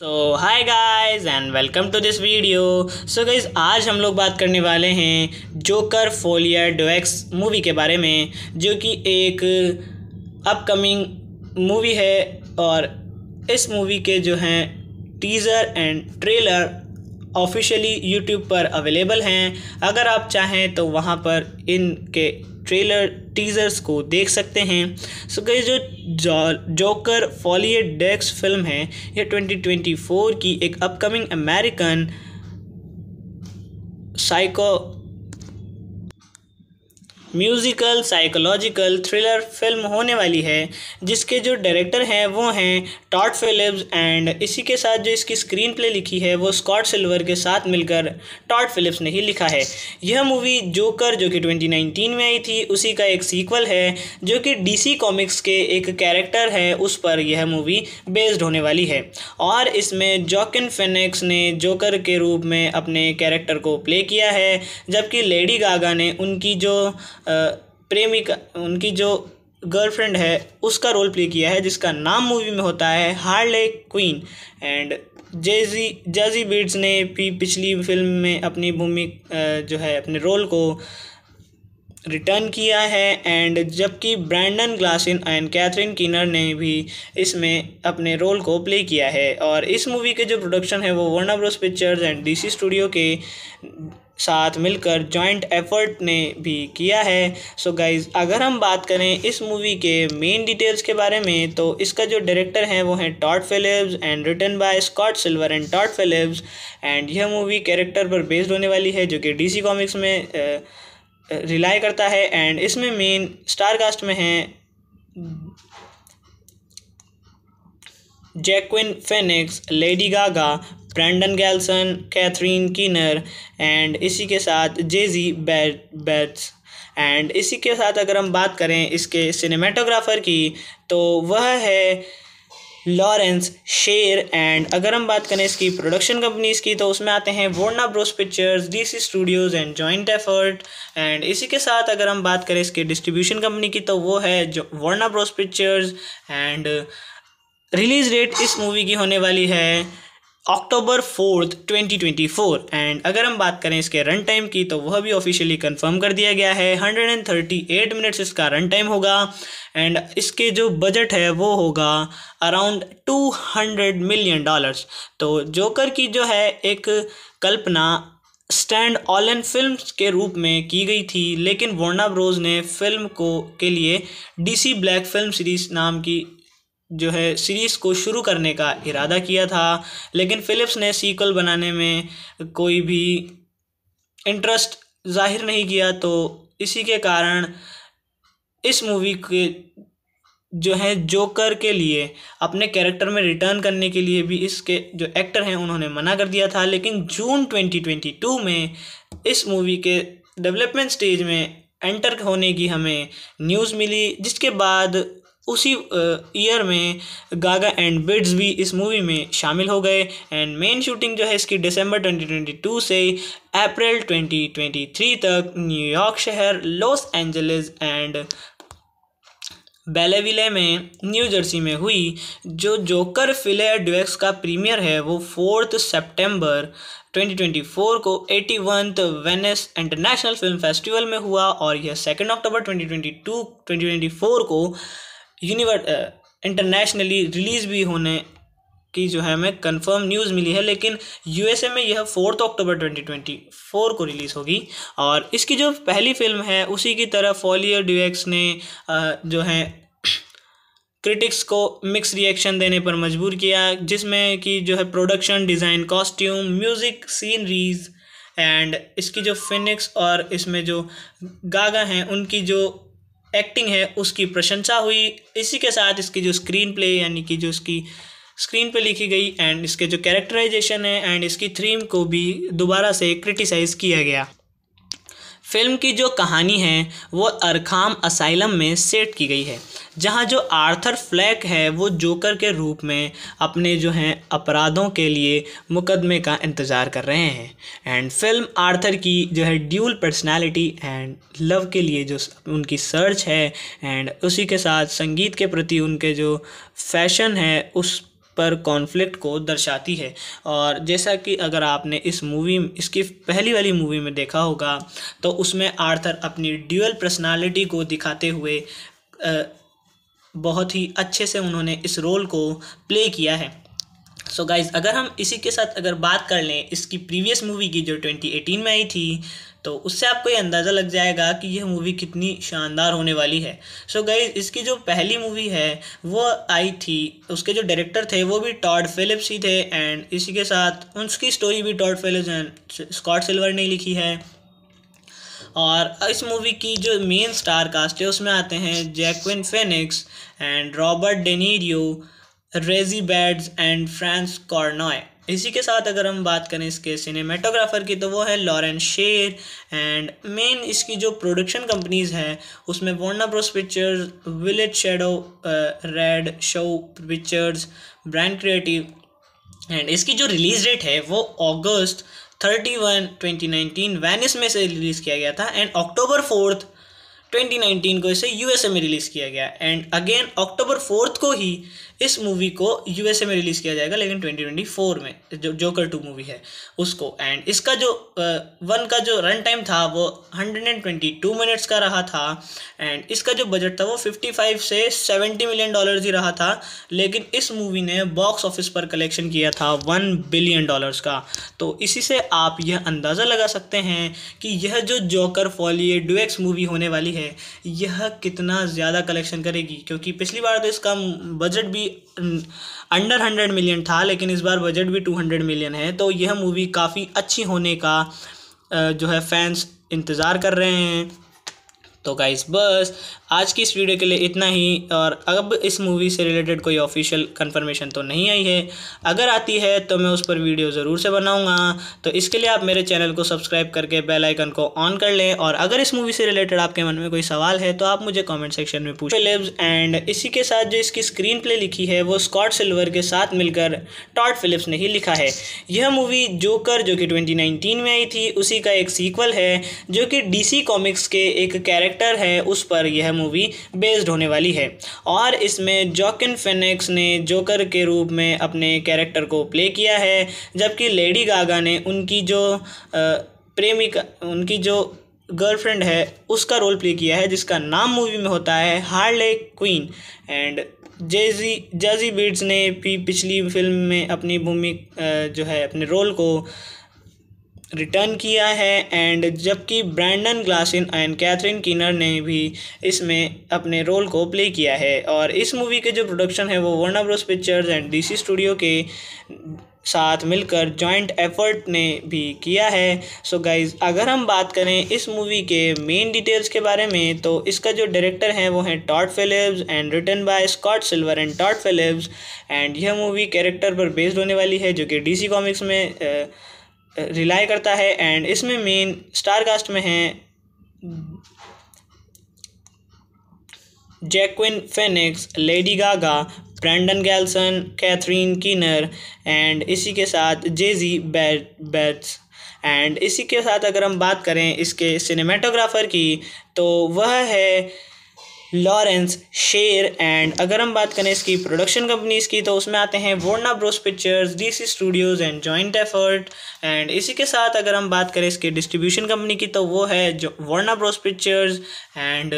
तो hi guys and welcome to this video so guys आज हम लोग बात करने वाले हैं जोकर फोलियर डोएक्स मूवी के बारे में जो कि एक अपकमिंग मूवी है और इस मूवी के जो हैं teaser and trailer officially YouTube पर अवेलेबल हैं अगर आप चाहें तो वहाँ पर इनके ट्रेलर टीजर्स को देख सकते हैं सो गई जो जोकर फॉलियट डेक्स फिल्म है यह 2024 की एक upcoming American psycho musical psychological thriller film होने वाली है जिसके जो डायरेक्टर हैं वो हैं टॉट फिलिप्स एंड इसी के साथ जो इसकी स्क्रीन प्ले लिखी है वो स्कॉट सिल्वर के साथ मिलकर टॉट फिलिप्स ने ही लिखा है यह मूवी जोकर जो कि 2019 में आई थी उसी का एक सीक्वल है जो कि डी कॉमिक्स के एक कैरेक्टर है उस पर यह मूवी बेस्ड होने वाली है और इसमें जॉकिन फिनिक्स ने जोकर के रूप में अपने कैरेक्टर को प्ले किया है जबकि लेडी गागा ने उनकी जो प्रेमिका उनकी जो गर्लफ्रेंड है उसका रोल प्ले किया है जिसका नाम मूवी में होता है Harley Quinn and Zazie Zazie Beetz ने भी पिछली फिल्म में अपनी भूमि जो है अपने रोल को रिटर्न किया है एंड जबकि ब्रैंडन ग्लासिन एंड कैथरीन किनर ने भी इसमें अपने रोल को प्ले किया है और इस मूवी के जो प्रोडक्शन है वो Warner Bros Pictures and DC studio के साथ मिलकर जॉइंट एफर्ट ने भी किया है सो so गाइज़ अगर हम बात करें इस मूवी के मेन डिटेल्स के बारे में तो इसका जो डायरेक्टर हैं वो हैं Todd Phillips and written by Scott Silver and Todd Phillips and यह मूवी कैरेक्टर पर बेस्ड होने वाली है जो कि डीसी कॉमिक्स में रिलाई करता है एंड इसमें मेन स्टारकास्ट में हैं Joaquin Phoenix Lady Gaga Brendan Gleeson Catherine Keener and इसी के साथ जेजी बैट बैट्स एंड इसी के साथ अगर हम बात करें इसके सिनेमाटोग्राफ़र की तो वह है लॉरेंस शेर एंड अगर हम बात करें इसकी प्रोडक्शन कंपनीज की तो उसमें आते हैं Warner Bros Pictures DC Studios and joint effort and इसी के साथ अगर हम बात करें इसके डिस्ट्रीब्यूशन कंपनी की तो वो है जो Warner Bros Pictures and release date इस मूवी की होने वाली है अक्टूबर फोर्थ 2024 एंड अगर हम बात करें इसके रन टाइम की तो वह भी ऑफिशियली कंफर्म कर दिया गया है 138 मिनट्स इसका रन टाइम होगा एंड इसके जो बजट है वो होगा अराउंड 200 मिलियन डॉलर्स तो जोकर की जो है एक कल्पना स्टैंड ऑल एन फिल्म के रूप में की गई थी लेकिन वोर्ना ब्रोज ने फिल्म को के लिए डीसी ब्लैक फिल्म सीरीज नाम की जो है सीरीज़ को शुरू करने का इरादा किया था लेकिन फ़िलिप्स ने सीक्वल बनाने में कोई भी इंटरेस्ट जाहिर नहीं किया तो इसी के कारण इस मूवी के जो है जोकर के लिए अपने कैरेक्टर में रिटर्न करने के लिए भी इसके जो एक्टर हैं उन्होंने मना कर दिया था लेकिन जून 2022 में इस मूवी के डेवलपमेंट स्टेज में एंटर होने की हमें न्यूज़ मिली जिसके बाद उसी ईयर में गागा एंड बिड्स भी इस मूवी में शामिल हो गए एंड मेन शूटिंग जो है इसकी दिसंबर 2022 से अप्रैल 2023 तक न्यूयॉर्क शहर लॉस एंजलिस एंड बेलेविले में न्यू जर्सी में हुई जो जोकर फिलेयर डिवेक्स का प्रीमियर है वो फोर्थ सितंबर 2024 को eighty वनथ Venice international film festival में हुआ और यह सेकेंड अक्टूबर 2022 2024 को यूनिवर्स इंटरनेशनली रिलीज़ भी होने की जो है हमें कंफर्म न्यूज़ मिली है लेकिन यूएसए में यह फोर्थ अक्टूबर 2024 को रिलीज़ होगी और इसकी जो पहली फिल्म है उसी की तरह फॉलियर ड्यूएक्स ने uh, जो है क्रिटिक्स को मिक्स रिएक्शन देने पर मजबूर किया जिसमें कि जो है production design costume music sceneries and इसकी जो फिनिक्स और इसमें जो गागा हैं उनकी जो एक्टिंग है उसकी प्रशंसा हुई इसी के साथ इसकी जो स्क्रीन प्ले यानी कि जो इसकी स्क्रीन पे लिखी गई एंड इसके जो कैरेक्टराइजेशन है एंड इसकी थीम को भी दोबारा से क्रिटिसाइज़ किया गया फिल्म की जो कहानी है वो अरखाम असाइलम में सेट की गई है जहाँ जो आर्थर फ्लैक है वो जोकर के रूप में अपने जो हैं अपराधों के लिए मुकदमे का इंतज़ार कर रहे हैं एंड फिल्म आर्थर की जो है ड्यूल पर्सनालिटी एंड लव के लिए जो उनकी सर्च है एंड उसी के साथ संगीत के प्रति उनके जो फैशन है उस पर कॉन्फ्लिक्ट को दर्शाती है और जैसा कि अगर आपने इस मूवी इसकी पहली वाली मूवी में देखा होगा तो उसमें आर्थर अपनी ड्यूअल पर्सनालिटी को दिखाते हुए बहुत ही अच्छे से उन्होंने इस रोल को प्ले किया है सो so गाइज़ अगर हम इसी के साथ अगर बात कर लें इसकी प्रीवियस मूवी की जो 2018 में आई थी तो उससे आपको ये अंदाज़ा लग जाएगा कि यह मूवी कितनी शानदार होने वाली है सो so गई इसकी जो पहली मूवी है वो आई थी उसके जो डायरेक्टर थे वो भी टॉड फिलिप्स ही थे एंड इसी के साथ उसकी स्टोरी भी Todd Phillips and Scott Silver ने लिखी है और इस मूवी की जो मेन स्टार कास्ट है उसमें आते हैं Joaquin Phoenix and Robert De Niro Zazie Beetz and Frances कॉर्नॉय इसी के साथ अगर हम बात करें इसके सिनेमेटोग्राफर की तो वो है लॉरेंस शेर एंड मेन इसकी जो प्रोडक्शन कंपनीज हैं उसमें वोना Bros Pictures Village shadow red show Pictures brand Creative and इसकी जो रिलीज डेट है वो अगस्त thirty one twenty nineteen Venice में से रिलीज़ किया गया था एंड अक्टूबर फोर्थ 2019 को इसे यूएसए में रिलीज़ किया गया एंड अगेन अक्टूबर फोर्थ को ही इस मूवी को यूएसए में रिलीज़ किया जाएगा लेकिन 2024 में जो जोकर टू मूवी है उसको एंड इसका जो वन uh, का जो रन टाइम था वो 122 मिनट्स का रहा था एंड इसका जो बजट था वो 55 से 70 मिलियन डॉलर ही रहा था लेकिन इस मूवी ने बॉक्स ऑफिस पर कलेक्शन किया था वन बिलियन डॉलर्स का तो इसी से आप यह अंदाज़ा लगा सकते हैं कि यह जो जोकर फॉलिए डुएक्स मूवी होने वाली है यह कितना ज़्यादा कलेक्शन करेगी क्योंकि पिछली बार तो इसका बजट भी अंडर हंड्रेड मिलियन था लेकिन इस बार बजट भी टू हंड्रेड मिलियन है तो यह मूवी काफ़ी अच्छी होने का जो है फैंस इंतज़ार कर रहे हैं तो गाइस बस आज की इस वीडियो के लिए इतना ही और अब इस मूवी से रिलेटेड कोई ऑफिशियल कंफर्मेशन तो नहीं आई है अगर आती है तो मैं उस पर वीडियो ज़रूर से बनाऊंगा तो इसके लिए आप मेरे चैनल को सब्सक्राइब करके बेल आइकन को ऑन कर लें और अगर इस मूवी से रिलेटेड आपके मन में कोई सवाल है तो आप मुझे कमेंट सेक्शन में पूछ फिलिप्स एंड इसी के साथ जो इसकी स्क्रीन प्ले लिखी है वो स्कॉट सिल्वर के साथ मिलकर टॉट फिलिप्स ने ही लिखा है यह मूवी जोकर जो कि ट्वेंटी में आई थी उसी का एक सीक्वल है जो कि डी कॉमिक्स के एक कैरेक्टर है उस पर यह मूवी बेस्ड होने वाली है और इसमें जॉकिन फिनिक्स ने जोकर के रूप में अपने कैरेक्टर को प्ले किया है जबकि लेडी गागा ने उनकी जो प्रेमिका उनकी जो गर्लफ्रेंड है उसका रोल प्ले किया है जिसका नाम मूवी में होता है Harley Quinn and Zazie Zazie Beetz ने भी पिछली फिल्म में अपनी भूमि जो है अपने रोल को रिटर्न किया है एंड जबकि ब्रैंडन ग्लासिन एंड कैथरीन किनर ने भी इसमें अपने रोल को प्ले किया है और इस मूवी के जो प्रोडक्शन है वो Warner Bros Pictures and DC studio के साथ मिलकर जॉइंट एफर्ट ने भी किया है सो so गाइज अगर हम बात करें इस मूवी के मेन डिटेल्स के बारे में तो इसका जो डायरेक्टर हैं वो हैं Todd Phillips and written by Scott Silver and Todd Phillips and यह मूवी कैरेक्टर पर बेस्ड होने वाली है जो कि डीसी कॉमिक्स में आ, रिलाई करता है एंड इसमें मेन स्टार कास्ट में है Joaquin Phoenix Lady Gaga Brendan Gleeson Catherine Keener and इसी के साथ जेजी बैट बैट्स एंड इसी के साथ अगर हम बात करें इसके सिनेमाटोग्राफ़र की तो वह है लॉरेंस शेर एंड अगर हम बात करें इसकी प्रोडक्शन कंपनीज़ की तो उसमें आते हैं Warner Bros Pictures DC Studios and joint effort and इसी के साथ अगर हम बात करें इसके डिस्ट्रीब्यूशन कंपनी की तो वो है जो Bros Pictures and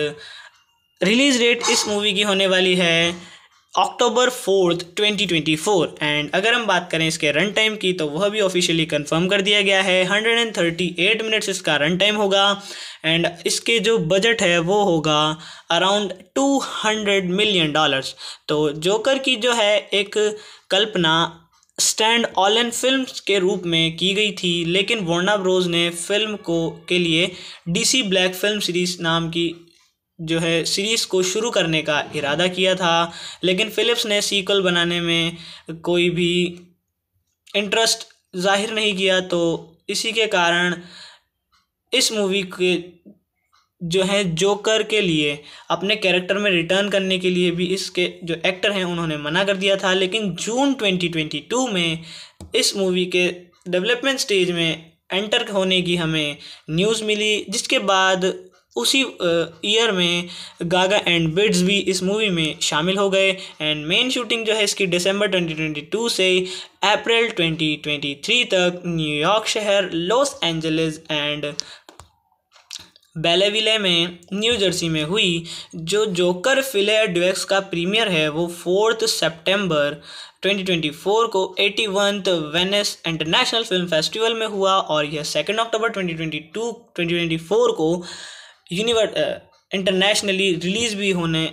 release date इस मूवी की होने वाली है अक्टूबर फोर्थ 2024 एंड अगर हम बात करें इसके रन टाइम की तो वह भी ऑफिशियली कंफर्म कर दिया गया है 138 मिनट्स इसका रन टाइम होगा एंड इसके जो बजट है वो होगा अराउंड 200 मिलियन डॉलर्स तो जोकर की जो है एक कल्पना स्टैंड ऑल एन फिल्म के रूप में की गई थी लेकिन वोर्ना ब्रोज ने फिल्म को के लिए डीसी ब्लैक फिल्म सीरीज नाम की जो है सीरीज़ को शुरू करने का इरादा किया था लेकिन फ़िलिप्स ने सीक्वल बनाने में कोई भी इंटरेस्ट जाहिर नहीं किया तो इसी के कारण इस मूवी के जो है जोकर के लिए अपने कैरेक्टर में रिटर्न करने के लिए भी इसके जो एक्टर हैं उन्होंने मना कर दिया था लेकिन जून 2022 में इस मूवी के डेवलपमेंट स्टेज में एंटर होने की हमें न्यूज़ मिली जिसके बाद उसी ईयर में गागा एंड बिड्स भी इस मूवी में शामिल हो गए एंड मेन शूटिंग जो है इसकी दिसंबर 2022 से अप्रैल 2023 तक न्यूयॉर्क शहर लॉस एंजलिस एंड बेलेविले में न्यू जर्सी में हुई जो जोकर फिलेयर डिवेक्स का प्रीमियर है वो फोर्थ सितंबर 2024 को eighty वनथ Venice international film festival में हुआ और यह सेकेंड अक्टूबर 2022 2024 को यूनिवर्स इंटरनेशनली रिलीज़ भी होने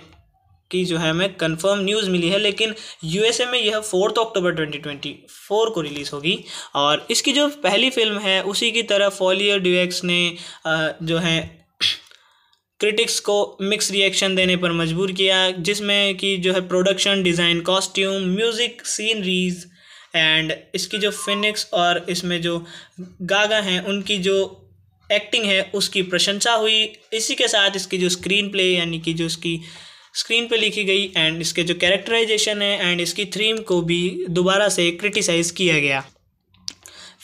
की जो है हमें कंफर्म न्यूज़ मिली है लेकिन यूएसए में यह फोर्थ अक्टूबर 2024 को रिलीज़ होगी और इसकी जो पहली फिल्म है उसी की तरह फॉलियर ड्यूएक्स ने uh, जो है क्रिटिक्स को मिक्स रिएक्शन देने पर मजबूर किया जिसमें कि जो है production design costume music sceneries and इसकी जो फिनिक्स और इसमें जो गागा हैं उनकी जो एक्टिंग है उसकी प्रशंसा हुई इसी के साथ इसकी जो स्क्रीन प्ले यानी कि जो इसकी स्क्रीन पे लिखी गई एंड इसके जो कैरेक्टराइजेशन है एंड इसकी थीम को भी दोबारा से क्रिटिसाइज़ किया गया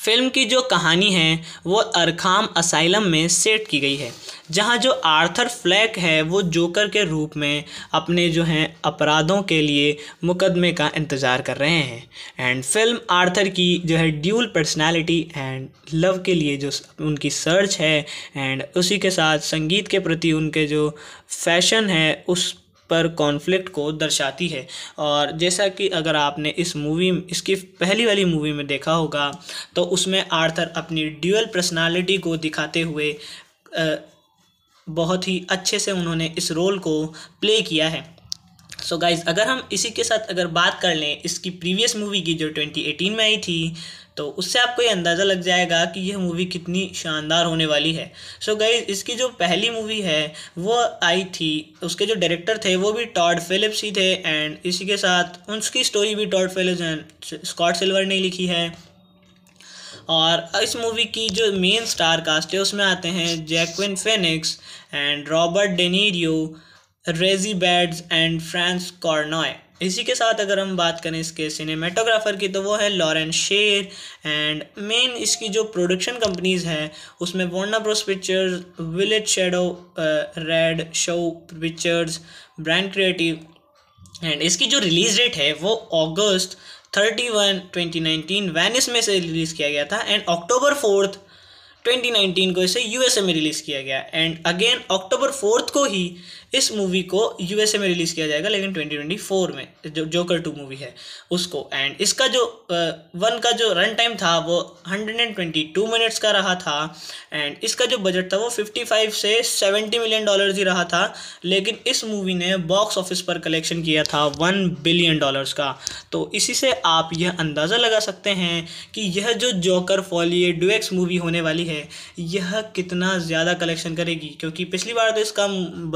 फिल्म की जो कहानी है वो अरखाम असाइलम में सेट की गई है जहाँ जो आर्थर फ्लैक है वो जोकर के रूप में अपने जो हैं अपराधों के लिए मुकदमे का इंतज़ार कर रहे हैं एंड फिल्म आर्थर की जो है ड्यूल पर्सनालिटी एंड लव के लिए जो उनकी सर्च है एंड उसी के साथ संगीत के प्रति उनके जो फैशन है उस पर कॉन्फ्लिक्ट को दर्शाती है और जैसा कि अगर आपने इस मूवी इसकी पहली वाली मूवी में देखा होगा तो उसमें आर्थर अपनी ड्यूअल पर्सनालिटी को दिखाते हुए बहुत ही अच्छे से उन्होंने इस रोल को प्ले किया है सो so गाइज़ अगर हम इसी के साथ अगर बात कर लें इसकी प्रीवियस मूवी की जो 2018 में आई थी तो उससे आपको ये अंदाज़ा लग जाएगा कि यह मूवी कितनी शानदार होने वाली है सो so गाइज इसकी जो पहली मूवी है वो आई थी उसके जो डायरेक्टर थे वो भी टॉड फिलिप्स ही थे एंड इसी के साथ उनकी स्टोरी भी Todd Phillips and Scott Silver ने लिखी है और इस मूवी की जो मेन स्टार कास्ट है उसमें आते हैं Joaquin Phoenix and Robert De Niro Zazie Beetz and Frances कॉर्नॉय इसी के साथ अगर हम बात करें इसके सिनेमेटोग्राफर की तो वो है लॉरेंस शेर एंड मेन इसकी जो प्रोडक्शन कंपनीज हैं उसमें वोना Bros Pictures Village shadow red show Pictures brand Creative and इसकी जो रिलीज़ डेट है वो अगस्त thirty one twenty nineteen Venice में से रिलीज़ किया गया था एंड अक्टूबर फोर्थ ट्वेंटी नाइनटीन को इसे यूएसए में रिलीज़ किया गया एंड अगेन अक्टूबर फोर्थ को ही इस मूवी को यूएसए में रिलीज़ किया जाएगा लेकिन 2024 में जो जोकर टू मूवी है उसको एंड इसका जो वन का जो रन टाइम था वो 122 मिनट्स का रहा था एंड इसका जो बजट था वो 55 से 70 मिलियन डॉलर्स ही रहा था लेकिन इस मूवी ने बॉक्स ऑफिस पर कलेक्शन किया था वन बिलियन डॉलर्स का तो इसी से आप यह अंदाज़ा लगा सकते हैं कि यह जो जोकर फॉलिए डुएक्स मूवी होने वाली है यह कितना ज़्यादा कलेक्शन करेगी क्योंकि पिछली बार तो इसका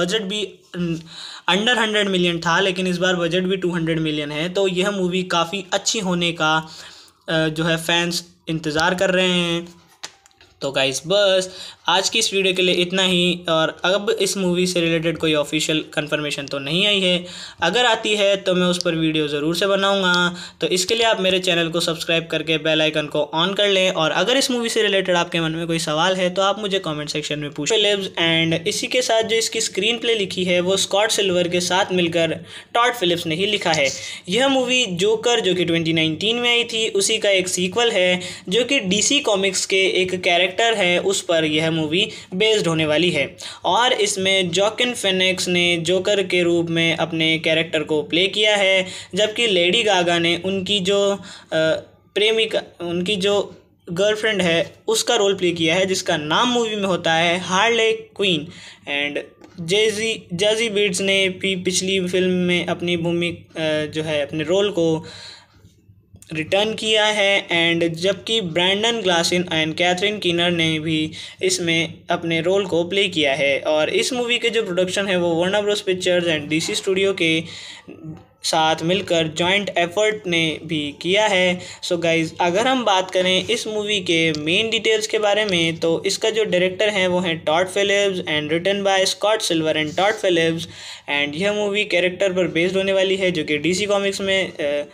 बजट भी अंडर हंड्रेड मिलियन था लेकिन इस बार बजट भी टू हंड्रेड मिलियन है तो यह मूवी काफ़ी अच्छी होने का जो है फैंस इंतज़ार कर रहे हैं तो गाइस बस आज की इस वीडियो के लिए इतना ही और अब इस मूवी से रिलेटेड कोई ऑफिशियल कन्फर्मेशन तो नहीं आई है अगर आती है तो मैं उस पर वीडियो ज़रूर से बनाऊंगा तो इसके लिए आप मेरे चैनल को सब्सक्राइब करके बेल आइकन को ऑन कर लें और अगर इस मूवी से रिलेटेड आपके मन में कोई सवाल है तो आप मुझे कॉमेंट सेक्शन में पूछ फिलिप्स एंड इसी के साथ जो इसकी स्क्रीन प्ले लिखी है वो स्कॉट सिल्वर के साथ मिलकर टॉट फिलिप्स ने ही लिखा है यह मूवी जोकर जो कि ट्वेंटी में आई थी उसी का एक सीक्वल है जो कि डी कॉमिक्स के एक कैरेक्टर है उस पर यह मूवी बेस्ड होने वाली है और इसमें जॉकिन फेनिक्स ने जोकर के रूप में अपने कैरेक्टर को प्ले किया है जबकि लेडी गागा ने उनकी जो प्रेमिका उनकी जो गर्लफ्रेंड है उसका रोल प्ले किया है जिसका नाम मूवी में होता है Harley Quinn and Zazie Zazie Beetz ने भी पिछली फिल्म में अपनी भूमि जो है अपने रोल को रिटर्न किया है एंड जबकि ब्रैंडन ग्लासिन एंड कैथरीन किनर ने भी इसमें अपने रोल को प्ले किया है और इस मूवी के जो प्रोडक्शन है वो Warner Bros Pictures and DC studio के साथ मिलकर जॉइंट एफर्ट ने भी किया है सो so गाइज अगर हम बात करें इस मूवी के मेन डिटेल्स के बारे में तो इसका जो डायरेक्टर हैं वो हैं Todd Phillips and written by Scott Silver and Todd Phillips and यह मूवी कैरेक्टर पर बेस्ड होने वाली है जो कि डीसी कॉमिक्स में आ,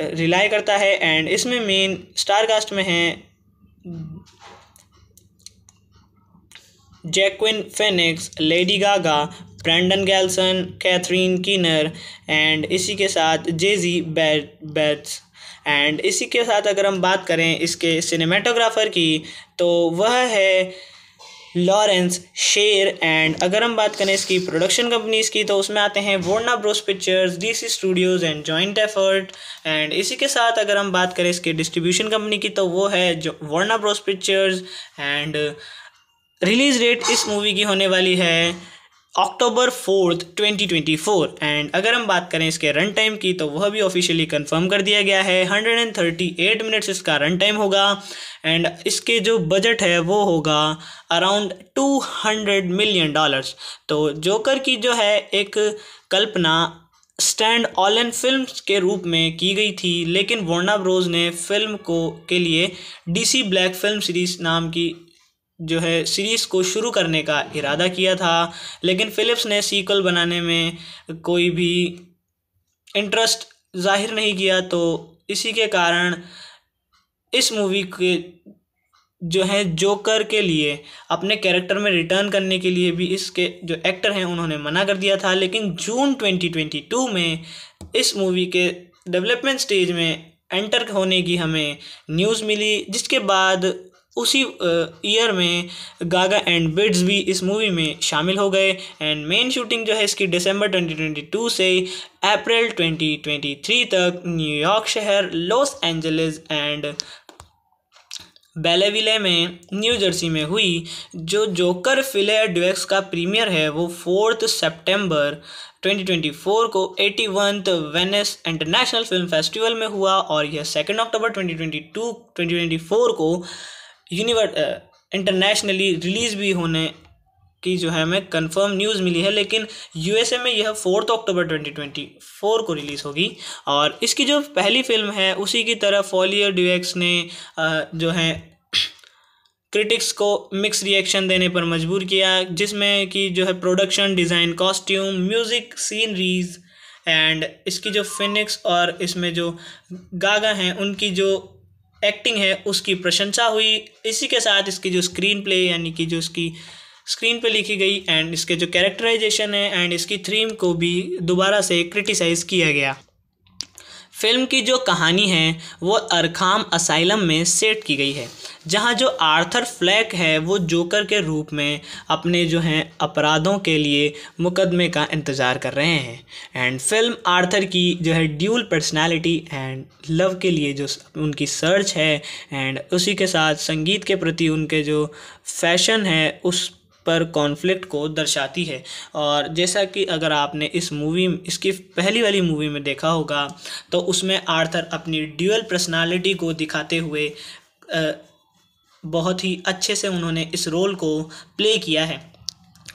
रिलाई करता है एंड इसमें मेन स्टार कास्ट में है Joaquin Phoenix Lady Gaga Brendan Gleeson Catherine Keener and इसी के साथ जेजी बैट बैट्स एंड इसी के साथ अगर हम बात करें इसके सिनेमाटोग्राफ़र की तो वह है लॉरेंस शेर एंड अगर हम बात करें इसकी प्रोडक्शन कंपनीज की तो उसमें आते हैं Warner Bros Pictures DC Studios and joint effort and इसी के साथ अगर हम बात करें इसके डिस्ट्रीब्यूशन कंपनी की तो वो है जो Bros Pictures and release date इस मूवी की होने वाली है अक्टूबर फोर्थ 2024 एंड अगर हम बात करें इसके रन टाइम की तो वह भी ऑफिशियली कंफर्म कर दिया गया है 138 मिनट्स इसका रन टाइम होगा एंड इसके जो बजट है वो होगा अराउंड 200 मिलियन डॉलर्स तो जोकर की जो है एक कल्पना स्टैंड ऑल एन फिल्म के रूप में की गई थी लेकिन वर्ना ब्रोज ने फिल्म को के लिए डीसी ब्लैक फिल्म सीरीज नाम की जो है सीरीज़ को शुरू करने का इरादा किया था लेकिन फ़िलिप्स ने सीक्वल बनाने में कोई भी इंटरेस्ट जाहिर नहीं किया तो इसी के कारण इस मूवी के जो है जोकर के लिए अपने कैरेक्टर में रिटर्न करने के लिए भी इसके जो एक्टर हैं उन्होंने मना कर दिया था लेकिन जून 2022 में इस मूवी के डेवलपमेंट स्टेज में एंटर होने की हमें न्यूज़ मिली जिसके बाद उसी ईयर में गागा एंड बिड्स भी इस मूवी में शामिल हो गए एंड मेन शूटिंग जो है इसकी दिसंबर 2022 से अप्रैल 2023 तक न्यूयॉर्क शहर लॉस एंजलिस एंड बेलेविले में न्यू जर्सी में हुई जो जोकर फिलेयर डिवेक्स का प्रीमियर है वो फोर्थ सितंबर 2024 को eighty one Venice international film festival में हुआ और यह सेकेंड अक्टूबर 2022 2024 को यूनिवर्स इंटरनेशनली रिलीज़ भी होने की जो है हमें कंफर्म न्यूज़ मिली है लेकिन यूएसए में यह फोर्थ अक्टूबर 2024 को रिलीज़ होगी और इसकी जो पहली फिल्म है उसी की तरह फॉलियर ड्यूएक्स ने uh, जो है क्रिटिक्स को मिक्स रिएक्शन देने पर मजबूर किया जिसमें कि जो है production design costume music sceneries and इसकी जो फिनिक्स और इसमें जो गागा हैं उनकी जो एक्टिंग है उसकी प्रशंसा हुई इसी के साथ इसकी जो स्क्रीन प्ले यानी कि जो इसकी स्क्रीन पे लिखी गई एंड इसके जो कैरेक्टराइजेशन है एंड इसकी थीम को भी दोबारा से क्रिटिसाइज़ किया गया फिल्म की जो कहानी है वो अरखाम असाइलम में सेट की गई है जहाँ जो आर्थर फ्लैक है वो जोकर के रूप में अपने जो हैं अपराधों के लिए मुकदमे का इंतज़ार कर रहे हैं एंड फिल्म आर्थर की जो है ड्यूल पर्सनालिटी एंड लव के लिए जो उनकी सर्च है एंड उसी के साथ संगीत के प्रति उनके जो फैशन है उस पर कॉन्फ्लिक्ट को दर्शाती है और जैसा कि अगर आपने इस मूवी इसकी पहली वाली मूवी में देखा होगा तो उसमें आर्थर अपनी ड्यूअल पर्सनालिटी को दिखाते हुए बहुत ही अच्छे से उन्होंने इस रोल को प्ले किया है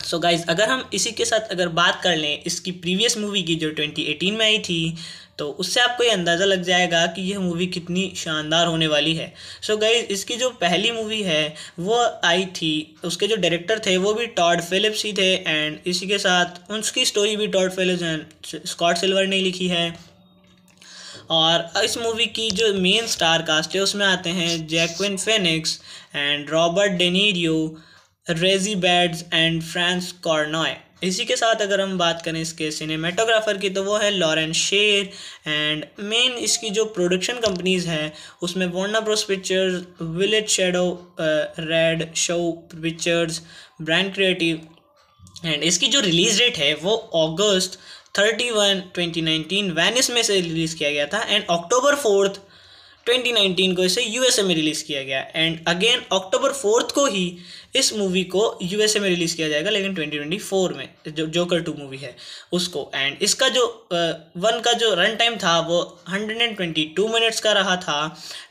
सो so गाइज़ अगर हम इसी के साथ अगर बात कर लें इसकी प्रीवियस मूवी की जो 2018 में आई थी तो उससे आपको ये अंदाज़ा लग जाएगा कि यह मूवी कितनी शानदार होने वाली है सो so गई इसकी जो पहली मूवी है वो आई थी उसके जो डायरेक्टर थे वो भी टॉड फिलिप्स ही थे एंड इसी के साथ उसकी स्टोरी भी Todd Phillips and Scott Silver ने लिखी है और इस मूवी की जो मेन स्टार कास्ट है उसमें आते हैं Joaquin Phoenix and Robert De Niro Zazie Beetz and Frances कॉर्नॉय इसी के साथ अगर हम बात करें इसके सिनेमेटोग्राफर की तो वो है लॉरेंस शेर एंड मेन इसकी जो प्रोडक्शन कंपनीज़ हैं उसमें Warner Bros Pictures Village shadow red show Pictures brand Creative and इसकी जो रिलीज़ डेट है वो अगस्त thirty one twenty nineteen Venice में से रिलीज़ किया गया था एंड अक्टूबर फोर्थ 2019 को इसे यूएसए में रिलीज़ किया गया एंड अगेन अक्टूबर फोर्थ को ही इस मूवी को यूएसए में रिलीज़ किया जाएगा लेकिन 2024 में जो जोकर टू मूवी है उसको एंड इसका जो वन का जो रन टाइम था वो 122 मिनट्स का रहा था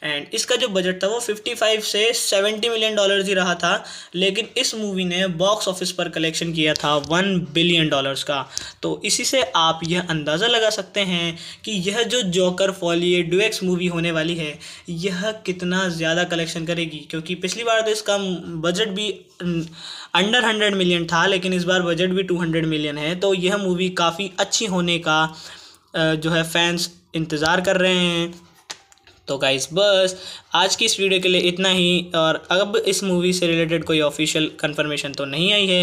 एंड इसका जो बजट था वो 55 से 70 मिलियन डॉलर ही रहा था लेकिन इस मूवी ने बॉक्स ऑफिस पर कलेक्शन किया था वन बिलियन डॉलर्स का तो इसी से आप यह अंदाज़ा लगा सकते हैं कि यह जो जोकर फॉलिए डुएक्स मूवी होने वाली है यह कितना ज़्यादा कलेक्शन करेगी क्योंकि पिछली बार तो इसका बजट भी अंडर हंड्रेड मिलियन था लेकिन इस बार बजट भी टू हंड्रेड मिलियन है तो यह मूवी काफ़ी अच्छी होने का जो है फैंस इंतज़ार कर रहे हैं तो गाइस बस आज की इस वीडियो के लिए इतना ही और अब इस मूवी से रिलेटेड कोई ऑफिशियल कंफर्मेशन तो नहीं आई है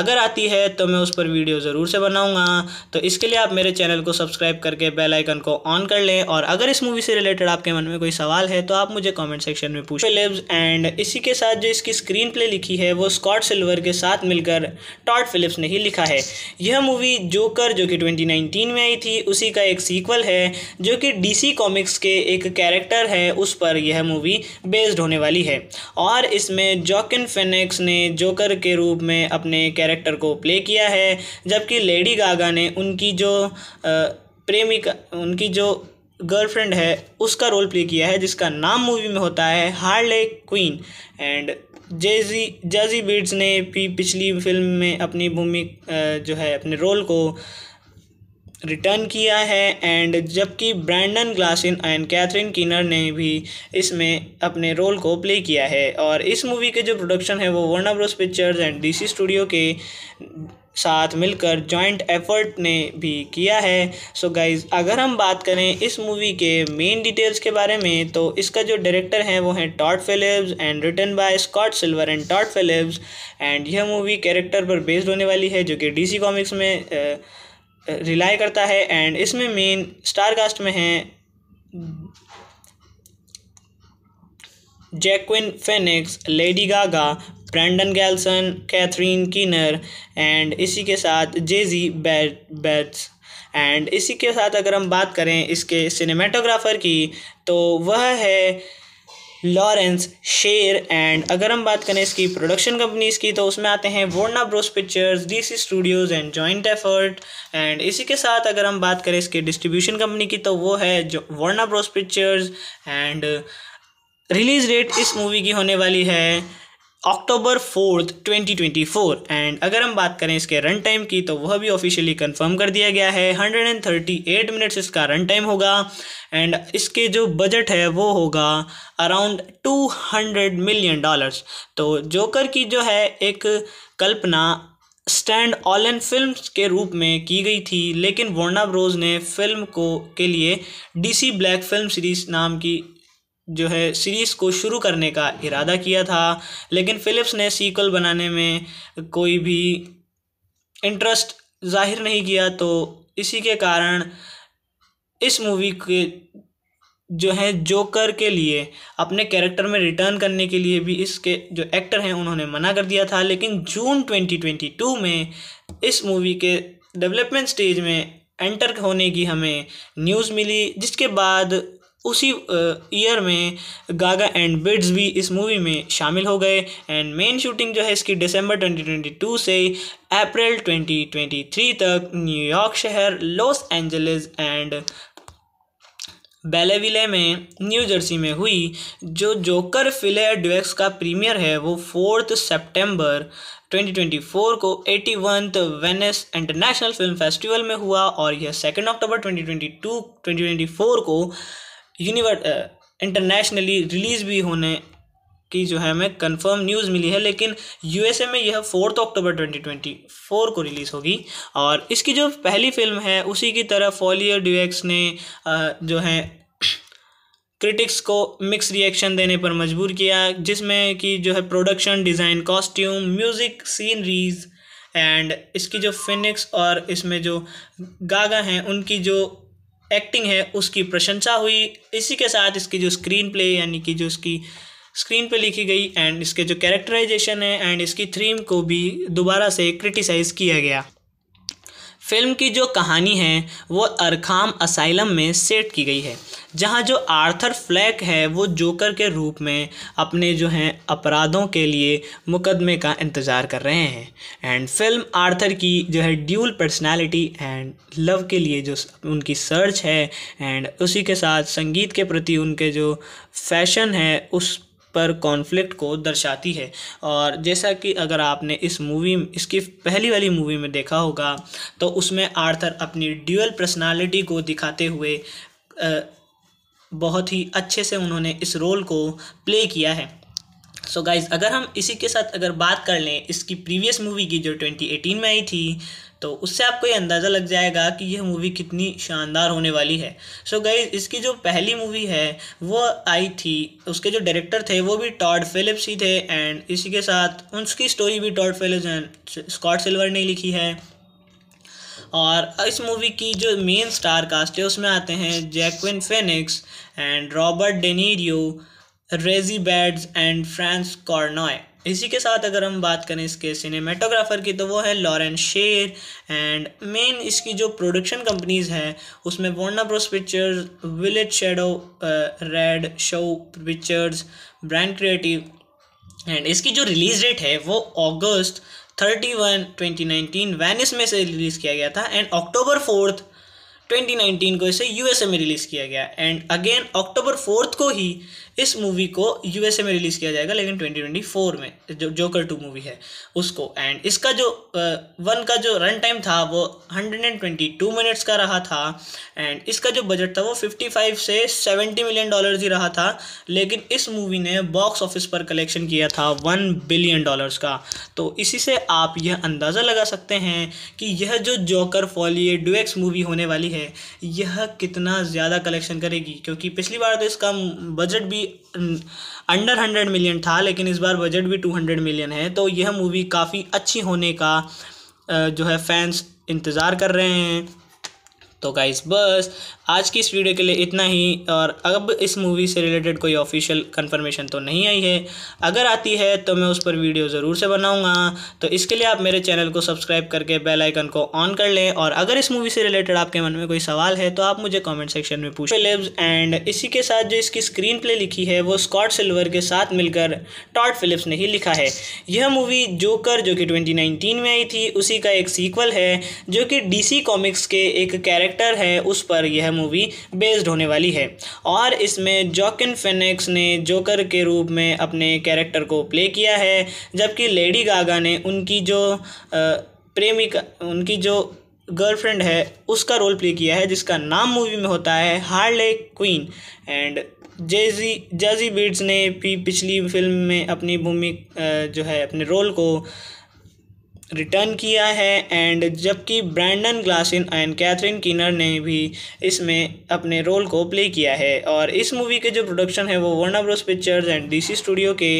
अगर आती है तो मैं उस पर वीडियो ज़रूर से बनाऊंगा तो इसके लिए आप मेरे चैनल को सब्सक्राइब करके बेल आइकन को ऑन कर लें और अगर इस मूवी से रिलेटेड आपके मन में कोई सवाल है तो आप मुझे कॉमेंट सेक्शन में पूछ लिव्स एंड इसी के साथ जो इसकी स्क्रीन प्ले लिखी है वो स्कॉट सिल्वर के साथ मिलकर टॉट फिलिप्स ने ही लिखा है यह मूवी जोकर जो कि ट्वेंटी में आई थी उसी का एक सीक्वल है जो कि डी कॉमिक्स के एक कैरेक्टर कैरेक्टर है उस पर यह मूवी बेस्ड होने वाली है और इसमें जॉकिन फिनिक्स ने जोकर के रूप में अपने कैरेक्टर को प्ले किया है जबकि लेडी गागा ने उनकी जो प्रेमिका उनकी जो गर्लफ्रेंड है उसका रोल प्ले किया है जिसका नाम मूवी में होता है Harley Quinn and Zazie Zazie Beetz ने भी पिछली फिल्म में अपनी भूमि जो है अपने रोल को रिटर्न किया है एंड जबकि ब्रैंडन ग्लासिन एंड कैथरीन किनर ने भी इसमें अपने रोल को प्ले किया है और इस मूवी के जो प्रोडक्शन है वो Warner Bros Pictures and DC studio के साथ मिलकर जॉइंट एफर्ट ने भी किया है सो so गाइज अगर हम बात करें इस मूवी के मेन डिटेल्स के बारे में तो इसका जो डायरेक्टर हैं वो हैं Todd Phillips and written by Scott Silver and Todd Phillips and यह मूवी कैरेक्टर पर बेस्ड होने वाली है जो कि डीसी कॉमिक्स में uh, रिलाई करता है एंड इसमें मेन स्टार कास्ट में है Joaquin Phoenix Lady Gaga Brendan Gleeson Catherine Keener and इसी के साथ जेजी बैट बैट्स एंड इसी के साथ अगर हम बात करें इसके सिनेमाटोग्राफ़र की तो वह है लॉरेंस शेर एंड अगर हम बात करें इसकी प्रोडक्शन कंपनीज की तो उसमें आते हैं Warner Bros Pictures DC Studios and joint effort and इसी के साथ अगर हम बात करें इसके डिस्ट्रीब्यूशन कंपनी की तो वो है जो Bros Pictures and release date इस मूवी की होने वाली है अक्टूबर फोर्थ 2024 एंड अगर हम बात करें इसके रन टाइम की तो वह भी ऑफिशियली कंफर्म कर दिया गया है 138 मिनट्स इसका रन टाइम होगा एंड इसके जो बजट है वो होगा अराउंड 200 मिलियन डॉलर्स तो जोकर की जो है एक कल्पना स्टैंड ऑल एन फिल्म के रूप में की गई थी लेकिन वोर्ना ब्रोज ने फिल्म को के लिए डीसी ब्लैक फिल्म सीरीज नाम की जो है सीरीज़ को शुरू करने का इरादा किया था लेकिन फ़िलिप्स ने सीक्वल बनाने में कोई भी इंटरेस्ट जाहिर नहीं किया तो इसी के कारण इस मूवी के जो है जोकर के लिए अपने कैरेक्टर में रिटर्न करने के लिए भी इसके जो एक्टर हैं उन्होंने मना कर दिया था लेकिन जून 2022 में इस मूवी के डेवलपमेंट स्टेज में एंटर होने की हमें न्यूज़ मिली जिसके बाद उसी ईयर में गागा एंड बिड्स भी इस मूवी में शामिल हो गए एंड मेन शूटिंग जो है इसकी दिसंबर 2022 से अप्रैल 2023 तक न्यूयॉर्क शहर लॉस एंजलिस एंड बेलेविले में न्यू जर्सी में हुई जो जोकर फिलेयर डिवेक्स का प्रीमियर है वो फोर्थ सितंबर 2024 को eighty वनथ Venice international film festival में हुआ और यह सेकेंड अक्टूबर 2022 2024 को यूनिवर्स इंटरनेशनली रिलीज़ भी होने की जो है हमें कंफर्म न्यूज़ मिली है लेकिन यूएसए में यह फोर्थ अक्टूबर 2024 को रिलीज़ होगी और इसकी जो पहली फिल्म है उसी की तरह फॉलियर ड्यूएक्स ने जो है क्रिटिक्स को मिक्स रिएक्शन देने पर मजबूर किया जिसमें कि जो है production design costume music sceneries and इसकी जो फिनिक्स और इसमें जो गागा हैं उनकी जो एक्टिंग है उसकी प्रशंसा हुई इसी के साथ इसकी जो स्क्रीन प्ले यानी कि जो इसकी स्क्रीन पे लिखी गई एंड इसके जो कैरेक्टराइजेशन है एंड इसकी थीम को भी दोबारा से क्रिटिसाइज़ किया गया फिल्म की जो कहानी है वो अरखाम असाइलम में सेट की गई है जहाँ जो आर्थर फ्लैक है वो जोकर के रूप में अपने जो हैं अपराधों के लिए मुकदमे का इंतज़ार कर रहे हैं एंड फिल्म आर्थर की जो है ड्यूल पर्सनालिटी एंड लव के लिए जो उनकी सर्च है एंड उसी के साथ संगीत के प्रति उनके जो फैशन है उस पर कॉन्फ्लिक्ट को दर्शाती है और जैसा कि अगर आपने इस मूवी इसकी पहली वाली मूवी में देखा होगा तो उसमें आर्थर अपनी ड्यूअल पर्सनालिटी को दिखाते हुए बहुत ही अच्छे से उन्होंने इस रोल को प्ले किया है सो so गाइज़ अगर हम इसी के साथ अगर बात कर लें इसकी प्रीवियस मूवी की जो 2018 में आई थी तो उससे आपको ये अंदाज़ा लग जाएगा कि यह मूवी कितनी शानदार होने वाली है सो so गई इसकी जो पहली मूवी है वो आई थी उसके जो डायरेक्टर थे वो भी टॉड फिलिप्स ही थे एंड इसी के साथ उसकी स्टोरी भी Todd Phillips and Scott Silver ने लिखी है और इस मूवी की जो मेन स्टार कास्ट है उसमें आते हैं Joaquin Phoenix and Robert De Niro Zazie Beetz and Frances कॉर्नॉय इसी के साथ अगर हम बात करें इसके सिनेमेटोग्राफर की तो वो है लॉरेन शेर एंड मेन इसकी जो प्रोडक्शन कंपनीज़ हैं उसमें Warner Bros Pictures Village shadow red show Pictures brand Creative and इसकी जो रिलीज़ डेट है वो अगस्त thirty one twenty nineteen Venice में से रिलीज़ किया गया था एंड अक्टूबर फोर्थ 2019 को इसे यूएसए में रिलीज़ किया गया एंड अगेन अक्टूबर फोर्थ को ही इस मूवी को यूएसए में रिलीज़ किया जाएगा लेकिन 2024 में जो जोकर टू मूवी है उसको एंड इसका जो वन का जो रन टाइम था वो 122 मिनट्स का रहा था एंड इसका जो बजट था वो 55 से 70 मिलियन डॉलर ही रहा था लेकिन इस मूवी ने बॉक्स ऑफिस पर कलेक्शन किया था वन बिलियन डॉलर्स का तो इसी से आप यह अंदाज़ा लगा सकते हैं कि यह जो जोकर फॉलिए डुएक्स मूवी होने वाली है यह कितना ज़्यादा कलेक्शन करेगी क्योंकि पिछली बार तो इसका बजट भी अंडर हंड्रेड मिलियन था लेकिन इस बार बजट भी टू हंड्रेड मिलियन है तो यह मूवी काफ़ी अच्छी होने का जो है फैंस इंतज़ार कर रहे हैं तो गाइस बस आज की इस वीडियो के लिए इतना ही और अब इस मूवी से रिलेटेड कोई ऑफिशियल कन्फर्मेशन तो नहीं आई है अगर आती है तो मैं उस पर वीडियो ज़रूर से बनाऊँगा तो इसके लिए आप मेरे चैनल को सब्सक्राइब करके बेल आइकन को ऑन कर लें और अगर इस मूवी से रिलेटेड आपके मन में कोई सवाल है तो आप मुझे कॉमेंट सेक्शन में पूछ फिलिप्स एंड इसी के साथ जो इसकी स्क्रीन प्ले लिखी है वो स्कॉट सिल्वर के साथ मिलकर टॉट फिलिप्स ने ही लिखा है यह मूवी जोकर जो कि नाइनटीन में आई थी उसी का एक सीक्वल है जो कि डी कॉमिक्स के एक कैरेक्टर है उस पर यह मूवी बेस्ड होने वाली है और इसमें जॉकिन फिनिक्स ने जोकर के रूप में अपने कैरेक्टर को प्ले किया है जबकि लेडी गागा ने उनकी जो प्रेमिका उनकी जो गर्लफ्रेंड है उसका रोल प्ले किया है जिसका नाम मूवी में होता है Harley Quinn and Zazie Zazie Beetz ने भी पिछली फिल्म में अपनी भूमि जो है अपने रोल को रिटर्न किया है एंड जबकि ब्रैंडन ग्लासिन एंड कैथरीन किनर ने भी इसमें अपने रोल को प्ले किया है और इस मूवी के जो प्रोडक्शन है वो Warner Bros Pictures and DC studio के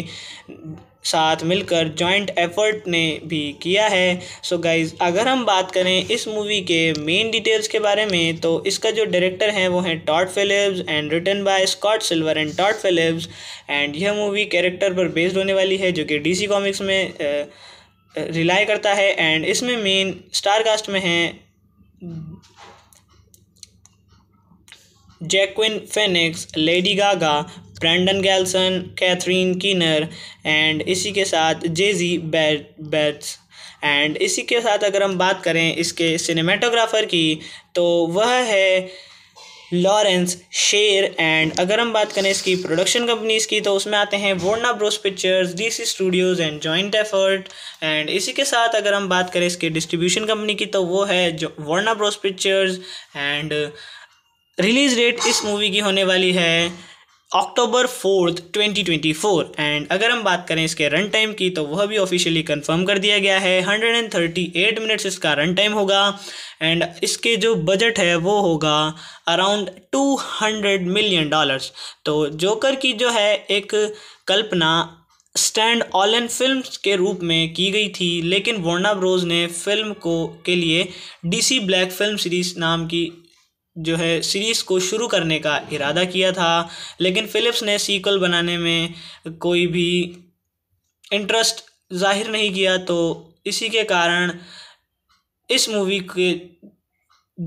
साथ मिलकर जॉइंट एफर्ट ने भी किया है सो so गाइज अगर हम बात करें इस मूवी के मेन डिटेल्स के बारे में तो इसका जो डायरेक्टर हैं वो हैं Todd Phillips and written by Scott Silver and Todd Phillips and यह मूवी कैरेक्टर पर बेस्ड होने वाली है जो कि डीसी कॉमिक्स में आ, रिलाई करता है एंड इसमें मेन स्टार कास्ट में है Joaquin Phoenix Lady Gaga Brendan Gleeson Catherine Keener and इसी के साथ जेजी बैट बैट्स एंड इसी के साथ अगर हम बात करें इसके सिनेमाटोग्राफ़र की तो वह है लॉरेंस शेर एंड अगर हम बात करें इसकी प्रोडक्शन कंपनीज की तो उसमें आते हैं Warner Bros Pictures DC Studios and joint effort and इसी के साथ अगर हम बात करें इसके डिस्ट्रीब्यूशन कंपनी की तो वो है Warner Bros Pictures and release date इस मूवी की होने वाली है अक्टूबर फोर्थ 2024 एंड अगर हम बात करें इसके रन टाइम की तो वह भी ऑफिशियली कंफर्म कर दिया गया है 138 मिनट्स इसका रन टाइम होगा एंड इसके जो बजट है वो होगा अराउंड 200 मिलियन डॉलर्स तो जोकर की जो है एक कल्पना स्टैंड ऑल एन फिल्म के रूप में की गई थी लेकिन वोर्ना ब्रोज ने फिल्म को के लिए डीसी ब्लैक फिल्म सीरीज नाम की जो है सीरीज़ को शुरू करने का इरादा किया था लेकिन फ़िलिप्स ने सीक्वल बनाने में कोई भी इंटरेस्ट जाहिर नहीं किया तो इसी के कारण इस मूवी के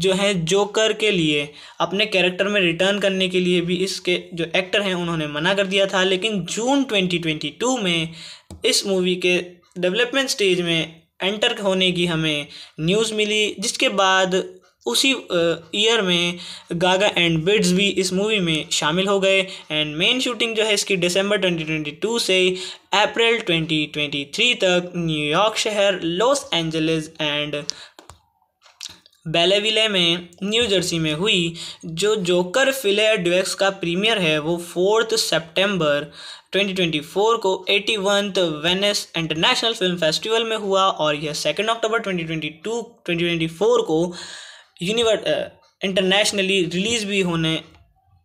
जो है जोकर के लिए अपने कैरेक्टर में रिटर्न करने के लिए भी इसके जो एक्टर हैं उन्होंने मना कर दिया था लेकिन जून 2022 में इस मूवी के डेवलपमेंट स्टेज में एंटर होने की हमें न्यूज़ मिली जिसके बाद उसी ईयर में गागा एंड बिड्स भी इस मूवी में शामिल हो गए एंड मेन शूटिंग जो है इसकी दिसंबर 2022 से अप्रैल 2023 तक न्यूयॉर्क शहर लॉस एंजलिस एंड बेलेविले में न्यू जर्सी में हुई जो जोकर फिले ड्वेक्स का प्रीमियर है वो फोर्थ सितंबर 2024 को eighty वनथ Venice international film festival में हुआ और यह सेकेंड अक्टूबर 2022 2024 को यूनिवर्स इंटरनेशनली रिलीज़ भी होने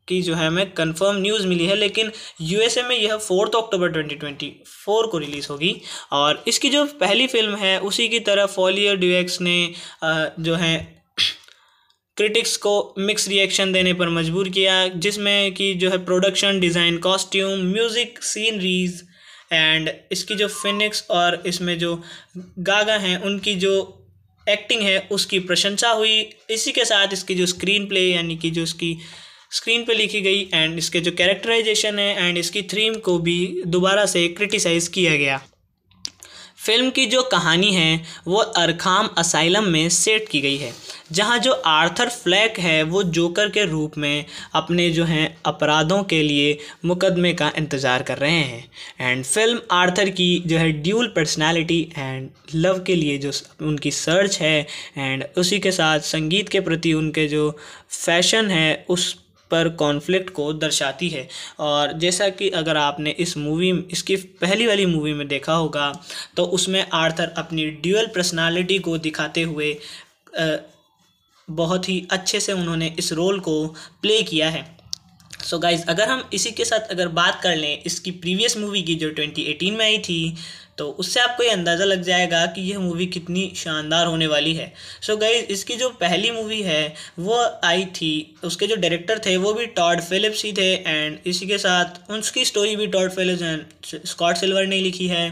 की जो है हमें कंफर्म न्यूज़ मिली है लेकिन यूएसए में यह फोर्थ अक्टूबर 2024 को रिलीज़ होगी और इसकी जो पहली फिल्म है उसी की तरह फॉलियर ड्यूएक्स ने uh, जो है क्रिटिक्स को मिक्स रिएक्शन देने पर मजबूर किया जिसमें कि जो है production design costume music sceneries and इसकी जो फिनिक्स और इसमें जो गागा हैं उनकी जो एक्टिंग है उसकी प्रशंसा हुई इसी के साथ इसकी जो स्क्रीन प्ले यानी कि जो इसकी स्क्रीन पे लिखी गई एंड इसके जो कैरेक्टराइजेशन है एंड इसकी थीम को भी दोबारा से क्रिटिसाइज़ किया गया फिल्म की जो कहानी है वो अरखाम असाइलम में सेट की गई है जहाँ जो आर्थर फ्लैक है वो जोकर के रूप में अपने जो हैं अपराधों के लिए मुकदमे का इंतज़ार कर रहे हैं एंड फिल्म आर्थर की जो है ड्यूल पर्सनालिटी एंड लव के लिए जो उनकी सर्च है एंड उसी के साथ संगीत के प्रति उनके जो फैशन है उस पर कॉन्फ्लिक्ट को दर्शाती है और जैसा कि अगर आपने इस मूवी इसकी पहली वाली मूवी में देखा होगा तो उसमें आर्थर अपनी ड्यूअल पर्सनालिटी को दिखाते हुए बहुत ही अच्छे से उन्होंने इस रोल को प्ले किया है सो so गाइज अगर हम इसी के साथ अगर बात कर लें इसकी प्रीवियस मूवी की जो 2018 में आई थी तो उससे आपको ये अंदाज़ा लग जाएगा कि यह मूवी कितनी शानदार होने वाली है सो so गई इसकी जो पहली मूवी है वो आई थी उसके जो डायरेक्टर थे वो भी टॉड फिलिप्स ही थे एंड इसी के साथ उसकी स्टोरी भी Todd Phillips and Scott Silver ने लिखी है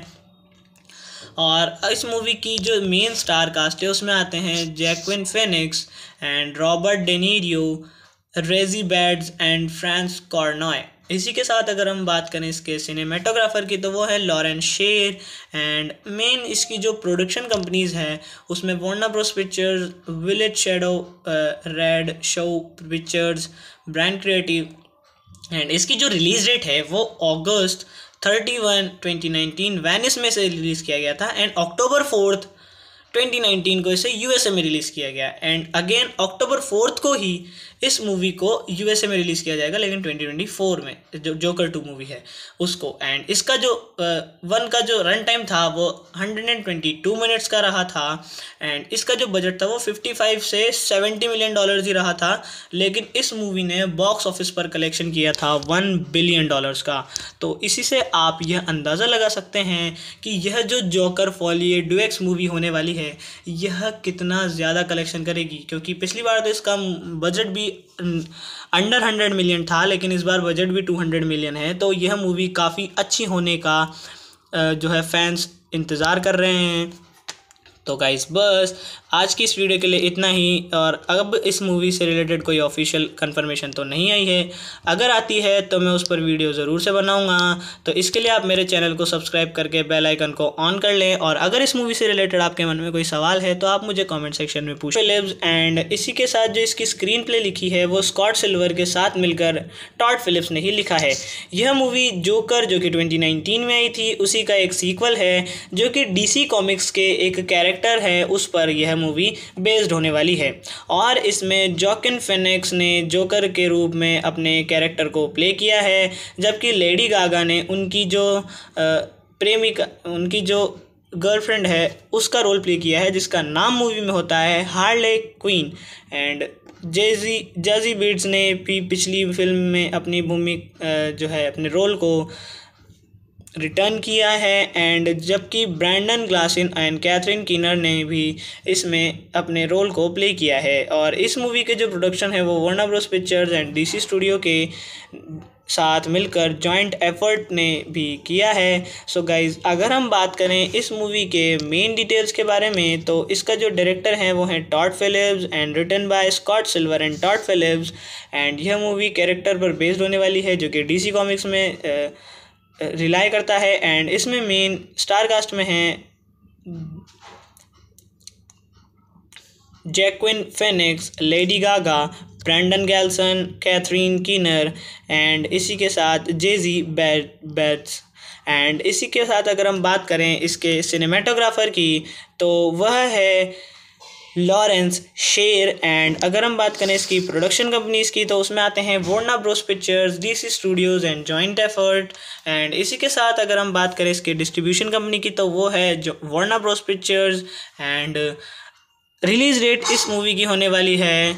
और इस मूवी की जो मेन स्टार कास्ट है उसमें आते हैं Joaquin Phoenix and Robert De Niro Zazie Beetz and Frances कॉर्नॉय इसी के साथ अगर हम बात करें इसके सिनेमेटोग्राफर की तो वो है लॉरेंस शेर एंड मेन इसकी जो प्रोडक्शन कंपनीज हैं उसमें वोना Bros Pictures Village shadow red show Pictures brand Creative and इसकी जो रिलीज डेट है वो अगस्त thirty one twenty nineteen Venice में से रिलीज़ किया गया था एंड अक्टूबर फोर्थ 2019 को इसे यूएसए में रिलीज़ किया गया एंड अगेन अक्टूबर फोर्थ को ही इस मूवी को यूएसए में रिलीज़ किया जाएगा लेकिन 2024 में जो जोकर टू मूवी है उसको एंड इसका जो वन का जो रन टाइम था वो 122 मिनट्स का रहा था एंड इसका जो बजट था वो 55 से 70 मिलियन डॉलर ही रहा था लेकिन इस मूवी ने बॉक्स ऑफिस पर कलेक्शन किया था वन बिलियन डॉलर्स का तो इसी से आप यह अंदाज़ा लगा सकते हैं कि यह जो जोकर फॉलिए डुएक्स मूवी होने वाली है यह कितना ज़्यादा कलेक्शन करेगी क्योंकि पिछली बार तो इसका बजट भी अंडर हंड्रेड मिलियन था लेकिन इस बार बजट भी टू हंड्रेड मिलियन है तो यह मूवी काफ़ी अच्छी होने का जो है फैंस इंतज़ार कर रहे हैं तो गाइस बस आज की इस वीडियो के लिए इतना ही और अब इस मूवी से रिलेटेड कोई ऑफिशियल कन्फर्मेशन तो नहीं आई है अगर आती है तो मैं उस पर वीडियो ज़रूर से बनाऊंगा तो इसके लिए आप मेरे चैनल को सब्सक्राइब करके बेल आइकन को ऑन कर लें और अगर इस मूवी से रिलेटेड आपके मन में कोई सवाल है तो आप मुझे कॉमेंट सेक्शन में पूछ फिलिप्स एंड इसी के साथ जो इसकी स्क्रीन प्ले लिखी है वो स्कॉट सिल्वर के साथ मिलकर टॉट फिलिप्स ने ही लिखा है यह मूवी जोकर जो कि ट्वेंटी में आई थी उसी का एक सीक्वल है जो कि डी कॉमिक्स के एक कैरेक्टर कैरेक्टर है उस पर यह मूवी बेस्ड होने वाली है और इसमें जॉकिन फिनिक्स ने जोकर के रूप में अपने कैरेक्टर को प्ले किया है जबकि लेडी गागा ने उनकी जो प्रेमिका उनकी जो गर्लफ्रेंड है उसका रोल प्ले किया है जिसका नाम मूवी में होता है Harley Quinn and Zazie Zazie Beetz ने भी पिछली फिल्म में अपनी भूमि जो है अपने रोल को रिटर्न किया है एंड जबकि ब्रैंडन ग्लासिन एंड कैथरीन किनर ने भी इसमें अपने रोल को प्ले किया है और इस मूवी के जो प्रोडक्शन है वो Warner Bros Pictures and DC studio के साथ मिलकर जॉइंट एफर्ट ने भी किया है सो so गाइज अगर हम बात करें इस मूवी के मेन डिटेल्स के बारे में तो इसका जो डायरेक्टर हैं वो हैं Todd Phillips and written by Scott Silver and Todd Phillips and यह मूवी कैरेक्टर पर बेस्ड होने वाली है जो कि डीसी कॉमिक्स में आ, रिलाई करता है एंड इसमें मेन स्टार कास्ट में है Joaquin Phoenix Lady Gaga Brendan Gleeson Catherine Keener and इसी के साथ जेजी बैट बैट्स एंड इसी के साथ अगर हम बात करें इसके सिनेमाटोग्राफ़र की तो वह है लॉरेंस शेर एंड अगर हम बात करें इसकी प्रोडक्शन कंपनीज की तो उसमें आते हैं Warner Bros Pictures DC Studios and joint effort and इसी के साथ अगर हम बात करें इसके डिस्ट्रीब्यूशन कंपनी की तो वो है जो Bros Pictures and release date इस मूवी की होने वाली है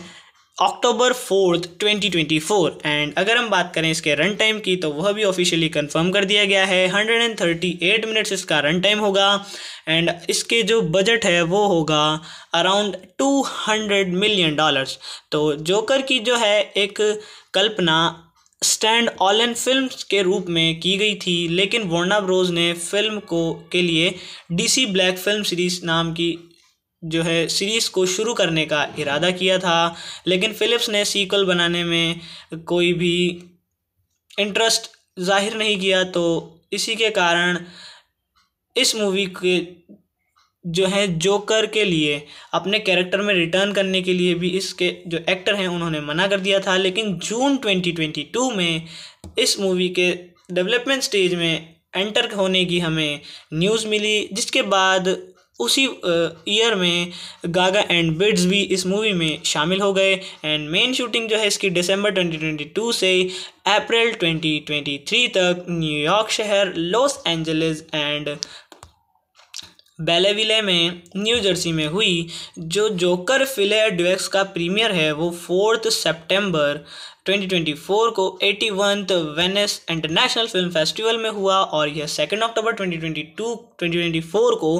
अक्टूबर फोर्थ 2024 एंड अगर हम बात करें इसके रन टाइम की तो वह भी ऑफिशियली कंफर्म कर दिया गया है 138 मिनट्स इसका रन टाइम होगा एंड इसके जो बजट है वो होगा अराउंड 200 मिलियन डॉलर्स तो जोकर की जो है एक कल्पना स्टैंड ऑल एन फिल्म के रूप में की गई थी लेकिन वोर्ना ब्रोज ने फिल्म को के लिए डीसी ब्लैक फिल्म सीरीज नाम की जो है सीरीज़ को शुरू करने का इरादा किया था लेकिन फ़िलिप्स ने सीक्वल बनाने में कोई भी इंटरेस्ट ज़ाहिर नहीं किया तो इसी के कारण इस मूवी के जो है जोकर के लिए अपने कैरेक्टर में रिटर्न करने के लिए भी इसके जो एक्टर हैं उन्होंने मना कर दिया था लेकिन जून 2022 में इस मूवी के डेवलपमेंट स्टेज में एंटर होने की हमें न्यूज़ मिली जिसके बाद उसी ईयर में गागा एंड बिड्स भी इस मूवी में शामिल हो गए एंड मेन शूटिंग जो है इसकी दिसंबर 2022 से अप्रैल 2023 तक न्यूयॉर्क शहर लॉस एंजलिस एंड बेलेविले में न्यू जर्सी में हुई जो जोकर फिलेयर ड्यूएक्स का प्रीमियर है वो फोर्थ सितंबर 2024 को eighty वनथ Venice international film festival में हुआ और यह सेकेंड अक्टूबर 2022 2024 को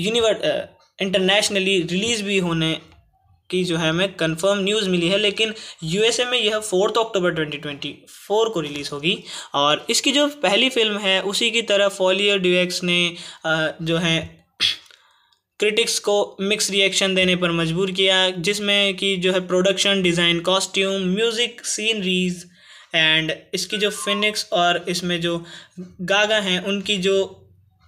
यूनिवर्स इंटरनेशनली रिलीज़ भी होने की जो है हमें कंफर्म न्यूज़ मिली है लेकिन यूएसए में यह फोर्थ अक्टूबर 2024 को रिलीज़ होगी और इसकी जो पहली फिल्म है उसी की तरह फॉलियर ड्यूएक्स ने uh, जो है क्रिटिक्स को मिक्स रिएक्शन देने पर मजबूर किया जिसमें कि जो है production design costume music sceneries and इसकी जो फिनिक्स और इसमें जो गागा हैं उनकी जो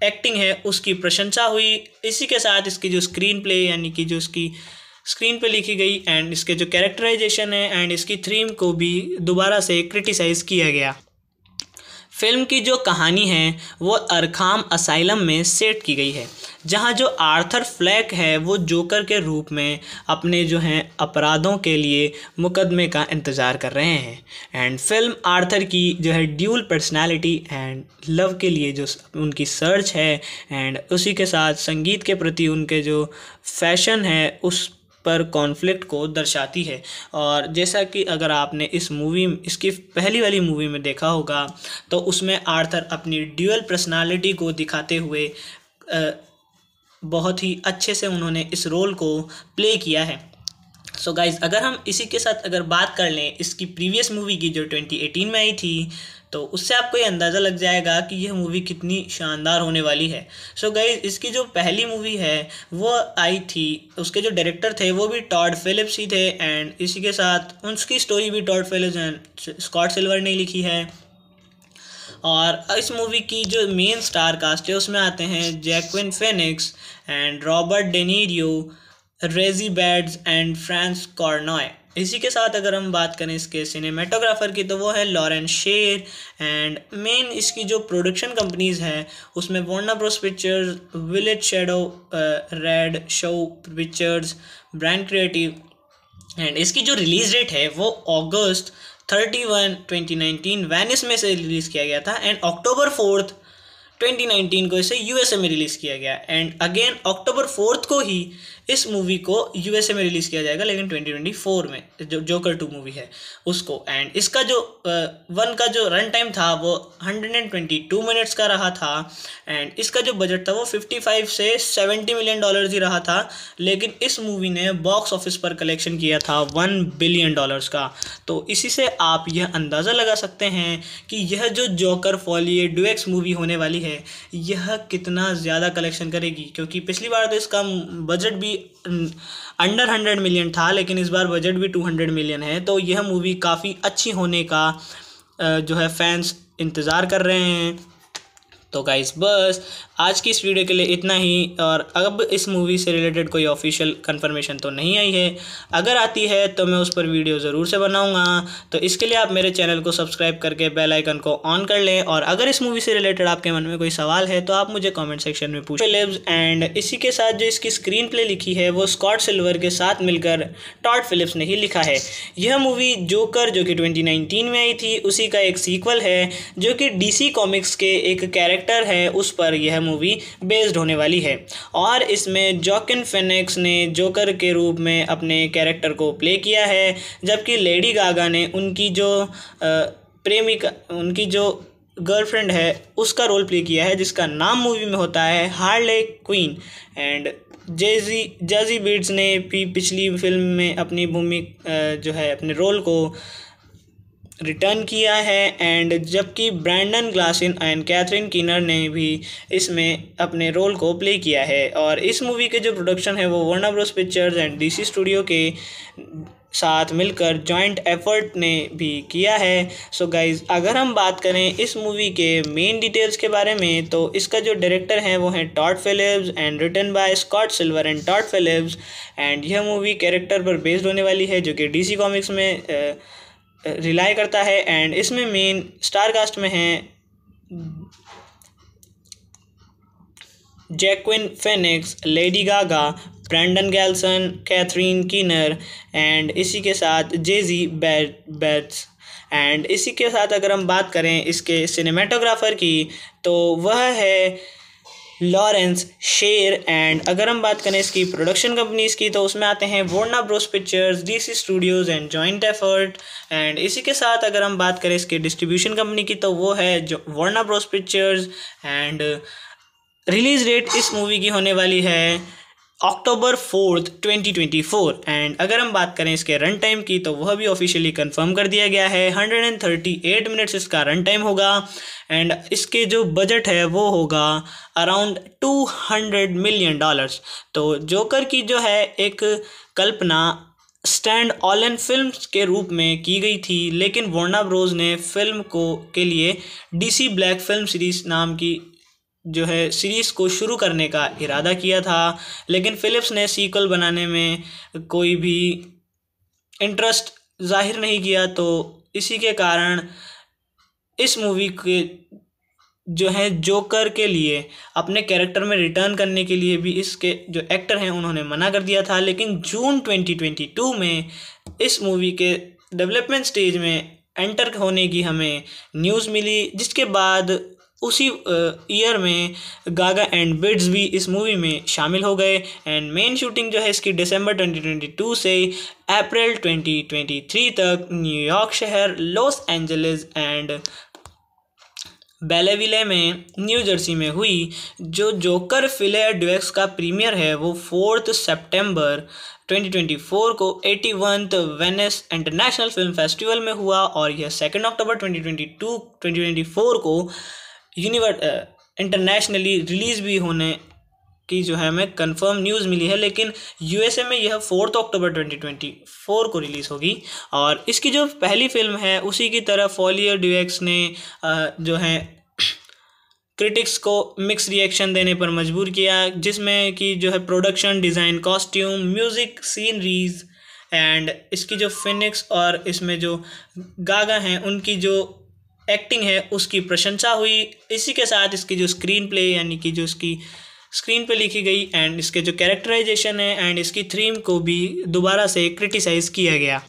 एक्टिंग है उसकी प्रशंसा हुई इसी के साथ इसकी जो स्क्रीन प्ले यानी कि जो इसकी स्क्रीन पे लिखी गई एंड इसके जो कैरेक्टराइजेशन है एंड इसकी थीम को भी दोबारा से क्रिटिसाइज़ किया गया फिल्म की जो कहानी है वो अरखाम असाइलम में सेट की गई है जहाँ जो आर्थर फ्लैक है वो जोकर के रूप में अपने जो हैं अपराधों के लिए मुकदमे का इंतज़ार कर रहे हैं एंड फिल्म आर्थर की जो है ड्यूल पर्सनालिटी एंड लव के लिए जो उनकी सर्च है एंड उसी के साथ संगीत के प्रति उनके जो फैशन है उस पर कॉन्फ्लिक्ट को दर्शाती है और जैसा कि अगर आपने इस मूवी इसकी पहली वाली मूवी में देखा होगा तो उसमें आर्थर अपनी ड्यूअल पर्सनालिटी को दिखाते हुए बहुत ही अच्छे से उन्होंने इस रोल को प्ले किया है सो so गाइज अगर हम इसी के साथ अगर बात कर लें इसकी प्रीवियस मूवी की जो 2018 में आई थी तो उससे आपको ये अंदाज़ा लग जाएगा कि यह मूवी कितनी शानदार होने वाली है सो so गाइज इसकी जो पहली मूवी है वो आई थी उसके जो डायरेक्टर थे वो भी टॉड फिलिप्स ही थे एंड इसी के साथ उसकी स्टोरी भी Todd Phillips and Scott Silver ने लिखी है और इस मूवी की जो मेन स्टार कास्ट है उसमें आते हैं Joaquin Phoenix and Robert De Niro Zazie Beetz and Frances कॉर्नॉय इसी के साथ अगर हम बात करें इसके सिनेमेटोग्राफर की तो वो है लॉरेंस शेर एंड मेन इसकी जो प्रोडक्शन कंपनीज हैं उसमें Warner Bros Pictures Village shadow red show Pictures brand Creative and इसकी जो रिलीज डेट है वो अगस्त thirty one twenty nineteen Venice में से रिलीज़ किया गया था एंड अक्टूबर फोर्थ 2019 को इसे यूएसए में रिलीज़ किया गया एंड अगेन अक्टूबर फोर्थ को ही इस मूवी को यूएसए में रिलीज़ किया जाएगा लेकिन 2024 में जो जोकर टू मूवी है उसको एंड इसका जो वन uh, का जो रन टाइम था वो 122 मिनट्स का रहा था एंड इसका जो बजट था वो 55 से 70 मिलियन डॉलर ही रहा था लेकिन इस मूवी ने बॉक्स ऑफिस पर कलेक्शन किया था वन बिलियन डॉलर्स का तो इसी से आप यह अंदाज़ा लगा सकते हैं कि यह जो जोकर फॉलिए डुएक्स मूवी होने वाली है यह कितना ज़्यादा कलेक्शन करेगी क्योंकि पिछली बार तो इसका बजट भी अंडर हंड्रेड मिलियन था लेकिन इस बार बजट भी टू हंड्रेड मिलियन है तो यह मूवी काफ़ी अच्छी होने का जो है फैंस इंतज़ार कर रहे हैं तो गाइस बस आज की इस वीडियो के लिए इतना ही और अब इस मूवी से रिलेटेड कोई ऑफिशियल कंफर्मेशन तो नहीं आई है अगर आती है तो मैं उस पर वीडियो ज़रूर से बनाऊंगा तो इसके लिए आप मेरे चैनल को सब्सक्राइब करके बेल आइकन को ऑन कर लें और अगर इस मूवी से रिलेटेड आपके मन में कोई सवाल है तो आप मुझे कमेंट सेक्शन में पूछ फिलिप्स एंड इसी के साथ जो इसकी स्क्रीन प्ले लिखी है वो स्कॉट सिल्वर के साथ मिलकर टॉट फिलिप्स ने ही लिखा है यह मूवी जोकर जो कि ट्वेंटी में आई थी उसी का एक सीक्वल है जो कि डी कॉमिक्स के एक कैरेक्टर है उस पर यह मूवी बेस्ड होने वाली है और इसमें जॉकिन फेनिक्स ने जोकर के रूप में अपने कैरेक्टर को प्ले किया है जबकि लेडी गागा ने उनकी जो प्रेमिका उनकी जो गर्लफ्रेंड है उसका रोल प्ले किया है जिसका नाम मूवी में होता है Harley Quinn and Zazie Zazie Beetz ने भी पिछली फिल्म में अपनी भूमि जो है अपने रोल को रिटर्न किया है एंड जबकि ब्रैंडन ग्लासिन एंड कैथरीन किनर ने भी इसमें अपने रोल को प्ले किया है और इस मूवी के जो प्रोडक्शन है वो Warner Bros Pictures and DC studio के साथ मिलकर जॉइंट एफर्ट ने भी किया है सो so गाइज अगर हम बात करें इस मूवी के मेन डिटेल्स के बारे में तो इसका जो डायरेक्टर हैं वो हैं Todd Phillips and written by Scott Silver and Todd Phillips and यह मूवी कैरेक्टर पर बेस्ड होने वाली है जो कि डीसी कॉमिक्स में आ, रिलाई करता है एंड इसमें मेन स्टार कास्ट में है Joaquin Phoenix Lady Gaga Brendan Gleeson Catherine Keener and इसी के साथ जेजी बैट बैट्स एंड इसी के साथ अगर हम बात करें इसके सिनेमाटोग्राफ़र की तो वह है लॉरेंस शेर एंड अगर हम बात करें इसकी प्रोडक्शन कंपनीज़ की तो उसमें आते हैं Warner Bros Pictures DC Studios and joint effort and इसी के साथ अगर हम बात करें इसके डिस्ट्रीब्यूशन कंपनी की तो वो है जो Bros Pictures and release date इस मूवी की होने वाली है अक्टूबर फोर्थ 2024 एंड अगर हम बात करें इसके रन टाइम की तो वह भी ऑफिशियली कंफर्म कर दिया गया है 138 मिनट्स इसका रन टाइम होगा एंड इसके जो बजट है वो होगा अराउंड 200 मिलियन डॉलर्स तो जोकर की जो है एक कल्पना स्टैंड ऑल एन फिल्म के रूप में की गई थी लेकिन वोर्ना ब्रोज ने फिल्म को के लिए डीसी ब्लैक फिल्म सीरीज नाम की जो है सीरीज़ को शुरू करने का इरादा किया था लेकिन फ़िलिप्स ने सीक्वल बनाने में कोई भी इंटरेस्ट जाहिर नहीं किया तो इसी के कारण इस मूवी के जो है जोकर के लिए अपने कैरेक्टर में रिटर्न करने के लिए भी इसके जो एक्टर हैं उन्होंने मना कर दिया था लेकिन जून 2022 में इस मूवी के डेवलपमेंट स्टेज में एंटर होने की हमें न्यूज़ मिली जिसके बाद उसी ईयर में गागा एंड बिड्स भी इस मूवी में शामिल हो गए एंड मेन शूटिंग जो है इसकी दिसंबर 2022 से अप्रैल 2023 तक न्यूयॉर्क शहर लॉस एंजलिस एंड बेलेविले में न्यू जर्सी में हुई जो जोकर फिलेयर डिवेक्स का प्रीमियर है वो फोर्थ सितंबर 2024 को eighty वनथ Venice international film festival में हुआ और यह सेकेंड अक्टूबर 2022 2024 को यूनिवर्स इंटरनेशनली रिलीज़ भी होने की जो है हमें कंफर्म न्यूज़ मिली है लेकिन यूएसए में यह फोर्थ अक्टूबर 2024 को रिलीज़ होगी और इसकी जो पहली फिल्म है उसी की तरह फॉलियर डिवेक्स ने uh, जो है क्रिटिक्स को मिक्स रिएक्शन देने पर मजबूर किया जिसमें कि जो है production design costume music sceneries and इसकी जो फिनिक्स और इसमें जो गागा हैं उनकी जो एक्टिंग है उसकी प्रशंसा हुई इसी के साथ इसकी जो स्क्रीन प्ले यानी कि जो इसकी स्क्रीन पे लिखी गई एंड इसके जो कैरेक्टराइजेशन है एंड इसकी थीम को भी दोबारा से क्रिटिसाइज़ किया गया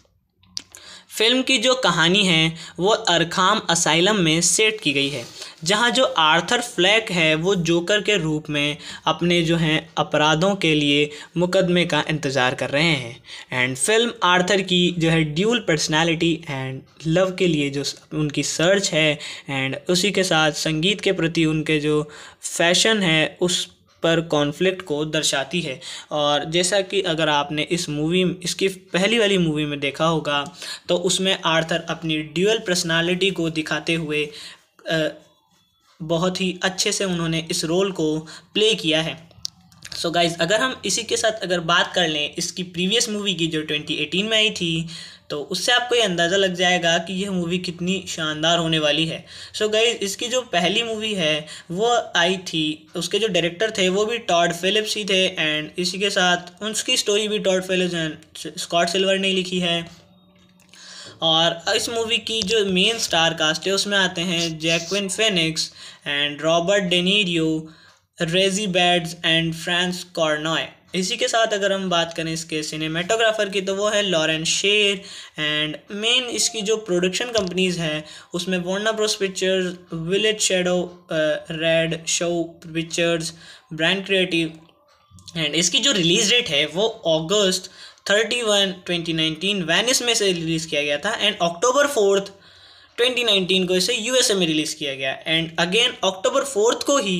फिल्म की जो कहानी है वो अरखाम असाइलम में सेट की गई है जहाँ जो आर्थर फ्लैक है वो जोकर के रूप में अपने जो हैं अपराधों के लिए मुकदमे का इंतज़ार कर रहे हैं एंड फिल्म आर्थर की जो है ड्यूल पर्सनालिटी एंड लव के लिए जो उनकी सर्च है एंड उसी के साथ संगीत के प्रति उनके जो फैशन है उस पर कॉन्फ्लिक्ट को दर्शाती है और जैसा कि अगर आपने इस मूवी इसकी पहली वाली मूवी में देखा होगा तो उसमें आर्थर अपनी ड्यूअल पर्सनालिटी को दिखाते हुए बहुत ही अच्छे से उन्होंने इस रोल को प्ले किया है सो so गाइज़ अगर हम इसी के साथ अगर बात कर लें इसकी प्रीवियस मूवी की जो 2018 में आई थी तो उससे आपको ये अंदाज़ा लग जाएगा कि यह मूवी कितनी शानदार होने वाली है सो so गई इसकी जो पहली मूवी है वो आई थी उसके जो डायरेक्टर थे वो भी टॉड फिलिप्स ही थे एंड इसी के साथ उनकी स्टोरी भी Todd Phillips and Scott Silver ने लिखी है और इस मूवी की जो मेन स्टार कास्ट है उसमें आते हैं Joaquin Phoenix and Robert De Niro Zazie Beetz and Frances कॉर्नॉय इसी के साथ अगर हम बात करें इसके सिनेमेटोग्राफर की तो वो है लॉरेंस शेर एंड मेन इसकी जो प्रोडक्शन कंपनीज़ हैं उसमें Warner Bros Pictures Village shadow red show Pictures brand Creative and इसकी जो रिलीज़ डेट है वो अगस्त thirty one twenty nineteen Venice में से रिलीज़ किया गया था एंड अक्टूबर फोर्थ 2019 को इसे यूएसए में रिलीज़ किया गया एंड अगेन अक्टूबर फोर्थ को ही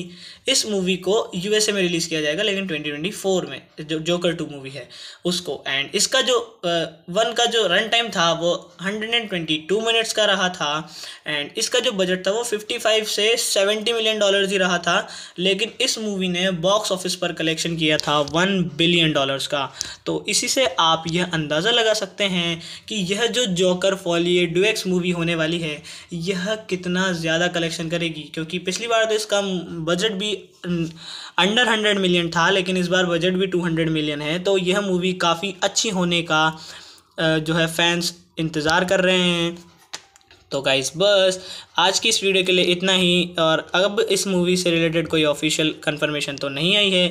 इस मूवी को यूएसए में रिलीज़ किया जाएगा लेकिन 2024 में जो जोकर टू मूवी है उसको एंड इसका जो वन का जो रन टाइम था वो 122 मिनट्स का रहा था एंड इसका जो बजट था वो 55 से 70 मिलियन डॉलर्स ही रहा था लेकिन इस मूवी ने बॉक्स ऑफिस पर कलेक्शन किया था वन बिलियन डॉलर्स का तो इसी से आप यह अंदाज़ा लगा सकते हैं कि यह जो जोकर फॉलिए डुएक्स मूवी होने वाली है यह कितना ज़्यादा कलेक्शन करेगी क्योंकि पिछली बार तो इसका बजट भी अंडर हंड्रेड मिलियन था लेकिन इस बार बजट भी टू हंड्रेड मिलियन है तो यह मूवी काफ़ी अच्छी होने का जो है फैंस इंतज़ार कर रहे हैं तो गाइस बस आज की इस वीडियो के लिए इतना ही और अब इस मूवी से रिलेटेड कोई ऑफिशियल कन्फर्मेशन तो नहीं आई है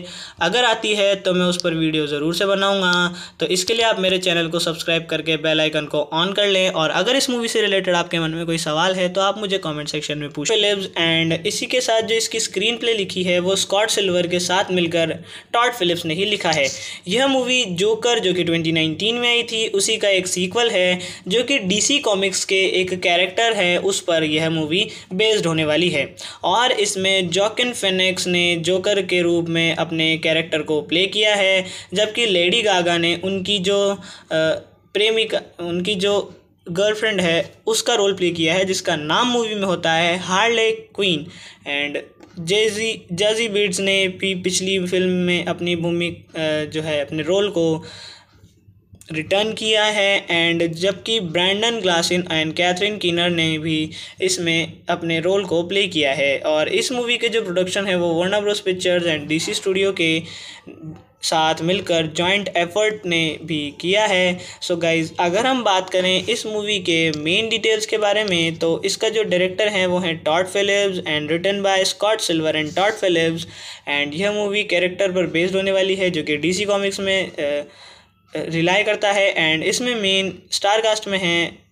अगर आती है तो मैं उस पर वीडियो ज़रूर से बनाऊंगा तो इसके लिए आप मेरे चैनल को सब्सक्राइब करके बेल आइकन को ऑन कर लें और अगर इस मूवी से रिलेटेड आपके मन में कोई सवाल है तो आप मुझे कॉमेंट सेक्शन में पूछ फिलिप्स एंड इसी के साथ जो इसकी स्क्रीन प्ले लिखी है वो स्कॉट सिल्वर के साथ मिलकर टॉट फिलिप्स ने ही लिखा है यह मूवी जोकर जो कि ट्वेंटी में आई थी उसी का एक सीक्वल है जो कि डी कॉमिक्स के एक कैरेक्टर है उस पर यह मूवी बेस्ड होने वाली है और इसमें जॉकिन फेनिक्स ने जोकर के रूप में अपने कैरेक्टर को प्ले किया है जबकि लेडी गागा ने उनकी जो प्रेमिका उनकी जो गर्लफ्रेंड है उसका रोल प्ले किया है जिसका नाम मूवी में होता है Harley Quinn and Zazie Zazie Beetz ने भी पिछली फिल्म में अपनी भूमि जो है अपने रोल को रिटर्न किया है एंड जबकि ब्रैंडन ग्लासिन एंड कैथरीन किनर ने भी इसमें अपने रोल को प्ले किया है और इस मूवी के जो प्रोडक्शन है वो Warner Bros Pictures and DC studio के साथ मिलकर जॉइंट एफर्ट ने भी किया है सो so गाइज अगर हम बात करें इस मूवी के मेन डिटेल्स के बारे में तो इसका जो डायरेक्टर हैं वो हैं Todd Phillips and written by Scott Silver and Todd Phillips and यह मूवी कैरेक्टर पर बेस्ड होने वाली है जो कि डीसी कॉमिक्स में आ, रिलाई करता है एंड इसमें मेन स्टार कास्ट में है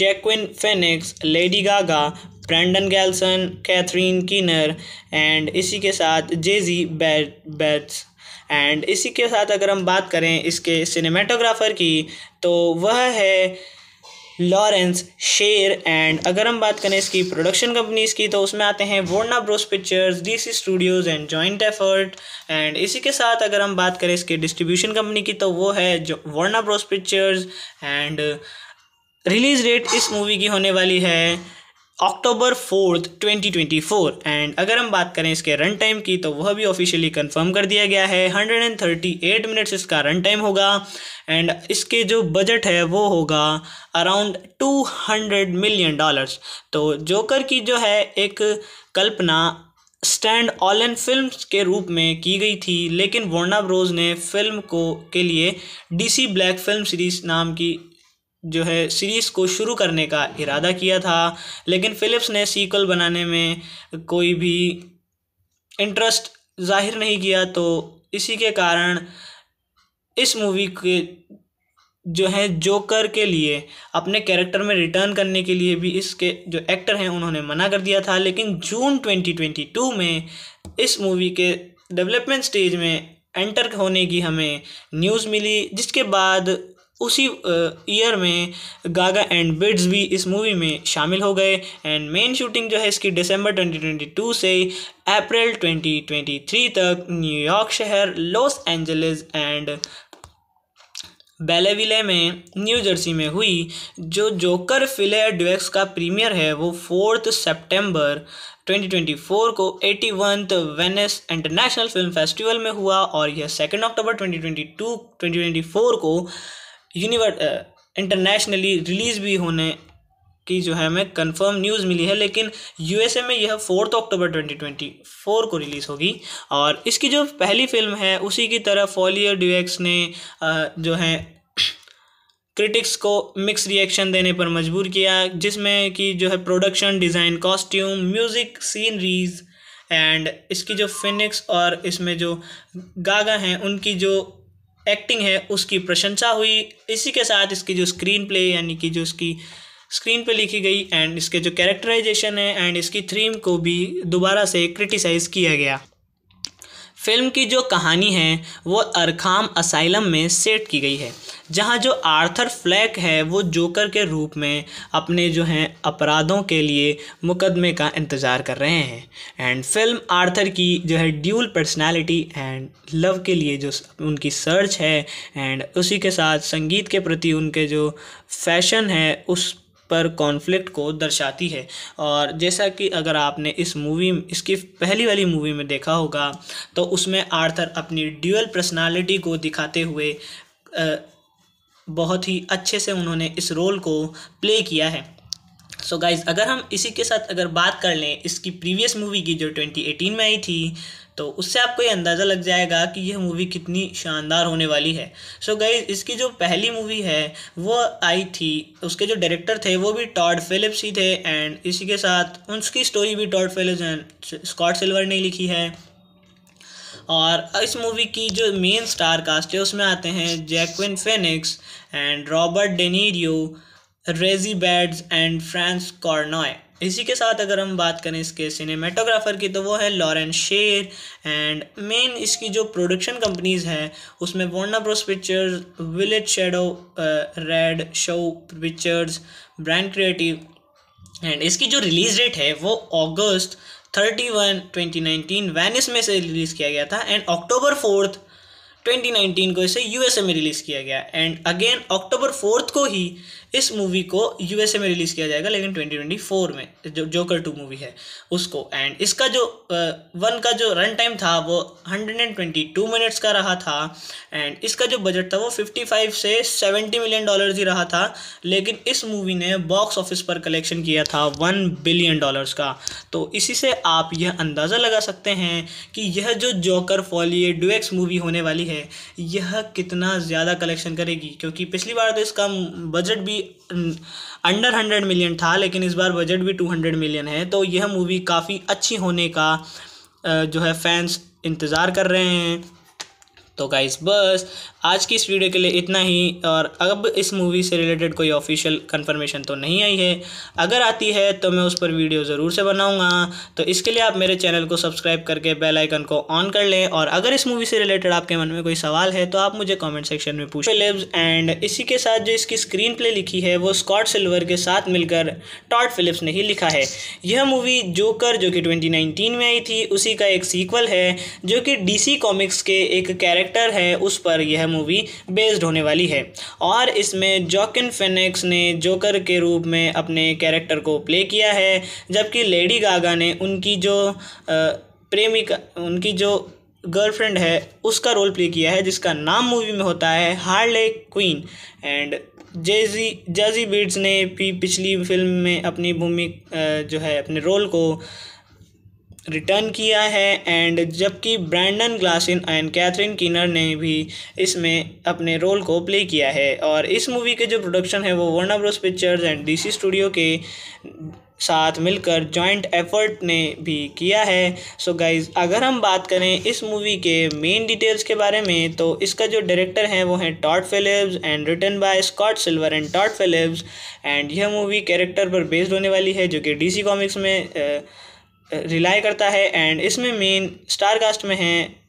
Joaquin Phoenix Lady Gaga Brendan Gleeson Catherine Keener and इसी के साथ जेजी बैट बैट्स एंड इसी के साथ अगर हम बात करें इसके सिनेमाटोग्राफ़र की तो वह है लॉरेंस शेर एंड अगर हम बात करें इसकी प्रोडक्शन कंपनीज की तो उसमें आते हैं Warner Bros Pictures DC Studios and joint effort and इसी के साथ अगर हम बात करें इसके डिस्ट्रीब्यूशन कंपनी की तो वो है जो Bros Pictures and release date इस मूवी की होने वाली है अक्टूबर फोर्थ 2024 एंड अगर हम बात करें इसके रन टाइम की तो वह भी ऑफिशियली कंफर्म कर दिया गया है 138 मिनट्स इसका रन टाइम होगा एंड इसके जो बजट है वो होगा अराउंड 200 मिलियन डॉलर्स तो जोकर की जो है एक कल्पना स्टैंड ऑल एन फिल्म के रूप में की गई थी लेकिन वोर्ना ब्रोज ने फिल्म को के लिए डीसी ब्लैक फिल्म सीरीज नाम की जो है सीरीज़ को शुरू करने का इरादा किया था लेकिन फ़िलिप्स ने सीक्वल बनाने में कोई भी इंटरेस्ट जाहिर नहीं किया तो इसी के कारण इस मूवी के जो है जोकर के लिए अपने कैरेक्टर में रिटर्न करने के लिए भी इसके जो एक्टर हैं उन्होंने मना कर दिया था लेकिन जून 2022 में इस मूवी के डेवलपमेंट स्टेज में एंटर होने की हमें न्यूज़ मिली जिसके बाद उसी ईयर में गागा एंड बिड्स भी इस मूवी में शामिल हो गए एंड मेन शूटिंग जो है इसकी दिसंबर 2022 से अप्रैल 2023 तक न्यूयॉर्क शहर लॉस एंजलिस एंड बेलेविले में न्यू जर्सी में हुई जो जोकर फिलेयर डिवेक्स का प्रीमियर है वो फोर्थ सितंबर 2024 को eighty one Venice international film festival में हुआ और यह सेकेंड अक्टूबर 2022 2024 को यूनिवर्स इंटरनेशनली रिलीज़ भी होने की जो है हमें कंफर्म न्यूज़ मिली है लेकिन यूएसए में यह फोर्थ अक्टूबर 2024 को रिलीज़ होगी और इसकी जो पहली फिल्म है उसी की तरह फॉलियर ड्यूएक्स ने uh, जो है क्रिटिक्स को मिक्स रिएक्शन देने पर मजबूर किया जिसमें कि जो है production design costume music sceneries and इसकी जो फिनिक्स और इसमें जो गागा हैं उनकी जो एक्टिंग है उसकी प्रशंसा हुई इसी के साथ इसकी जो स्क्रीन प्ले यानी कि जो इसकी स्क्रीन पे लिखी गई एंड इसके जो कैरेक्टराइजेशन है एंड इसकी थीम को भी दोबारा से क्रिटिसाइज़ किया गया फिल्म की जो कहानी है वो अरखाम असाइलम में सेट की गई है जहाँ जो आर्थर फ्लैक है वो जोकर के रूप में अपने जो हैं अपराधों के लिए मुकदमे का इंतज़ार कर रहे हैं एंड फिल्म आर्थर की जो है ड्यूल पर्सनालिटी एंड लव के लिए जो उनकी सर्च है एंड उसी के साथ संगीत के प्रति उनके जो फैशन है उस पर कॉन्फ्लिक्ट को दर्शाती है और जैसा कि अगर आपने इस मूवी इसकी पहली वाली मूवी में देखा होगा तो उसमें आर्थर अपनी ड्यूअल पर्सनालिटी को दिखाते हुए बहुत ही अच्छे से उन्होंने इस रोल को प्ले किया है सो so गाइज़ अगर हम इसी के साथ अगर बात कर लें इसकी प्रीवियस मूवी की जो 2018 में आई थी तो उससे आपको ये अंदाज़ा लग जाएगा कि यह मूवी कितनी शानदार होने वाली है सो so गई इसकी जो पहली मूवी है वो आई थी उसके जो डायरेक्टर थे वो भी टॉड फिलिप्स ही थे एंड इसी के साथ उसकी स्टोरी भी Todd Phillips and Scott Silver ने लिखी है और इस मूवी की जो मेन स्टार कास्ट है उसमें आते हैं Joaquin Phoenix and Robert De Niro Zazie Beetz and Frances कॉर्नॉय इसी के साथ अगर हम बात करें इसके सिनेमेटोग्राफर की तो वो है लॉरेंस शेर एंड मेन इसकी जो प्रोडक्शन कंपनीज़ हैं उसमें Warner Bros Pictures Village shadow red show Pictures brand Creative and इसकी जो रिलीज़ डेट है वो अगस्त thirty one twenty nineteen Venice में से रिलीज़ किया गया था एंड अक्टूबर फोर्थ 2019 को इसे यूएसए में रिलीज़ किया गया एंड अगेन अक्टूबर फोर्थ को ही इस मूवी को यूएसए में रिलीज़ किया जाएगा लेकिन 2024 में जो जोकर टू मूवी है उसको एंड इसका जो वन का जो रन टाइम था वो 122 मिनट्स का रहा था एंड इसका जो बजट था वो 55 से 70 मिलियन डॉलर ही रहा था लेकिन इस मूवी ने बॉक्स ऑफिस पर कलेक्शन किया था वन बिलियन डॉलर्स का तो इसी से आप यह अंदाज़ा लगा सकते हैं कि यह जो जोकर फॉलिए डुएक्स मूवी होने वाली है यह कितना ज़्यादा कलेक्शन करेगी क्योंकि पिछली बार तो इसका बजट भी अंडर हंड्रेड मिलियन था लेकिन इस बार बजट भी टू हंड्रेड मिलियन है तो यह मूवी काफ़ी अच्छी होने का जो है फैंस इंतज़ार कर रहे हैं तो गाइस बस आज की इस वीडियो के लिए इतना ही और अब इस मूवी से रिलेटेड कोई ऑफिशियल कन्फर्मेशन तो नहीं आई है अगर आती है तो मैं उस पर वीडियो ज़रूर से बनाऊँगा तो इसके लिए आप मेरे चैनल को सब्सक्राइब करके बेल आइकन को ऑन कर लें और अगर इस मूवी से रिलेटेड आपके मन में कोई सवाल है तो आप मुझे कॉमेंट सेक्शन में पूछ फिलिप्स एंड इसी के साथ जो इसकी स्क्रीन प्ले लिखी है वो स्कॉट सिल्वर के साथ मिलकर टॉट फिलिप्स ने ही लिखा है यह मूवी जोकर जो कि ट्वेंटी में आई थी उसी का एक सीक्वल है जो कि डी कॉमिक्स के एक कैरेक्टर है उस पर यह मूवी बेस्ड होने वाली है और इसमें जॉकिन फेनिक्स ने जोकर के रूप में अपने कैरेक्टर को प्ले किया है जबकि लेडी गागा ने उनकी जो प्रेमिका उनकी जो गर्लफ्रेंड है उसका रोल प्ले किया है जिसका नाम मूवी में होता है Harley Quinn and Zazie Zazie Beetz ने भी पिछली फिल्म में अपनी भूमि जो है अपने रोल को रिटर्न किया है एंड जबकि ब्रैंडन ग्लासिन एंड कैथरीन किनर ने भी इसमें अपने रोल को प्ले किया है और इस मूवी के जो प्रोडक्शन है वो Warner Bros Pictures and DC studio के साथ मिलकर जॉइंट एफर्ट ने भी किया है सो so गाइज अगर हम बात करें इस मूवी के मेन डिटेल्स के बारे में तो इसका जो डायरेक्टर हैं वो हैं Todd Phillips and written by Scott Silver and Todd Phillips and यह मूवी कैरेक्टर पर बेस्ड होने वाली है जो कि डीसी कॉमिक्स में आ, रिलाई करता है एंड इसमें मेन स्टार कास्ट में है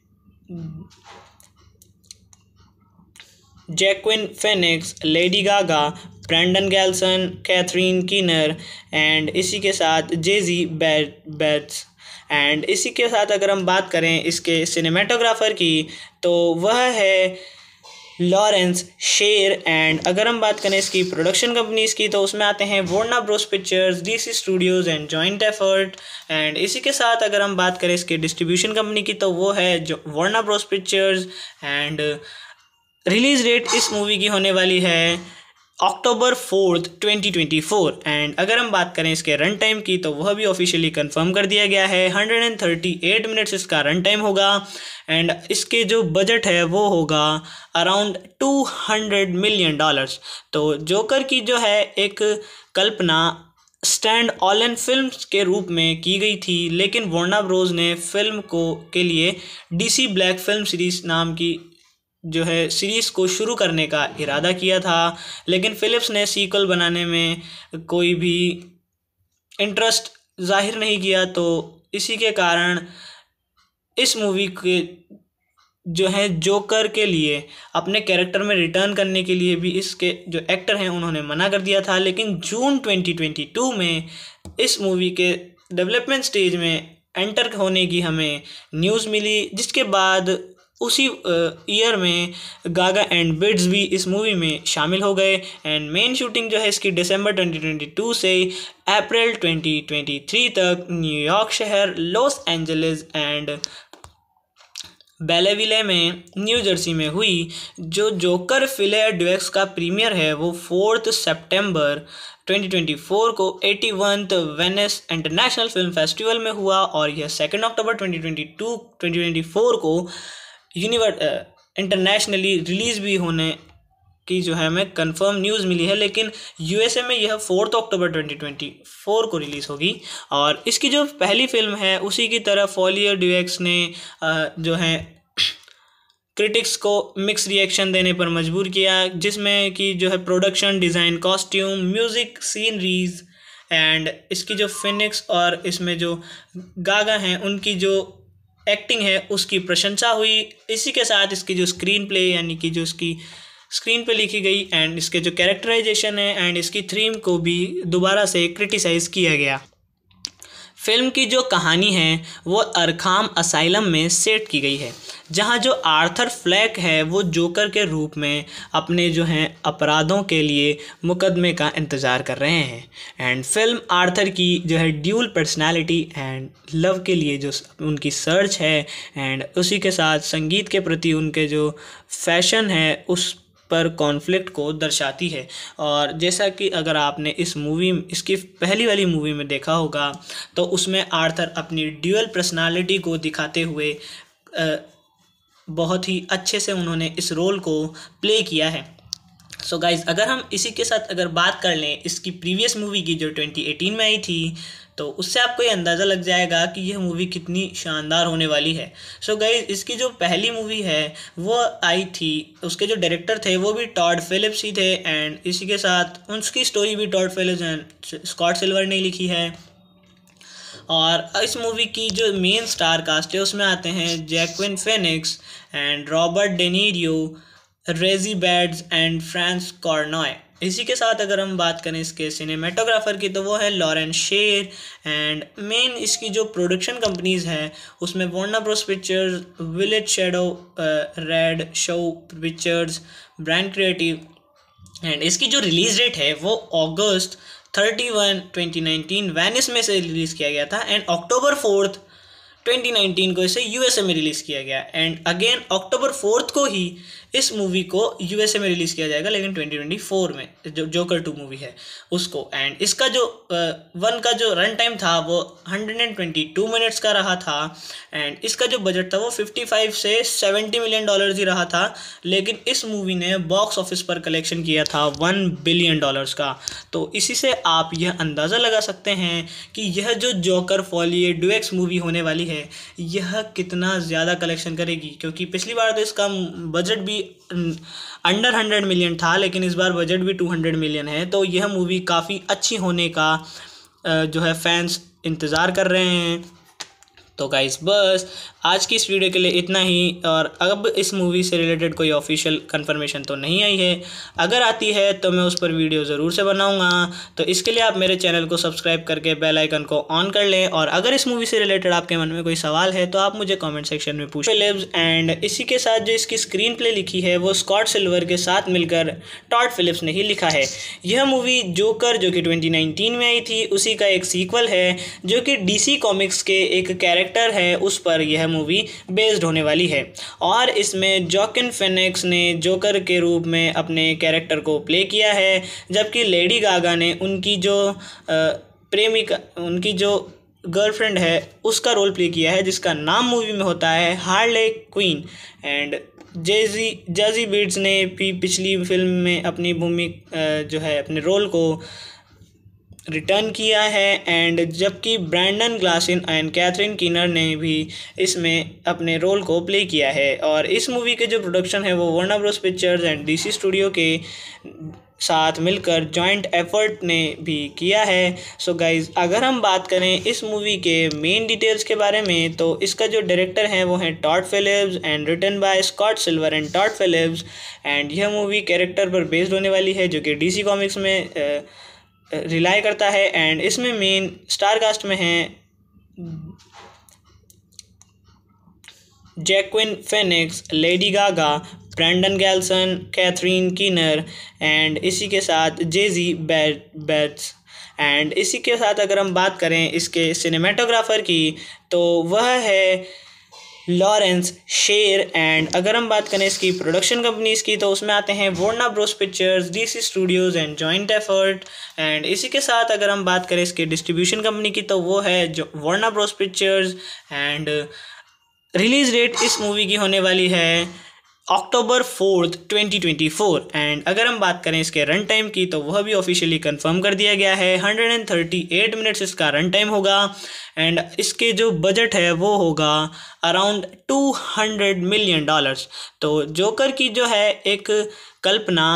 Joaquin Phoenix Lady Gaga Brendan Gleeson Catherine Keener and इसी के साथ जेजी बैट बैट्स एंड इसी के साथ अगर हम बात करें इसके सिनेमाटोग्राफ़र की तो वह है लॉरेंस शेर एंड अगर हम बात करें इसकी प्रोडक्शन कंपनीज की तो उसमें आते हैं Warner Bros Pictures DC Studios and joint effort and इसी के साथ अगर हम बात करें इसके डिस्ट्रीब्यूशन कंपनी की तो वो है जो Bros Pictures and release date इस मूवी की होने वाली है अक्टूबर फोर्थ 2024 एंड अगर हम बात करें इसके रन टाइम की तो वह भी ऑफिशियली कंफर्म कर दिया गया है 138 मिनट्स इसका रन टाइम होगा एंड इसके जो बजट है वो होगा अराउंड 200 मिलियन डॉलर्स तो जोकर की जो है एक कल्पना स्टैंड ऑल एन फिल्म के रूप में की गई थी लेकिन वोर्ना ब्रोज ने फिल्म को के लिए डीसी ब्लैक फिल्म सीरीज नाम की जो है सीरीज़ को शुरू करने का इरादा किया था लेकिन फ़िलिप्स ने सीक्वल बनाने में कोई भी इंटरेस्ट जाहिर नहीं किया तो इसी के कारण इस मूवी के जो है जोकर के लिए अपने कैरेक्टर में रिटर्न करने के लिए भी इसके जो एक्टर हैं उन्होंने मना कर दिया था लेकिन जून 2022 में इस मूवी के डेवलपमेंट स्टेज में एंटर होने की हमें न्यूज़ मिली जिसके बाद उसी ईयर में गागा एंड बिड्स भी इस मूवी में शामिल हो गए एंड मेन शूटिंग जो है इसकी दिसंबर 2022 से अप्रैल 2023 तक न्यूयॉर्क शहर लॉस एंजलिस एंड बेलेविले में न्यू जर्सी में हुई जो जोकर फिलेयर डिवेक्स का प्रीमियर है वो फोर्थ सितंबर 2024 को eighty one Venice international film festival में हुआ और यह सेकेंड अक्टूबर 2022 2024 को यूनिवर्स इंटरनेशनली रिलीज़ भी होने की जो है हमें कंफर्म न्यूज़ मिली है लेकिन यूएसए में यह फोर्थ अक्टूबर 2024 को रिलीज़ होगी और इसकी जो पहली फिल्म है उसी की तरह फॉलियर ड्यूएक्स ने uh, जो है क्रिटिक्स को मिक्स रिएक्शन देने पर मजबूर किया जिसमें कि जो है production design costume music sceneries and इसकी जो फिनिक्स और इसमें जो गागा हैं उनकी जो एक्टिंग है उसकी प्रशंसा हुई इसी के साथ इसकी जो स्क्रीन प्ले यानी कि जो इसकी स्क्रीन पे लिखी गई एंड इसके जो कैरेक्टराइजेशन है एंड इसकी थीम को भी दोबारा से क्रिटिसाइज़ किया गया फिल्म की जो कहानी है वो अरखाम असाइलम में सेट की गई है जहाँ जो आर्थर फ्लैक है वो जोकर के रूप में अपने जो हैं अपराधों के लिए मुकदमे का इंतज़ार कर रहे हैं एंड फिल्म आर्थर की जो है ड्यूल पर्सनालिटी एंड लव के लिए जो उनकी सर्च है एंड उसी के साथ संगीत के प्रति उनके जो फैशन है उस पर कॉन्फ्लिक्ट को दर्शाती है और जैसा कि अगर आपने इस मूवी इसकी पहली वाली मूवी में देखा होगा तो उसमें आर्थर अपनी ड्यूअल पर्सनालिटी को दिखाते हुए बहुत ही अच्छे से उन्होंने इस रोल को प्ले किया है सो so गाइज़ अगर हम इसी के साथ अगर बात कर लें इसकी प्रीवियस मूवी की जो 2018 में आई थी तो उससे आपको ये अंदाज़ा लग जाएगा कि यह मूवी कितनी शानदार होने वाली है सो so गई इसकी जो पहली मूवी है वो आई थी उसके जो डायरेक्टर थे वो भी टॉड फिलिप्स ही थे एंड इसी के साथ उसकी स्टोरी भी Todd Phillips and Scott Silver ने लिखी है और इस मूवी की जो मेन स्टार कास्ट है उसमें आते हैं Joaquin Phoenix and Robert De Niro Zazie Beetz and Frances कॉर्नॉय इसी के साथ अगर हम बात करें इसके सिनेमेटोग्राफर की तो वो है लॉरेन शेर एंड मेन इसकी जो प्रोडक्शन कंपनीज़ हैं उसमें Warner Bros Pictures Village shadow red show Pictures brand Creative and इसकी जो रिलीज़ डेट है वो अगस्त thirty one twenty nineteen Venice में से रिलीज़ किया गया था एंड अक्टूबर फोर्थ 2019 को इसे यूएसए में रिलीज़ किया गया एंड अगेन अक्टूबर फोर्थ को ही इस मूवी को यूएसए में रिलीज़ किया जाएगा लेकिन 2024 में जो जोकर टू मूवी है उसको एंड इसका जो वन का जो रन टाइम था वो 122 मिनट्स का रहा था एंड इसका जो बजट था वो 55 से 70 मिलियन डॉलर ही रहा था लेकिन इस मूवी ने बॉक्स ऑफिस पर कलेक्शन किया था वन बिलियन डॉलर्स का तो इसी से आप यह अंदाज़ा लगा सकते हैं कि यह जो जोकर फॉलिए डुएक्स मूवी होने वाली है यह कितना ज़्यादा कलेक्शन करेगी क्योंकि पिछली बार तो इसका बजट भी अंडर हंड्रेड मिलियन था लेकिन इस बार बजट भी टू हंड्रेड मिलियन है तो यह मूवी काफ़ी अच्छी होने का जो है फैंस इंतज़ार कर रहे हैं तो गाइस बस आज की इस वीडियो के लिए इतना ही और अब इस मूवी से रिलेटेड कोई ऑफिशियल कन्फर्मेशन तो नहीं आई है अगर आती है तो मैं उस पर वीडियो ज़रूर से बनाऊंगा तो इसके लिए आप मेरे चैनल को सब्सक्राइब करके बेल आइकन को ऑन कर लें और अगर इस मूवी से रिलेटेड आपके मन में कोई सवाल है तो आप मुझे कॉमेंट सेक्शन में पूछ फिलिप्स एंड इसी के साथ जो इसकी स्क्रीन प्ले लिखी है वो स्कॉट सिल्वर के साथ मिलकर टॉट फिलिप्स ने ही लिखा है यह मूवी जोकर जो कि ट्वेंटी में आई थी उसी का एक सीक्वल है जो कि डी कॉमिक्स के एक कैरेक्टर कैरेक्टर है उस पर यह मूवी बेस्ड होने वाली है और इसमें जॉकिन फिनिक्स ने जोकर के रूप में अपने कैरेक्टर को प्ले किया है जबकि लेडी गागा ने उनकी जो प्रेमिका उनकी जो गर्लफ्रेंड है उसका रोल प्ले किया है जिसका नाम मूवी में होता है Harley Quinn and Zazie Zazie Beetz ने भी पिछली फिल्म में अपनी भूमि जो है अपने रोल को रिटर्न किया है एंड जबकि ब्रैंडन ग्लासिन एंड कैथरीन किनर ने भी इसमें अपने रोल को प्ले किया है और इस मूवी के जो प्रोडक्शन है वो Warner Bros Pictures and DC studio के साथ मिलकर जॉइंट एफर्ट ने भी किया है सो so गाइज अगर हम बात करें इस मूवी के मेन डिटेल्स के बारे में तो इसका जो डायरेक्टर हैं वो हैं Todd Phillips and written by Scott Silver and Todd Phillips and यह मूवी कैरेक्टर पर बेस्ड होने वाली है जो कि डीसी कॉमिक्स में uh, रिलाई करता है एंड इसमें मेन स्टार कास्ट में है Joaquin Phoenix Lady Gaga Brendan Gleeson Catherine Keener and इसी के साथ जेजी बैट बैट्स एंड इसी के साथ अगर हम बात करें इसके सिनेमाटोग्राफ़र की तो वह है लॉरेंस शेर एंड अगर हम बात करें इसकी प्रोडक्शन कंपनीज की तो उसमें आते हैं Warner Bros Pictures DC Studios and joint effort and इसी के साथ अगर हम बात करें इसके डिस्ट्रीब्यूशन कंपनी की तो वो है Warner Bros Pictures and release date इस मूवी की होने वाली है अक्टूबर फोर्थ 2024 एंड अगर हम बात करें इसके रन टाइम की तो वह भी ऑफिशियली कंफर्म कर दिया गया है 138 मिनट्स इसका रन टाइम होगा एंड इसके जो बजट है वो होगा अराउंड 200 मिलियन डॉलर्स तो जोकर की जो है एक कल्पना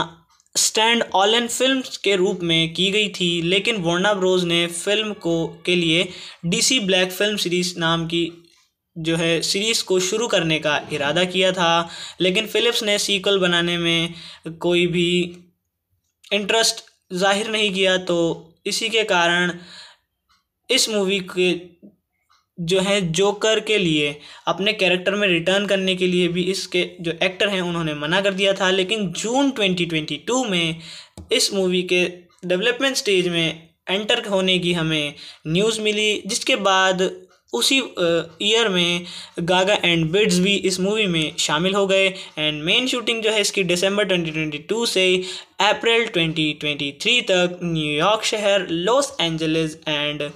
स्टैंड ऑल एन फिल्म के रूप में की गई थी लेकिन वोर्ना ब्रोज ने फिल्म को के लिए डीसी ब्लैक फिल्म सीरीज नाम की जो है सीरीज़ को शुरू करने का इरादा किया था लेकिन फ़िलिप्स ने सीक्वल बनाने में कोई भी इंटरेस्ट जाहिर नहीं किया तो इसी के कारण इस मूवी के जो है जोकर के लिए अपने कैरेक्टर में रिटर्न करने के लिए भी इसके जो एक्टर हैं उन्होंने मना कर दिया था लेकिन जून 2022 में इस मूवी के डेवलपमेंट स्टेज में एंटर होने की हमें न्यूज़ मिली जिसके बाद उसी ईयर में गागा एंड बिड्स भी इस मूवी में शामिल हो गए एंड मेन शूटिंग जो है इसकी दिसंबर 2022 से अप्रैल 2023 तक न्यूयॉर्क शहर लॉस एंजलिस एंड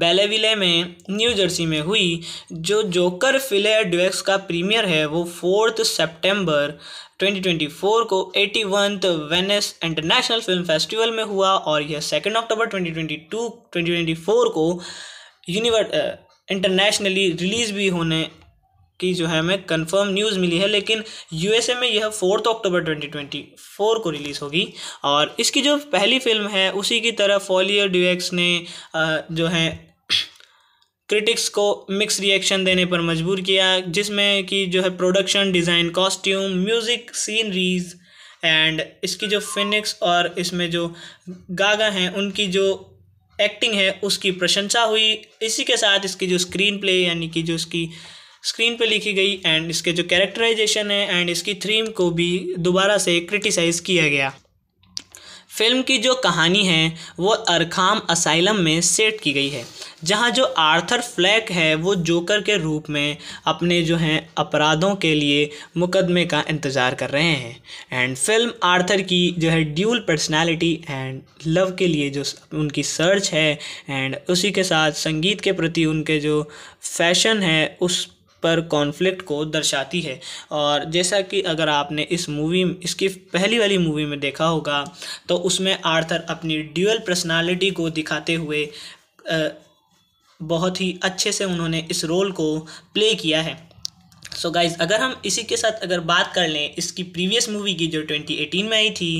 बेलेविले में न्यू जर्सी में हुई जो जोकर फिले ड्वेक्स का प्रीमियर है वो फोर्थ सितंबर 2024 को eighty वनथ Venice international film festival में हुआ और यह सेकेंड अक्टूबर 2022 2024 को यूनिवर्स इंटरनेशनली रिलीज़ भी होने की जो है हमें कंफर्म न्यूज़ मिली है लेकिन यूएसए में यह फोर्थ अक्टूबर 2024 को रिलीज़ होगी और इसकी जो पहली फिल्म है उसी की तरह फॉलियर ड्यूएक्स ने uh, जो है क्रिटिक्स को मिक्स रिएक्शन देने पर मजबूर किया जिसमें कि जो है production design costume music sceneries and इसकी जो फिनिक्स और इसमें जो गागा हैं उनकी जो एक्टिंग है उसकी प्रशंसा हुई इसी के साथ इसकी जो स्क्रीन प्ले यानी कि जो इसकी स्क्रीन पे लिखी गई एंड इसके जो कैरेक्टराइजेशन है एंड इसकी थीम को भी दोबारा से क्रिटिसाइज़ किया गया फिल्म की जो कहानी है वो अरखाम असाइलम में सेट की गई है जहाँ जो आर्थर फ्लैक है वो जोकर के रूप में अपने जो हैं अपराधों के लिए मुकदमे का इंतज़ार कर रहे हैं एंड फिल्म आर्थर की जो है ड्यूल पर्सनालिटी एंड लव के लिए जो उनकी सर्च है एंड उसी के साथ संगीत के प्रति उनके जो फैशन है उस पर कॉन्फ्लिक्ट को दर्शाती है और जैसा कि अगर आपने इस मूवी इसकी पहली वाली मूवी में देखा होगा तो उसमें आर्थर अपनी ड्यूअल पर्सनालिटी को दिखाते हुए बहुत ही अच्छे से उन्होंने इस रोल को प्ले किया है सो so गाइज अगर हम इसी के साथ अगर बात कर लें इसकी प्रीवियस मूवी की जो 2018 में आई थी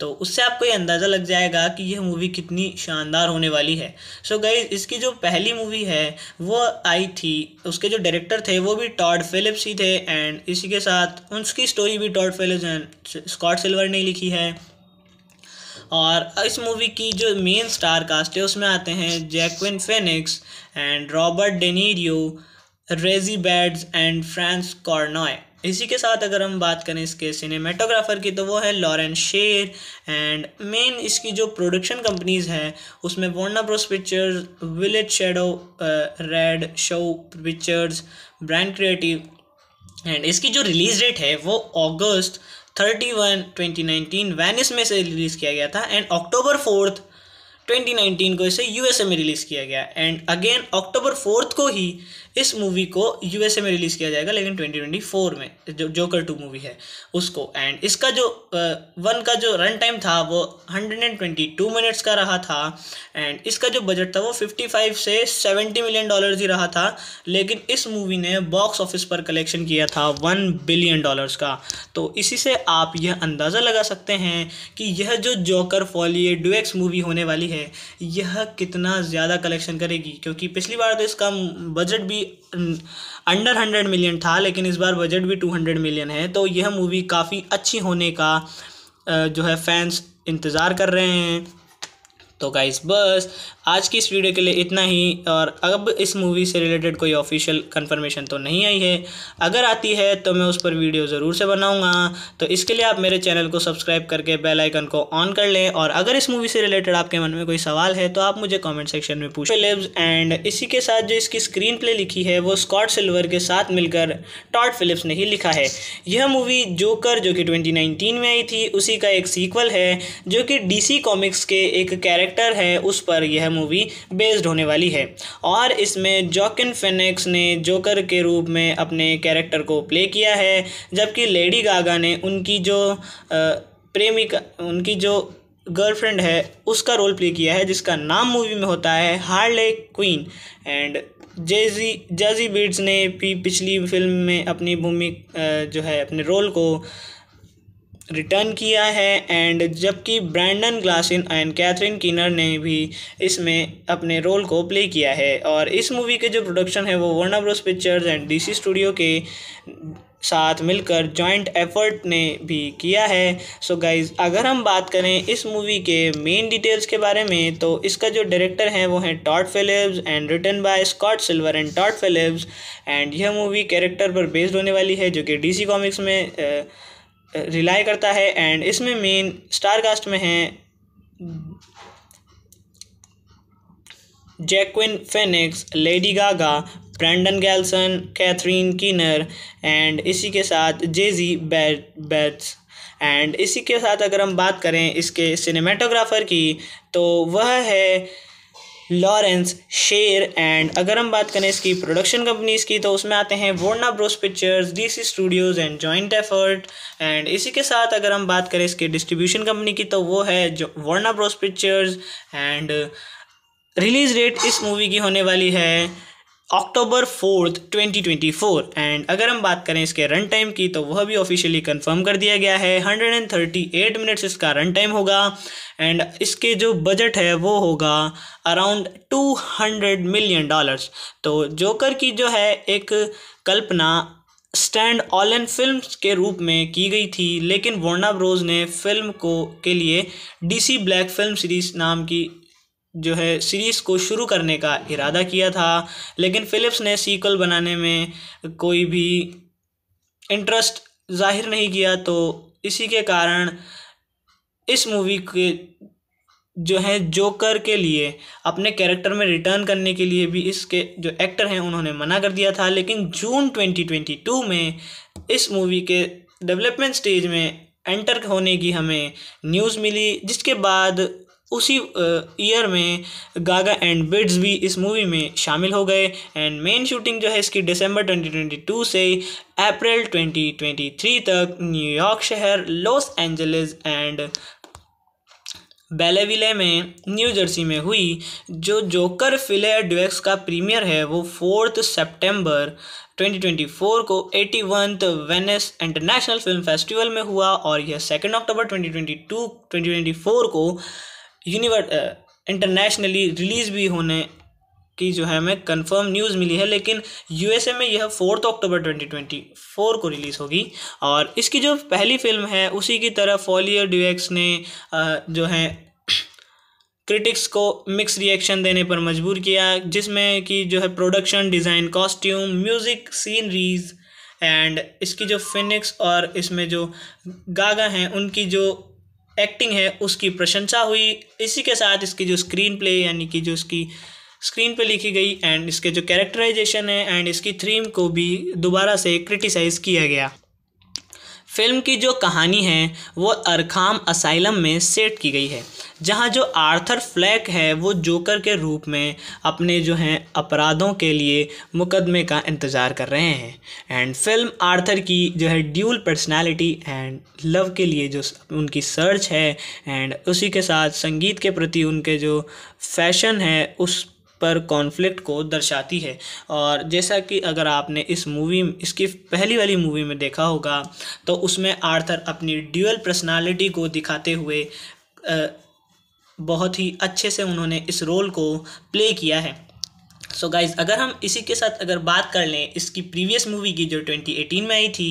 तो उससे आपको ये अंदाज़ा लग जाएगा कि यह मूवी कितनी शानदार होने वाली है सो so गई इसकी जो पहली मूवी है वो आई थी उसके जो डायरेक्टर थे वो भी टॉड फिलिप्स ही थे एंड इसी के साथ उसकी स्टोरी भी Todd Phillips and Scott Silver ने लिखी है और इस मूवी की जो मेन स्टार कास्ट है उसमें आते हैं Joaquin Phoenix and Robert De Niro Zazie Beetz and Frances कॉर्नॉय इसी के साथ अगर हम बात करें इसके सिनेमेटोग्राफर की तो वो है लॉरेंस शेर एंड मेन इसकी जो प्रोडक्शन कंपनीज हैं उसमें वोना Bros Pictures Village shadow red show Pictures brand Creative and इसकी जो रिलीज डेट है वो अगस्त thirty one twenty nineteen Venice में से रिलीज़ किया गया था एंड अक्टूबर फोर्थ 2019 को इसे यूएसए में रिलीज़ किया गया एंड अगेन अक्टूबर फोर्थ को ही इस मूवी को यूएसए में रिलीज़ किया जाएगा लेकिन 2024 में जो जोकर टू मूवी है उसको एंड इसका जो वन का जो रन टाइम था वो 122 मिनट्स का रहा था एंड इसका जो बजट था वो 55 से 70 मिलियन डॉलर ही रहा था लेकिन इस मूवी ने बॉक्स ऑफिस पर कलेक्शन किया था वन बिलियन डॉलर्स का तो इसी से आप यह अंदाज़ा लगा सकते हैं कि यह जो जोकर फॉलिए डुएक्स मूवी होने वाली है यह कितना ज़्यादा कलेक्शन करेगी क्योंकि पिछली बार तो इसका बजट भी अंडर हंड्रेड मिलियन था लेकिन इस बार बजट भी टू हंड्रेड मिलियन है तो यह मूवी काफ़ी अच्छी होने का जो है फैंस इंतज़ार कर रहे हैं तो गाइस बस आज की इस वीडियो के लिए इतना ही और अब इस मूवी से रिलेटेड कोई ऑफिशियल कन्फर्मेशन तो नहीं आई है अगर आती है तो मैं उस पर वीडियो ज़रूर से बनाऊंगा तो इसके लिए आप मेरे चैनल को सब्सक्राइब करके बेल आइकन को ऑन कर लें और अगर इस मूवी से रिलेटेड आपके मन में कोई सवाल है तो आप मुझे कमेंट सेक्शन में पूछ फिलिप्स एंड इसी के साथ जो इसकी स्क्रीन प्ले लिखी है वो स्कॉट सिल्वर के साथ मिलकर टॉट फिलिप्स ने ही लिखा है यह मूवी जोकर जो कि ट्वेंटी में आई थी उसी का एक सीक्वल है जो कि डी कॉमिक्स के एक कैरेक्टर है उस पर यह मूवी बेस्ड होने वाली है और इसमें जॉकिन फिनिक्स ने जोकर के रूप में अपने कैरेक्टर को प्ले किया है जबकि लेडी गागा ने उनकी जो प्रेमिका उनकी जो गर्लफ्रेंड है उसका रोल प्ले किया है जिसका नाम मूवी में होता है Harley Quinn and Zazie Zazie Beetz ने भी पिछली फिल्म में अपनी भूमि जो है अपने रोल को रिटर्न किया है एंड जबकि ब्रैंडन ग्लासिन एंड कैथरीन किनर ने भी इसमें अपने रोल को प्ले किया है और इस मूवी के जो प्रोडक्शन है वो Warner Bros Pictures and DC studio के साथ मिलकर जॉइंट एफर्ट ने भी किया है सो so गाइज अगर हम बात करें इस मूवी के मेन डिटेल्स के बारे में तो इसका जो डायरेक्टर हैं वो हैं Todd Phillips and written by Scott Silver and Todd Phillips and यह मूवी कैरेक्टर पर बेस्ड होने वाली है जो कि डीसी कॉमिक्स में आ, रिलाई करता है एंड इसमें मेन स्टार कास्ट में है Joaquin Phoenix Lady Gaga Brendan Gleeson Catherine Keener and इसी के साथ जेजी बैट बैट्स एंड इसी के साथ अगर हम बात करें इसके सिनेमाटोग्राफ़र की तो वह है लॉरेंस शेर एंड अगर हम बात करें इसकी प्रोडक्शन कंपनीज की तो उसमें आते हैं Warner Bros Pictures DC Studios and joint effort and इसी के साथ अगर हम बात करें इसके डिस्ट्रीब्यूशन कंपनी की तो वो है जो Bros Pictures and release date इस मूवी की होने वाली है अक्टूबर फोर्थ 2024 एंड अगर हम बात करें इसके रन टाइम की तो वह भी ऑफिशियली कंफर्म कर दिया गया है 138 मिनट्स इसका रन टाइम होगा एंड इसके जो बजट है वो होगा अराउंड 200 मिलियन डॉलर्स तो जोकर की जो है एक कल्पना स्टैंड ऑल एन फिल्म के रूप में की गई थी लेकिन वोर्ना ब्रोज ने फिल्म को के लिए डीसी ब्लैक फिल्म सीरीज नाम की जो है सीरीज़ को शुरू करने का इरादा किया था लेकिन फ़िलिप्स ने सीक्वल बनाने में कोई भी इंटरेस्ट ज़ाहिर नहीं किया तो इसी के कारण इस मूवी के जो है जोकर के लिए अपने कैरेक्टर में रिटर्न करने के लिए भी इसके जो एक्टर हैं उन्होंने मना कर दिया था लेकिन जून 2022 में इस मूवी के डेवलपमेंट स्टेज में एंटर होने की हमें न्यूज़ मिली जिसके बाद उसी ईयर में गागा एंड बिड्स भी इस मूवी में शामिल हो गए एंड मेन शूटिंग जो है इसकी दिसंबर 2022 से अप्रैल 2023 तक न्यूयॉर्क शहर लॉस एंजलिस एंड बेलेविले में न्यू जर्सी में हुई जो जोकर फिलेयर ड्यूएक्स का प्रीमियर है वो फोर्थ सितंबर 2024 को eighty वनथ Venice international film festival में हुआ और यह सेकेंड अक्टूबर 2022 2024 को यूनिवर्स इंटरनेशनली रिलीज़ भी होने की जो है हमें कंफर्म न्यूज़ मिली है लेकिन यूएसए में यह फोर्थ अक्टूबर 2024 को रिलीज़ होगी और इसकी जो पहली फिल्म है उसी की तरह फॉलियर ड्यूएक्स ने uh, जो है क्रिटिक्स को मिक्स रिएक्शन देने पर मजबूर किया जिसमें कि जो है production design costume music sceneries and इसकी जो फिनिक्स और इसमें जो गागा हैं उनकी जो एक्टिंग है उसकी प्रशंसा हुई इसी के साथ इसकी जो स्क्रीन प्ले यानी कि जो इसकी स्क्रीन पे लिखी गई एंड इसके जो कैरेक्टराइजेशन है एंड इसकी थीम को भी दोबारा से क्रिटिसाइज़ किया गया फिल्म की जो कहानी है वो अरखाम असाइलम में सेट की गई है जहाँ जो आर्थर फ्लैक है वो जोकर के रूप में अपने जो हैं अपराधों के लिए मुकदमे का इंतज़ार कर रहे हैं एंड फिल्म आर्थर की जो है ड्यूल पर्सनालिटी एंड लव के लिए जो उनकी सर्च है एंड उसी के साथ संगीत के प्रति उनके जो फैशन है उस पर कॉन्फ्लिक्ट को दर्शाती है और जैसा कि अगर आपने इस मूवी इसकी पहली वाली मूवी में देखा होगा तो उसमें आर्थर अपनी ड्यूअल पर्सनालिटी को दिखाते हुए बहुत ही अच्छे से उन्होंने इस रोल को प्ले किया है सो so गाइज़ अगर हम इसी के साथ अगर बात कर लें इसकी प्रीवियस मूवी की जो 2018 में आई थी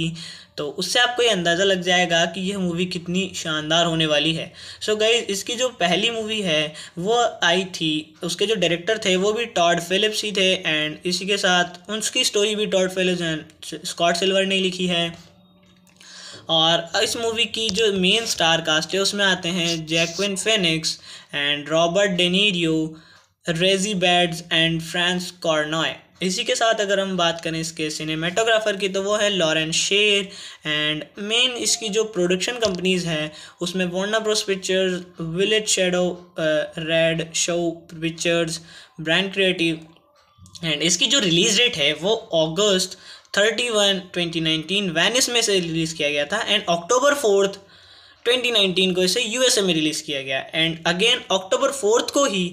तो उससे आपको ये अंदाज़ा लग जाएगा कि यह मूवी कितनी शानदार होने वाली है सो so गई इसकी जो पहली मूवी है वो आई थी उसके जो डायरेक्टर थे वो भी टॉड फिलिप्स ही थे एंड इसी के साथ उसकी स्टोरी भी Todd Phillips and Scott Silver ने लिखी है और इस मूवी की जो मेन स्टार कास्ट है उसमें आते हैं Joaquin Phoenix and Robert De Niro Zazie Beetz and Frances कॉर्नॉय इसी के साथ अगर हम बात करें इसके सिनेमेटोग्राफर की तो वो है लॉरेंस शेर एंड मेन इसकी जो प्रोडक्शन कंपनीज हैं उसमें Warner Bros Pictures Village shadow red show Pictures brand Creative and इसकी जो रिलीज डेट है वो अगस्त thirty one twenty nineteen Venice में से रिलीज़ किया गया था एंड अक्टूबर फोर्थ 2019 को इसे यूएसए में रिलीज़ किया गया एंड अगेन अक्टूबर फोर्थ को ही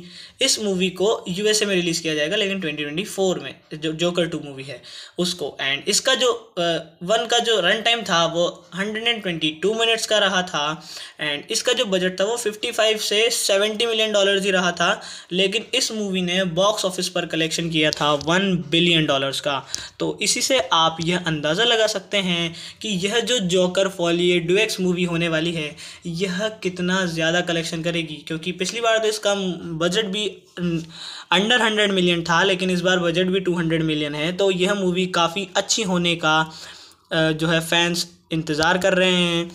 इस मूवी को यूएसए में रिलीज़ किया जाएगा लेकिन 2024 में जो जोकर टू मूवी है उसको एंड इसका जो वन uh, का जो रन टाइम था वो 122 मिनट्स का रहा था एंड इसका जो बजट था वो 55 से 70 मिलियन डॉलर ही रहा था लेकिन इस मूवी ने बॉक्स ऑफिस पर कलेक्शन किया था वन बिलियन डॉलर्स का तो इसी से आप यह अंदाज़ा लगा सकते हैं कि यह जो जोकर फॉलिए डुएक्स मूवी होने वाली है यह कितना ज़्यादा कलेक्शन करेगी क्योंकि पिछली बार तो इसका बजट भी अंडर हंड्रेड मिलियन था लेकिन इस बार बजट भी टू हंड्रेड मिलियन है तो यह मूवी काफ़ी अच्छी होने का जो है फैंस इंतज़ार कर रहे हैं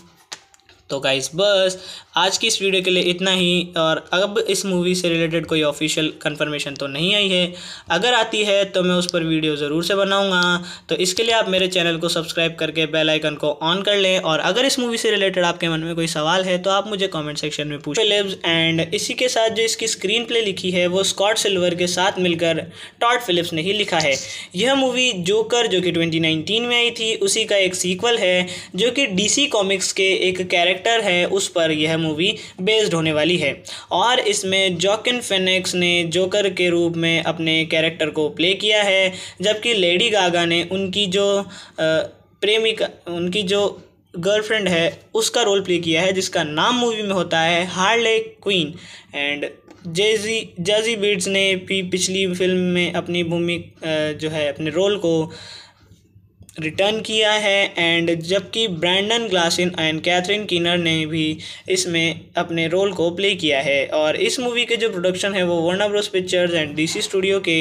तो गाइस बस आज की इस वीडियो के लिए इतना ही और अब इस मूवी से रिलेटेड कोई ऑफिशियल कंफर्मेशन तो नहीं आई है अगर आती है तो मैं उस पर वीडियो ज़रूर से बनाऊंगा तो इसके लिए आप मेरे चैनल को सब्सक्राइब करके बेल आइकन को ऑन कर लें और अगर इस मूवी से रिलेटेड आपके मन में कोई सवाल है तो आप मुझे कमेंट सेक्शन में पूछ फिलिप्स एंड इसी के साथ जो इसकी स्क्रीन प्ले लिखी है वो स्कॉट सिल्वर के साथ मिलकर टॉट फिलिप्स ने ही लिखा है यह मूवी जोकर जो कि ट्वेंटी में आई थी उसी का एक सीक्वल है जो कि डी कॉमिक्स के एक कैरेक्टर है उस पर यह मूवी बेस्ड होने वाली है और इसमें जॉकिन फेनिक्स ने जोकर के रूप में अपने कैरेक्टर को प्ले किया है जबकि लेडी गागा ने उनकी जो प्रेमिका उनकी जो गर्लफ्रेंड है उसका रोल प्ले किया है जिसका नाम मूवी में होता है Harley Quinn and Zazie Zazie Beetz ने भी पिछली फिल्म में अपनी भूमि जो है अपने रोल को रिटर्न किया है एंड जबकि ब्रैंडन ग्लासिन एंड कैथरीन किनर ने भी इसमें अपने रोल को प्ले किया है और इस मूवी के जो प्रोडक्शन है वो Warner Bros Pictures and DC studio के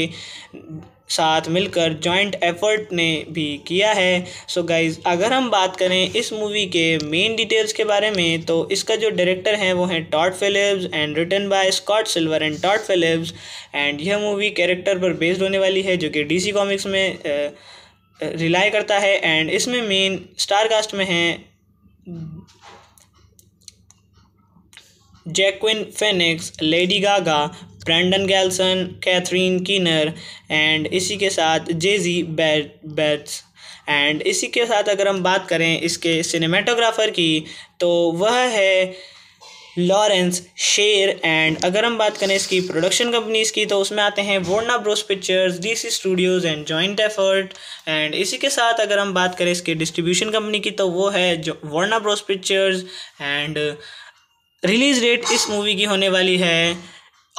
साथ मिलकर जॉइंट एफर्ट ने भी किया है सो so गाइज अगर हम बात करें इस मूवी के मेन डिटेल्स के बारे में तो इसका जो डायरेक्टर हैं वो हैं Todd Phillips and written by Scott Silver and Todd Phillips and यह मूवी कैरेक्टर पर बेस्ड होने वाली है जो कि डीसी कॉमिक्स में आ, रिलाई करता है एंड इसमें मेन स्टार कास्ट में है Joaquin Phoenix Lady Gaga Brendan Gleeson Catherine Keener and इसी के साथ जेजी बैट बैट्स एंड इसी के साथ अगर हम बात करें इसके सिनेमाटोग्राफ़र की तो वह है लॉरेंस शेर एंड अगर हम बात करें इसकी प्रोडक्शन कंपनीज़ की तो उसमें आते हैं Warner Bros Pictures DC Studios and joint effort and इसी के साथ अगर हम बात करें इसके डिस्ट्रीब्यूशन कंपनी की तो वो है जो Bros Pictures and release date इस मूवी की होने वाली है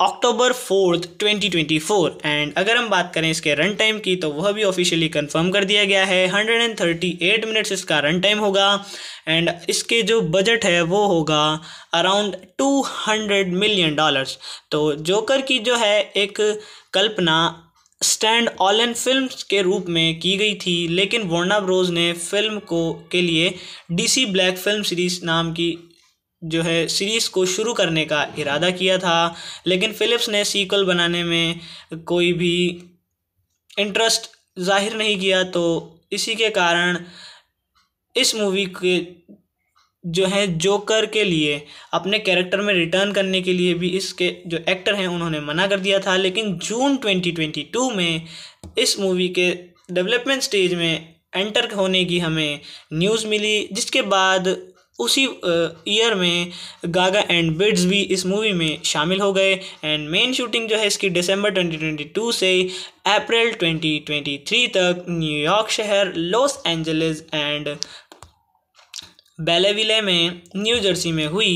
अक्टूबर फोर्थ 2024 एंड अगर हम बात करें इसके रन टाइम की तो वह भी ऑफिशियली कंफर्म कर दिया गया है 138 मिनट्स इसका रन टाइम होगा एंड इसके जो बजट है वो होगा अराउंड 200 मिलियन डॉलर्स तो जोकर की जो है एक कल्पना स्टैंड ऑल एन फिल्म के रूप में की गई थी लेकिन वोर्ना ब्रोज ने फिल्म को के लिए डीसी ब्लैक फिल्म सीरीज नाम की जो है सीरीज़ को शुरू करने का इरादा किया था लेकिन फ़िलिप्स ने सीक्वल बनाने में कोई भी इंटरेस्ट जाहिर नहीं किया तो इसी के कारण इस मूवी के जो है जोकर के लिए अपने कैरेक्टर में रिटर्न करने के लिए भी इसके जो एक्टर हैं उन्होंने मना कर दिया था लेकिन जून 2022 में इस मूवी के डेवलपमेंट स्टेज में एंटर होने की हमें न्यूज़ मिली जिसके बाद उसी ईयर में गागा एंड बिड्स भी इस मूवी में शामिल हो गए एंड मेन शूटिंग जो है इसकी दिसंबर 2022 से अप्रैल 2023 तक न्यूयॉर्क शहर लॉस एंजलिस एंड बेलेविले में न्यू जर्सी में हुई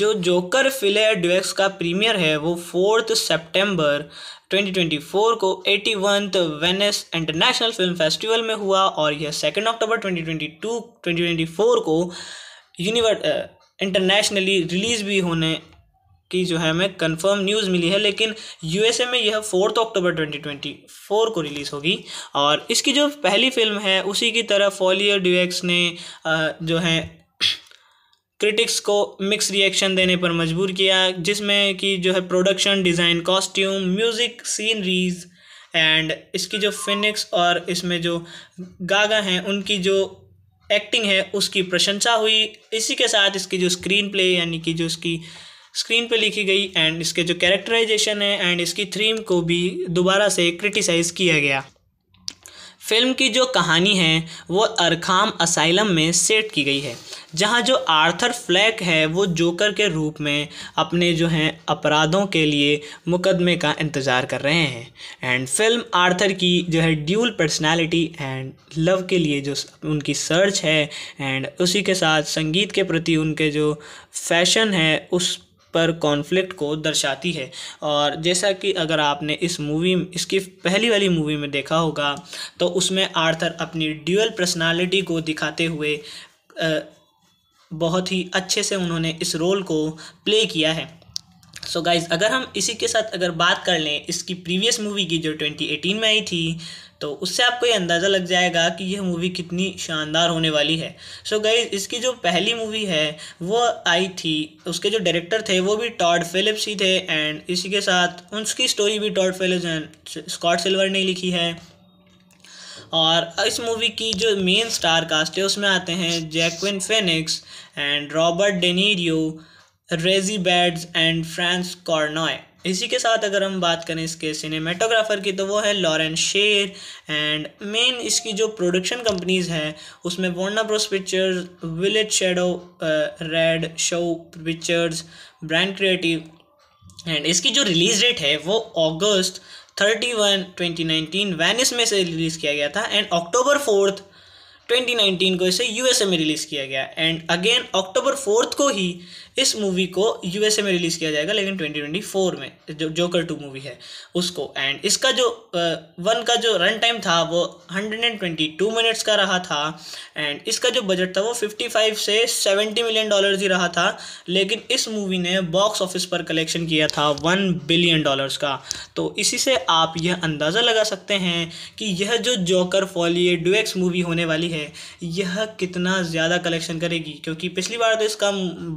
जो जोकर फिलेयर डिवेक्स का प्रीमियर है वो फोर्थ सितंबर 2024 को eighty वनथ Venice international film festival में हुआ और यह सेकेंड अक्टूबर 2022 2024 को यूनिवर्स इंटरनेशनली रिलीज़ भी होने की जो है हमें कंफर्म न्यूज़ मिली है लेकिन यूएसए में यह फोर्थ अक्टूबर 2024 को रिलीज़ होगी और इसकी जो पहली फिल्म है उसी की तरह फॉलियर डिवेक्स ने uh, जो है क्रिटिक्स को मिक्स रिएक्शन देने पर मजबूर किया जिसमें कि जो है production design costume music sceneries and इसकी जो फिनिक्स और इसमें जो गागा हैं उनकी जो एक्टिंग है उसकी प्रशंसा हुई इसी के साथ इसकी जो स्क्रीन प्ले यानी कि जो इसकी स्क्रीन पे लिखी गई एंड इसके जो कैरेक्टराइजेशन है एंड इसकी थीम को भी दोबारा से क्रिटिसाइज़ किया गया फिल्म की जो कहानी है वो अरखाम असाइलम में सेट की गई है जहाँ जो आर्थर फ्लैक है वो जोकर के रूप में अपने जो हैं अपराधों के लिए मुकदमे का इंतज़ार कर रहे हैं एंड फिल्म आर्थर की जो है ड्यूल पर्सनालिटी एंड लव के लिए जो उनकी सर्च है एंड उसी के साथ संगीत के प्रति उनके जो फैशन है उस पर कॉन्फ्लिक्ट को दर्शाती है और जैसा कि अगर आपने इस मूवी इसकी पहली वाली मूवी में देखा होगा तो उसमें आर्थर अपनी ड्यूअल पर्सनालिटी को दिखाते हुए बहुत ही अच्छे से उन्होंने इस रोल को प्ले किया है सो so गाइज़ अगर हम इसी के साथ अगर बात कर लें इसकी प्रीवियस मूवी की जो 2018 में आई थी तो उससे आपको ये अंदाज़ा लग जाएगा कि यह मूवी कितनी शानदार होने वाली है सो so गाइज इसकी जो पहली मूवी है वो आई थी उसके जो डायरेक्टर थे वो भी टॉड फिलिप्स ही थे एंड इसी के साथ उनकी स्टोरी भी Todd Phillips and Scott Silver ने लिखी है और इस मूवी की जो मेन स्टार कास्ट है उसमें आते हैं Joaquin Phoenix and Robert De Niro Zazie Beetz and Frances कॉर्नॉय इसी के साथ अगर हम बात करें इसके सिनेमेटोग्राफर की तो वो है लॉरेंस शेर एंड मेन इसकी जो प्रोडक्शन कंपनीज हैं उसमें वोना Bros Pictures Village shadow red show Pictures brand Creative and इसकी जो रिलीज़ डेट है वो अगस्त thirty one twenty nineteen Venice में से रिलीज़ किया गया था एंड अक्टूबर फोर्थ ट्वेंटी नाइनटीन को इसे यूएसए में रिलीज़ किया गया एंड अगेन अक्टूबर फोर्थ को ही इस मूवी को यूएसए में रिलीज़ किया जाएगा लेकिन 2024 में जो जोकर टू मूवी है उसको एंड इसका जो वन का जो रन टाइम था वो 122 मिनट्स का रहा था एंड इसका जो बजट था वो 55 से 70 मिलियन डॉलर्स ही रहा था लेकिन इस मूवी ने बॉक्स ऑफिस पर कलेक्शन किया था वन बिलियन डॉलर्स का तो इसी से आप यह अंदाज़ा लगा सकते हैं कि यह जो जोकर फॉलिए डुएक्स मूवी होने वाली है यह कितना ज़्यादा कलेक्शन करेगी क्योंकि पिछली बार तो इसका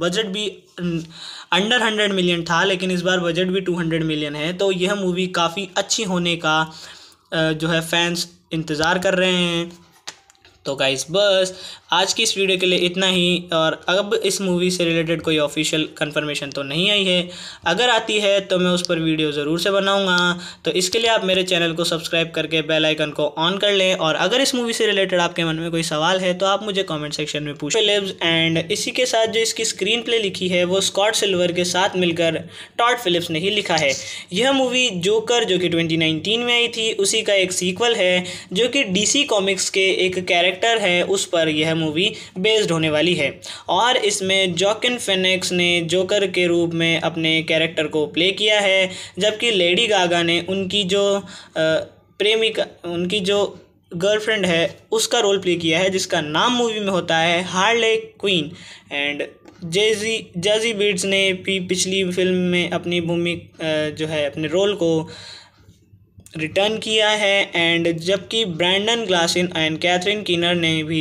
बजट भी अंडर हंड्रेड मिलियन था लेकिन इस बार बजट भी टू हंड्रेड मिलियन है तो यह मूवी काफ़ी अच्छी होने का जो है फैंस इंतज़ार कर रहे हैं तो गाइस बस आज की इस वीडियो के लिए इतना ही और अब इस मूवी से रिलेटेड कोई ऑफिशियल कन्फर्मेशन तो नहीं आई है अगर आती है तो मैं उस पर वीडियो ज़रूर से बनाऊंगा तो इसके लिए आप मेरे चैनल को सब्सक्राइब करके बेल आइकन को ऑन कर लें और अगर इस मूवी से रिलेटेड आपके मन में कोई सवाल है तो आप मुझे कॉमेंट सेक्शन में पूछ फिलिप्स एंड इसी के साथ जो इसकी स्क्रीन प्ले लिखी है वो स्कॉट सिल्वर के साथ मिलकर टॉट फिलिप्स ने ही लिखा है यह मूवी जोकर जो कि ट्वेंटी में आई थी उसी का एक सीक्वल है जो कि डी कॉमिक्स के एक कैरेक्टर है उस पर यह मूवी बेस्ड होने वाली है और इसमें जॉकिन फेनिक्स ने जोकर के रूप में अपने कैरेक्टर को प्ले किया है जबकि लेडी गागा ने उनकी जो प्रेमिका उनकी जो गर्लफ्रेंड है उसका रोल प्ले किया है जिसका नाम मूवी में होता है Harley Quinn and Zazie Zazie Beetz ने भी पिछली फिल्म में अपनी भूमि जो है अपने रोल को रिटर्न किया है एंड जबकि ब्रैंडन ग्लासिन एंड कैथरीन किनर ने भी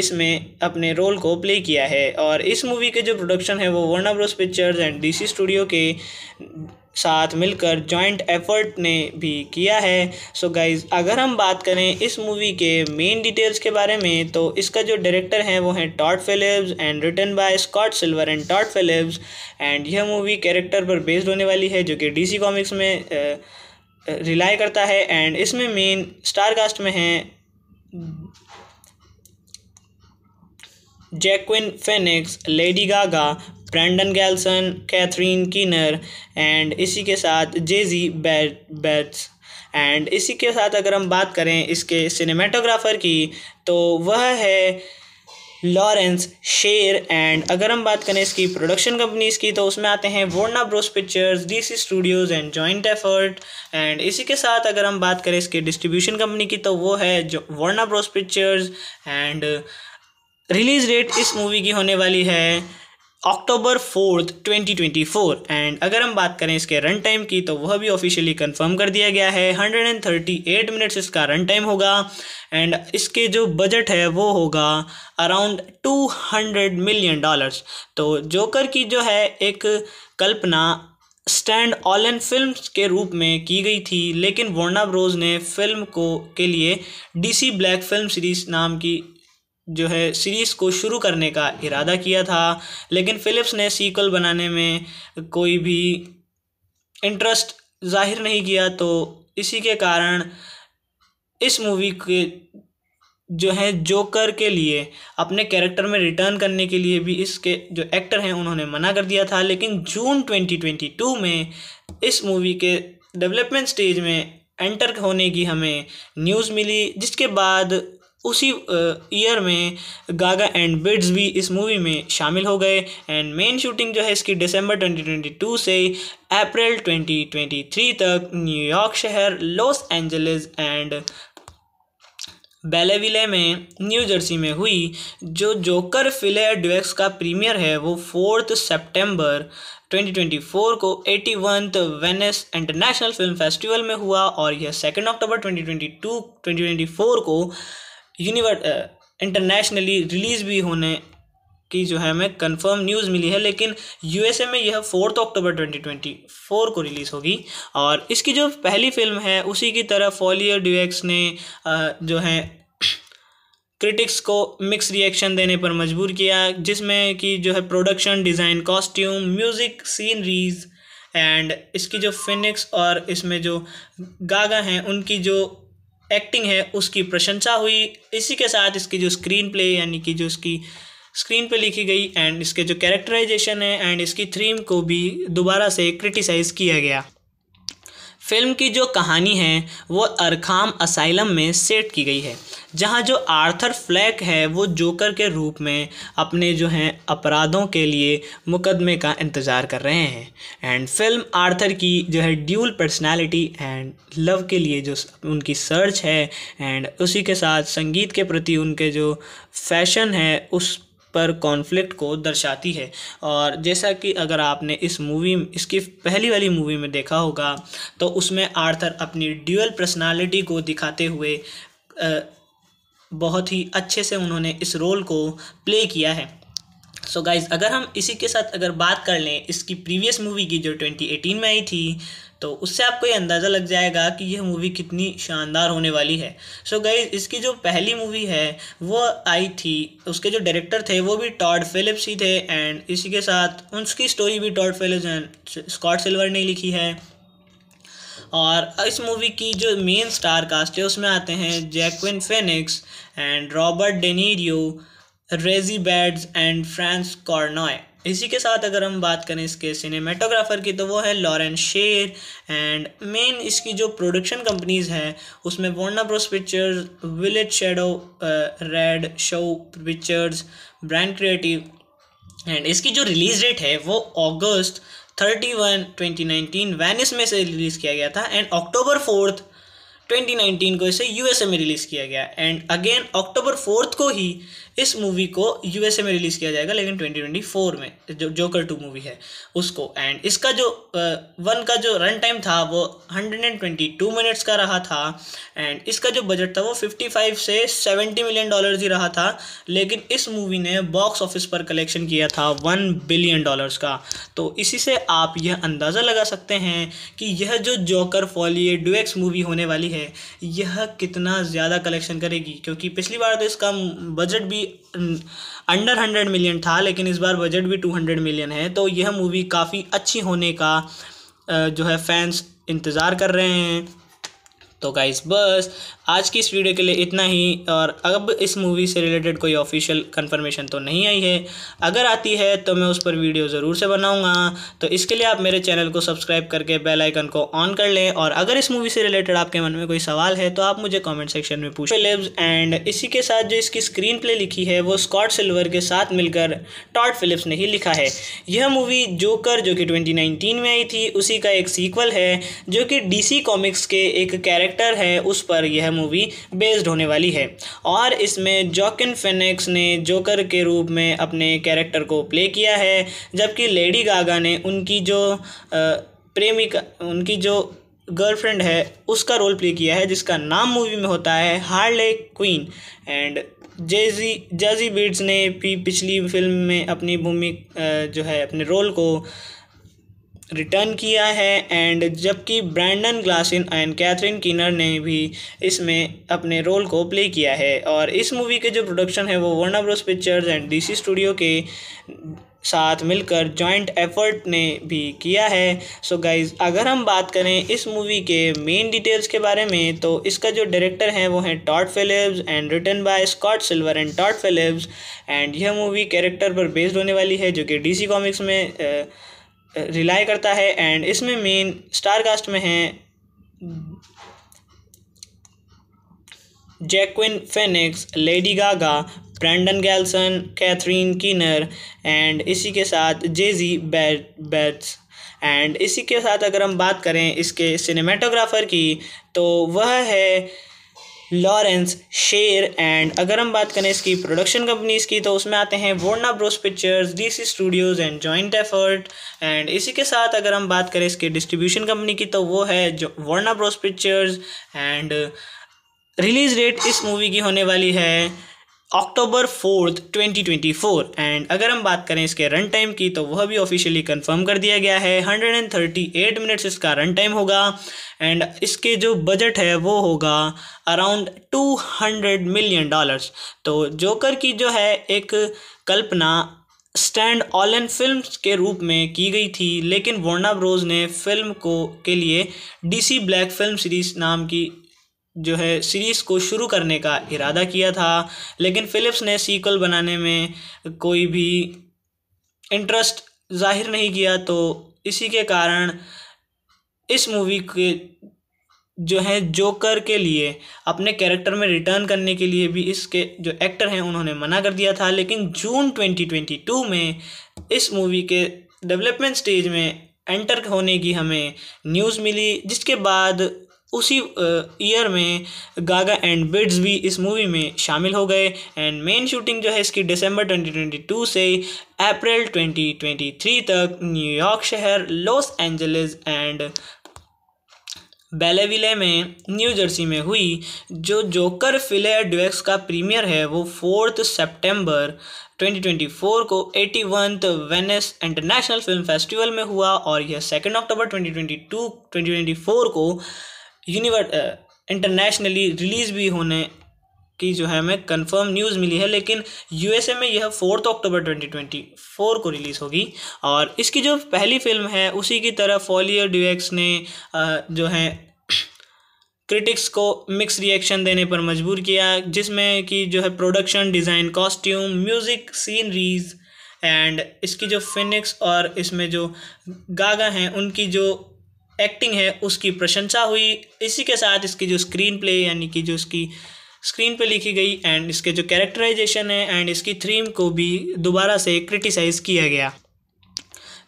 इसमें अपने रोल को प्ले किया है और इस मूवी के जो प्रोडक्शन है वो Warner Bros Pictures and DC studio के साथ मिलकर जॉइंट एफर्ट ने भी किया है सो so गाइज अगर हम बात करें इस मूवी के मेन डिटेल्स के बारे में तो इसका जो डायरेक्टर हैं वो हैं Todd Phillips and written by Scott Silver and Todd Phillips and यह मूवी कैरेक्टर पर बेस्ड होने वाली है जो कि डीसी कॉमिक्स में आ, रिलाई करता है एंड इसमें मेन स्टार कास्ट में है Joaquin Phoenix Lady Gaga Brendan Gleeson Catherine Keener and इसी के साथ जेजी बैट बैट्स एंड इसी के साथ अगर हम बात करें इसके सिनेमाटोग्राफ़र की तो वह है लॉरेंस शेर एंड अगर हम बात करें इसकी प्रोडक्शन कंपनीज की तो उसमें आते हैं Warner Bros Pictures DC Studios and joint effort and इसी के साथ अगर हम बात करें इसके डिस्ट्रीब्यूशन कंपनी की तो वो है जो Bros Pictures and release date इस मूवी की होने वाली है अक्टूबर फोर्थ 2024 एंड अगर हम बात करें इसके रन टाइम की तो वह भी ऑफिशियली कंफर्म कर दिया गया है 138 मिनट्स इसका रन टाइम होगा एंड इसके जो बजट है वो होगा अराउंड 200 मिलियन डॉलर्स तो जोकर की जो है एक कल्पना स्टैंड ऑल एन फिल्म के रूप में की गई थी लेकिन वर्ना ब्रोज ने फिल्म को के लिए डीसी ब्लैक फिल्म सीरीज नाम की जो है सीरीज़ को शुरू करने का इरादा किया था लेकिन फ़िलिप्स ने सीक्वल बनाने में कोई भी इंटरेस्ट जाहिर नहीं किया तो इसी के कारण इस मूवी के जो है जोकर के लिए अपने कैरेक्टर में रिटर्न करने के लिए भी इसके जो एक्टर हैं उन्होंने मना कर दिया था लेकिन जून 2022 में इस मूवी के डेवलपमेंट स्टेज में एंटर होने की हमें न्यूज़ मिली जिसके बाद उसी ईयर में गागा एंड बिड्स भी इस मूवी में शामिल हो गए एंड मेन शूटिंग जो है इसकी दिसंबर 2022 से अप्रैल 2023 तक न्यूयॉर्क शहर लॉस एंजलिस एंड बेलेविले में न्यू जर्सी में हुई जो जोकर फिलेयर डिवेक्स का प्रीमियर है वो फोर्थ सितंबर 2024 को eighty one Venice international film festival में हुआ और यह सेकेंड अक्टूबर 2022 2024 को यूनिवर्स इंटरनेशनली रिलीज़ भी होने की जो है हमें कंफर्म न्यूज़ मिली है लेकिन यूएसए में यह फोर्थ अक्टूबर 2024 को रिलीज़ होगी और इसकी जो पहली फिल्म है उसी की तरह फॉलियर ड्यूएक्स ने uh, जो है क्रिटिक्स को मिक्स रिएक्शन देने पर मजबूर किया जिसमें कि जो है production design costume music sceneries and इसकी जो फिनिक्स और इसमें जो गागा हैं उनकी जो एक्टिंग है उसकी प्रशंसा हुई इसी के साथ इसकी जो स्क्रीन प्ले यानी कि जो इसकी स्क्रीन पे लिखी गई एंड इसके जो कैरेक्टराइजेशन है एंड इसकी थीम को भी दोबारा से क्रिटिसाइज़ किया गया फिल्म की जो कहानी है वो अरखाम असाइलम में सेट की गई है जहाँ जो आर्थर फ्लैक है वो जोकर के रूप में अपने जो हैं अपराधों के लिए मुकदमे का इंतज़ार कर रहे हैं एंड फिल्म आर्थर की जो है ड्यूल पर्सनालिटी एंड लव के लिए जो उनकी सर्च है एंड उसी के साथ संगीत के प्रति उनके जो फैशन है उस पर कॉन्फ्लिक्ट को दर्शाती है और जैसा कि अगर आपने इस मूवी इसकी पहली वाली मूवी में देखा होगा तो उसमें आर्थर अपनी ड्यूअल पर्सनालिटी को दिखाते हुए बहुत ही अच्छे से उन्होंने इस रोल को प्ले किया है सो so गाइज़ अगर हम इसी के साथ अगर बात कर लें इसकी प्रीवियस मूवी की जो 2018 में आई थी तो उससे आपको ये अंदाज़ा लग जाएगा कि यह मूवी कितनी शानदार होने वाली है सो so गई इसकी जो पहली मूवी है वो आई थी उसके जो डायरेक्टर थे वो भी टॉड फिलिप्स ही थे एंड इसी के साथ उसकी स्टोरी भी Todd Phillips and Scott Silver ने लिखी है और इस मूवी की जो मेन स्टार कास्ट है उसमें आते हैं Joaquin Phoenix and Robert De Niro Zazie Beetz and Frances कॉर्नॉय इसी के साथ अगर हम बात करें इसके सिनेमेटोग्राफर की तो वो है लॉरेंस शेर एंड मेन इसकी जो प्रोडक्शन कंपनीज़ हैं उसमें Warner Bros Pictures Village shadow red show Pictures brand Creative and इसकी जो रिलीज़ डेट है वो अगस्त thirty one twenty nineteen Venice में से रिलीज़ किया गया था एंड अक्टूबर फोर्थ 2019 को इसे यूएसए में रिलीज़ किया गया एंड अगेन अक्टूबर फोर्थ को ही इस मूवी को यूएसए में रिलीज़ किया जाएगा लेकिन 2024 में जो जोकर टू मूवी है उसको एंड इसका जो वन का जो रन टाइम था वो 122 मिनट्स का रहा था एंड इसका जो बजट था वो 55 से 70 मिलियन डॉलर ही रहा था लेकिन इस मूवी ने बॉक्स ऑफिस पर कलेक्शन किया था वन बिलियन डॉलर्स का तो इसी से आप यह अंदाज़ा लगा सकते हैं कि यह जो जोकर फॉलिए डुएक्स मूवी होने वाली है यह कितना ज़्यादा कलेक्शन करेगी क्योंकि पिछली बार तो इसका बजट भी अंडर हंड्रेड मिलियन था लेकिन इस बार बजट भी टू हंड्रेड मिलियन है तो यह मूवी काफ़ी अच्छी होने का जो है फैंस इंतज़ार कर रहे हैं तो गाइस बस आज की इस वीडियो के लिए इतना ही और अब इस मूवी से रिलेटेड कोई ऑफिशियल कंफर्मेशन तो नहीं आई है अगर आती है तो मैं उस पर वीडियो ज़रूर से बनाऊंगा तो इसके लिए आप मेरे चैनल को सब्सक्राइब करके बेल आइकन को ऑन कर लें और अगर इस मूवी से रिलेटेड आपके मन में कोई सवाल है तो आप मुझे कॉमेंट सेक्शन में पूछ लिव्स एंड इसी के साथ जो इसकी स्क्रीन प्ले लिखी है वो स्कॉट सिल्वर के साथ मिलकर टॉट फिलिप्स ने ही लिखा है यह मूवी जोकर जो कि ट्वेंटी में आई थी उसी का एक सीक्वल है जो कि डी कॉमिक्स के एक कैरेक्टर कैरेक्टर है उस पर यह मूवी बेस्ड होने वाली है और इसमें जॉकिन फिनिक्स ने जोकर के रूप में अपने कैरेक्टर को प्ले किया है जबकि लेडी गागा ने उनकी जो प्रेमिका उनकी जो गर्लफ्रेंड है उसका रोल प्ले किया है जिसका नाम मूवी में होता है Harley Quinn and Zazie Zazie Beetz ने भी पिछली फिल्म में अपनी भूमि जो है अपने रोल को रिटर्न किया है एंड जबकि ब्रैंडन ग्लासिन एंड कैथरीन किनर ने भी इसमें अपने रोल को प्ले किया है और इस मूवी के जो प्रोडक्शन है वो Warner Bros Pictures and DC studio के साथ मिलकर जॉइंट एफर्ट ने भी किया है सो so गाइज अगर हम बात करें इस मूवी के मेन डिटेल्स के बारे में तो इसका जो डायरेक्टर हैं वो हैं Todd Phillips and written by Scott Silver and Todd Phillips and यह मूवी कैरेक्टर पर बेस्ड होने वाली है जो कि डीसी कॉमिक्स में आ, रिलाई करता है एंड इसमें मेन स्टार कास्ट में है Joaquin Phoenix Lady Gaga Brendan Gleeson Catherine Keener and इसी के साथ जेजी बैट बैट्स एंड इसी के साथ अगर हम बात करें इसके सिनेमाटोग्राफ़र की तो वह है लॉरेंस शेर एंड अगर हम बात करें इसकी प्रोडक्शन कंपनीज की तो उसमें आते हैं Warner Bros Pictures DC Studios and joint effort and इसी के साथ अगर हम बात करें इसके डिस्ट्रीब्यूशन कंपनी की तो वो है जो Bros Pictures and release date इस मूवी की होने वाली है अक्टूबर फोर्थ 2024 एंड अगर हम बात करें इसके रन टाइम की तो वह भी ऑफिशियली कंफर्म कर दिया गया है 138 मिनट्स इसका रन टाइम होगा एंड इसके जो बजट है वो होगा अराउंड 200 मिलियन डॉलर्स तो जोकर की जो है एक कल्पना स्टैंड ऑल एन फिल्म के रूप में की गई थी लेकिन वोना ब्रोज ने फिल्म को के लिए डीसी ब्लैक फिल्म सीरीज नाम की जो है सीरीज़ को शुरू करने का इरादा किया था लेकिन फ़िलिप्स ने सीक्वल बनाने में कोई भी इंटरेस्ट ज़ाहिर नहीं किया तो इसी के कारण इस मूवी के जो है जोकर के लिए अपने कैरेक्टर में रिटर्न करने के लिए भी इसके जो एक्टर हैं उन्होंने मना कर दिया था लेकिन जून 2022 में इस मूवी के डेवलपमेंट स्टेज में एंटर होने की हमें न्यूज़ मिली जिसके बाद उसी ईयर में गागा एंड बिड्स भी इस मूवी में शामिल हो गए एंड मेन शूटिंग जो है इसकी दिसंबर 2022 से अप्रैल 2023 तक न्यूयॉर्क शहर लॉस एंजलिस एंड बेलेविले में न्यू जर्सी में हुई जो जोकर फिलेयर डिवेक्स का प्रीमियर है वो फोर्थ सितंबर 2024 को eighty वनथ Venice international film festival में हुआ और यह सेकेंड अक्टूबर 2022 2024 को यूनिवर्स इंटरनेशनली रिलीज़ भी होने की जो है हमें कंफर्म न्यूज़ मिली है लेकिन यूएसए में यह फोर्थ अक्टूबर 2024 को रिलीज़ होगी और इसकी जो पहली फिल्म है उसी की तरह फॉलियर ड्यूएक्स ने uh, जो है क्रिटिक्स को मिक्स रिएक्शन देने पर मजबूर किया जिसमें कि जो है production design costume music sceneries and इसकी जो फिनिक्स और इसमें जो गागा हैं उनकी जो एक्टिंग है उसकी प्रशंसा हुई इसी के साथ इसकी जो स्क्रीन प्ले यानी कि जो इसकी स्क्रीन पे लिखी गई एंड इसके जो कैरेक्टराइजेशन है एंड इसकी थीम को भी दोबारा से क्रिटिसाइज़ किया गया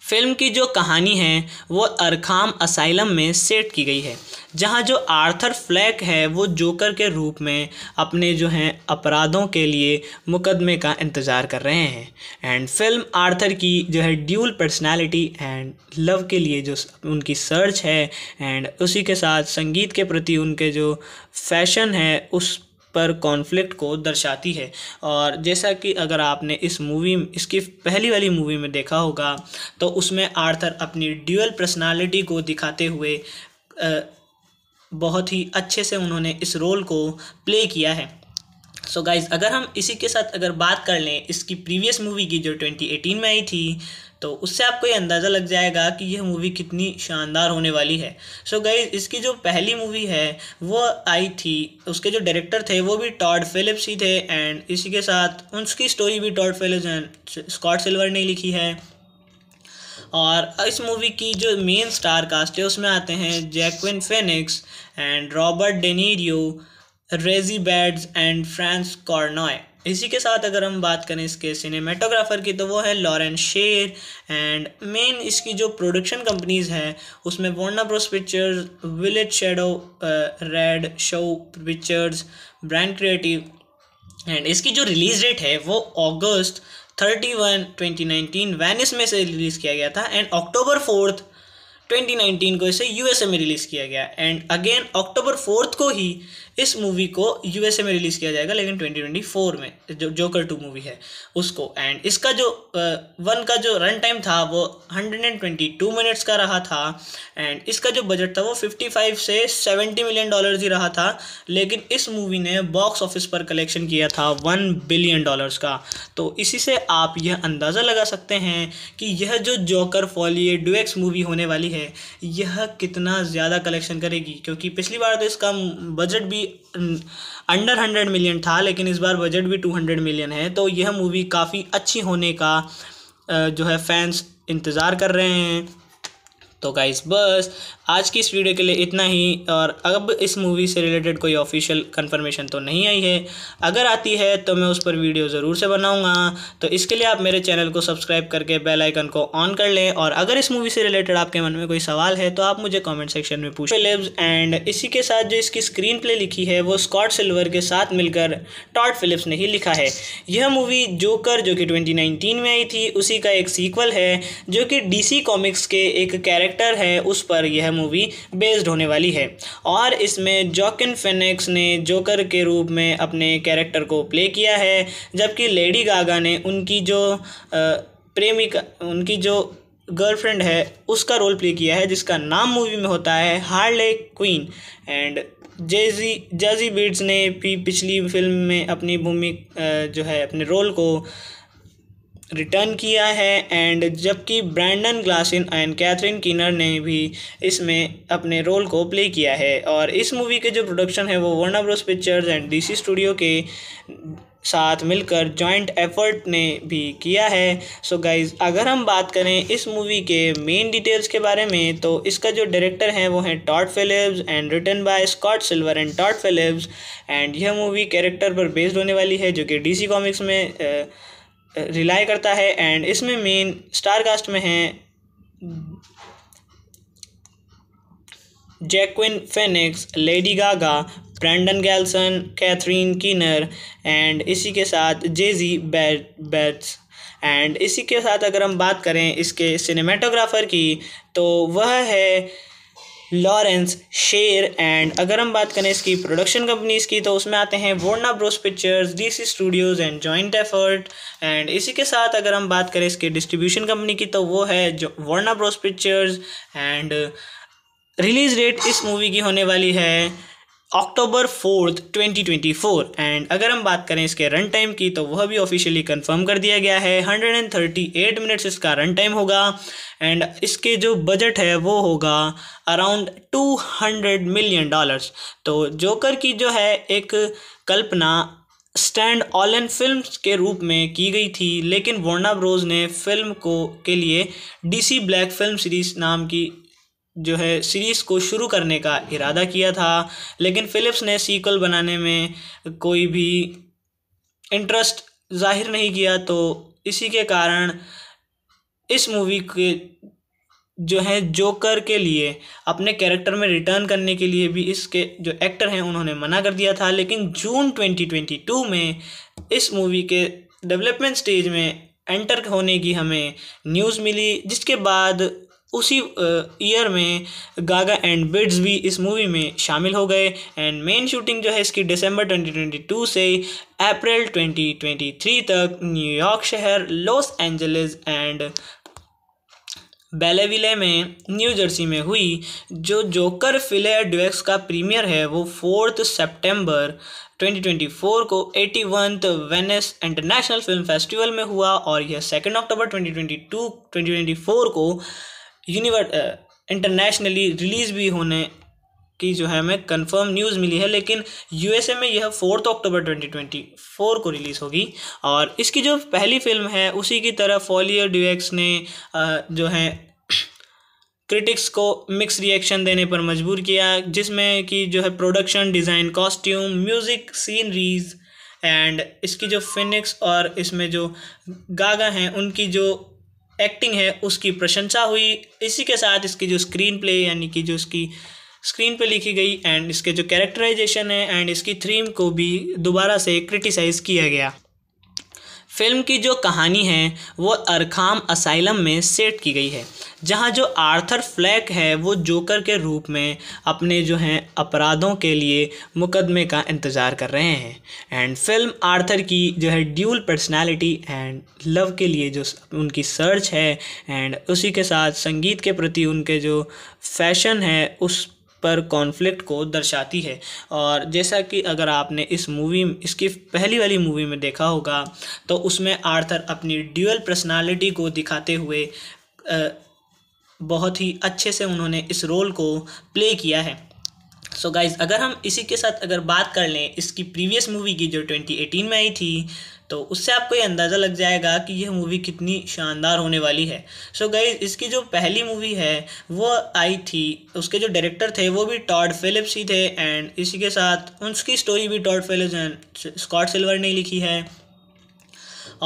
फिल्म की जो कहानी है वो अरखाम असाइलम में सेट की गई है जहाँ जो आर्थर फ्लैक है वो जोकर के रूप में अपने जो हैं अपराधों के लिए मुकदमे का इंतज़ार कर रहे हैं एंड फिल्म आर्थर की जो है ड्यूल पर्सनालिटी एंड लव के लिए जो उनकी सर्च है एंड उसी के साथ संगीत के प्रति उनके जो फैशन है उस पर कॉन्फ्लिक्ट को दर्शाती है और जैसा कि अगर आपने इस मूवी इसकी पहली वाली मूवी में देखा होगा तो उसमें आर्थर अपनी ड्यूअल पर्सनालिटी को दिखाते हुए बहुत ही अच्छे से उन्होंने इस रोल को प्ले किया है सो so गाइज़ अगर हम इसी के साथ अगर बात कर लें इसकी प्रीवियस मूवी की जो 2018 में आई थी तो उससे आपको ये अंदाज़ा लग जाएगा कि यह मूवी कितनी शानदार होने वाली है सो so गई इसकी जो पहली मूवी है वो आई थी उसके जो डायरेक्टर थे वो भी टॉड फिलिप्स ही थे एंड इसी के साथ उसकी स्टोरी भी Todd Phillips and Scott Silver ने लिखी है और इस मूवी की जो मेन स्टार कास्ट है उसमें आते हैं Joaquin Phoenix and Robert De Niro Zazie Beetz and Frances कॉर्नॉय इसी के साथ अगर हम बात करें इसके सिनेमेटोग्राफर की तो वो है लॉरेन शेर एंड मेन इसकी जो प्रोडक्शन कंपनीज़ हैं उसमें Warner Bros Pictures Village shadow red show Pictures brand Creative and इसकी जो रिलीज़ डेट है वो अगस्त thirty one twenty nineteen Venice में से रिलीज़ किया गया था एंड अक्टूबर फोर्थ 2019 को इसे यूएसए में रिलीज़ किया गया एंड अगेन अक्टूबर फोर्थ को ही इस मूवी को यूएसए में रिलीज़ किया जाएगा लेकिन 2024 में जो जोकर टू मूवी है उसको एंड इसका जो वन का जो रन टाइम था वो 122 मिनट्स का रहा था एंड इसका जो बजट था वो 55 से 70 मिलियन डॉलर ही रहा था लेकिन इस मूवी ने बॉक्स ऑफिस पर कलेक्शन किया था वन बिलियन डॉलर्स का तो इसी से आप यह अंदाज़ा लगा सकते हैं कि यह जो जोकर फॉलिए डुएक्स मूवी होने वाली है यह कितना ज़्यादा कलेक्शन करेगी क्योंकि पिछली बार तो इसका बजट भी अंडर हंड्रेड मिलियन था लेकिन इस बार बजट भी टू हंड्रेड मिलियन है तो यह मूवी काफ़ी अच्छी होने का जो है फैंस इंतज़ार कर रहे हैं तो गाइस बस आज की इस वीडियो के लिए इतना ही और अब इस मूवी से रिलेटेड कोई ऑफिशियल कन्फर्मेशन तो नहीं आई है अगर आती है तो मैं उस पर वीडियो ज़रूर से बनाऊँगा तो इसके लिए आप मेरे चैनल को सब्सक्राइब करके बेल आइकन को ऑन कर लें और अगर इस मूवी से रिलेटेड आपके मन में कोई सवाल है तो आप मुझे कॉमेंट सेक्शन में पूछ फिलिप्स एंड इसी के साथ जो इसकी स्क्रीन प्ले लिखी है वो स्कॉट सिल्वर के साथ मिलकर टॉट फिलिप्स ने ही लिखा है यह मूवी जोकर जो कि नाइनटीन में आई थी उसी का एक सीक्वल है जो कि डी कॉमिक्स के एक कैरेक्टर है उस पर यह मूवी बेस्ड होने वाली है और इसमें जॉकिन फिनिक्स ने जोकर के रूप में अपने कैरेक्टर को प्ले किया है जबकि लेडी गागा ने उनकी जो प्रेमिका उनकी जो गर्लफ्रेंड है उसका रोल प्ले किया है जिसका नाम मूवी में होता है Harley Quinn and Zazie Zazie Beetz ने भी पिछली फिल्म में अपनी भूमि जो है अपने रोल को रिटर्न किया है एंड जबकि ब्रैंडन ग्लासिन एंड कैथरीन किनर ने भी इसमें अपने रोल को प्ले किया है और इस मूवी के जो प्रोडक्शन है वो Warner Bros Pictures and DC studio के साथ मिलकर जॉइंट एफर्ट ने भी किया है सो so गाइज अगर हम बात करें इस मूवी के मेन डिटेल्स के बारे में तो इसका जो डायरेक्टर हैं वो हैं Todd Phillips and written by Scott Silver and Todd Phillips and यह मूवी कैरेक्टर पर बेस्ड होने वाली है जो कि डीसी कॉमिक्स में आ, रिलाई करता है एंड इसमें मेन स्टार कास्ट में है Joaquin Phoenix Lady Gaga Brendan Gleeson Catherine Keener and इसी के साथ जेजी बैट बैट्स एंड इसी के साथ अगर हम बात करें इसके सिनेमाटोग्राफ़र की तो वह है लॉरेंस शेर एंड अगर हम बात करें इसकी प्रोडक्शन कंपनीज की तो उसमें आते हैं Warner Bros Pictures DC Studios and joint effort and इसी के साथ अगर हम बात करें इसके डिस्ट्रीब्यूशन कंपनी की तो वो है Warner Bros Pictures and release date इस मूवी की होने वाली है अक्टूबर फोर्थ 2024 एंड अगर हम बात करें इसके रन टाइम की तो वह भी ऑफिशियली कंफर्म कर दिया गया है 138 मिनट्स इसका रन टाइम होगा एंड इसके जो बजट है वो होगा अराउंड 200 मिलियन डॉलर्स तो जोकर की जो है एक कल्पना स्टैंड ऑल एन फिल्म के रूप में की गई थी लेकिन वोर्ना ब्रोज ने फिल्म को के लिए डीसी ब्लैक फिल्म सीरीज नाम की जो है सीरीज़ को शुरू करने का इरादा किया था लेकिन फ़िलिप्स ने सीक्वल बनाने में कोई भी इंटरेस्ट जाहिर नहीं किया तो इसी के कारण इस मूवी के जो है जोकर के लिए अपने कैरेक्टर में रिटर्न करने के लिए भी इसके जो एक्टर हैं उन्होंने मना कर दिया था लेकिन जून 2022 में इस मूवी के डेवलपमेंट स्टेज में एंटर होने की हमें न्यूज़ मिली जिसके बाद उसी ईयर में गागा एंड बिड्स भी इस मूवी में शामिल हो गए एंड मेन शूटिंग जो है इसकी दिसंबर 2022 से अप्रैल 2023 तक न्यूयॉर्क शहर लॉस एंजलिस एंड बेलेविले में न्यू जर्सी में हुई जो जोकर फिले ड्वेक्स का प्रीमियर है वो फोर्थ सितंबर 2024 को eighty वनथ Venice international film festival में हुआ और यह सेकेंड अक्टूबर 2022 2024 को यूनिवर्स इंटरनेशनली रिलीज़ भी होने की जो है हमें कंफर्म न्यूज़ मिली है लेकिन यूएसए में यह फोर्थ अक्टूबर 2024 को रिलीज़ होगी और इसकी जो पहली फिल्म है उसी की तरह फॉलियर ड्यूएक्स ने uh, जो है क्रिटिक्स को मिक्स रिएक्शन देने पर मजबूर किया जिसमें कि जो है production design costume music sceneries and इसकी जो फिनिक्स और इसमें जो गागा हैं उनकी जो एक्टिंग है उसकी प्रशंसा हुई इसी के साथ इसकी जो स्क्रीन प्ले यानी कि जो इसकी स्क्रीन पे लिखी गई एंड इसके जो कैरेक्टराइजेशन है एंड इसकी थीम को भी दोबारा से क्रिटिसाइज़ किया गया फिल्म की जो कहानी है वो अरखाम असाइलम में सेट की गई है जहाँ जो आर्थर फ्लैक है वो जोकर के रूप में अपने जो हैं अपराधों के लिए मुकदमे का इंतज़ार कर रहे हैं एंड फिल्म आर्थर की जो है ड्यूल पर्सनालिटी एंड लव के लिए जो उनकी सर्च है एंड उसी के साथ संगीत के प्रति उनके जो फैशन है उस पर कॉन्फ्लिक्ट को दर्शाती है और जैसा कि अगर आपने इस मूवी इसकी पहली वाली मूवी में देखा होगा तो उसमें आर्थर अपनी ड्यूअल पर्सनालिटी को दिखाते हुए बहुत ही अच्छे से उन्होंने इस रोल को प्ले किया है सो so गाइज अगर हम इसी के साथ अगर बात कर लें इसकी प्रीवियस मूवी की जो 2018 में आई थी तो उससे आपको ये अंदाज़ा लग जाएगा कि यह मूवी कितनी शानदार होने वाली है सो so गई इसकी जो पहली मूवी है वो आई थी उसके जो डायरेक्टर थे वो भी टॉड फिलिप्स ही थे एंड इसी के साथ उसकी स्टोरी भी Todd Phillips and Scott Silver ने लिखी है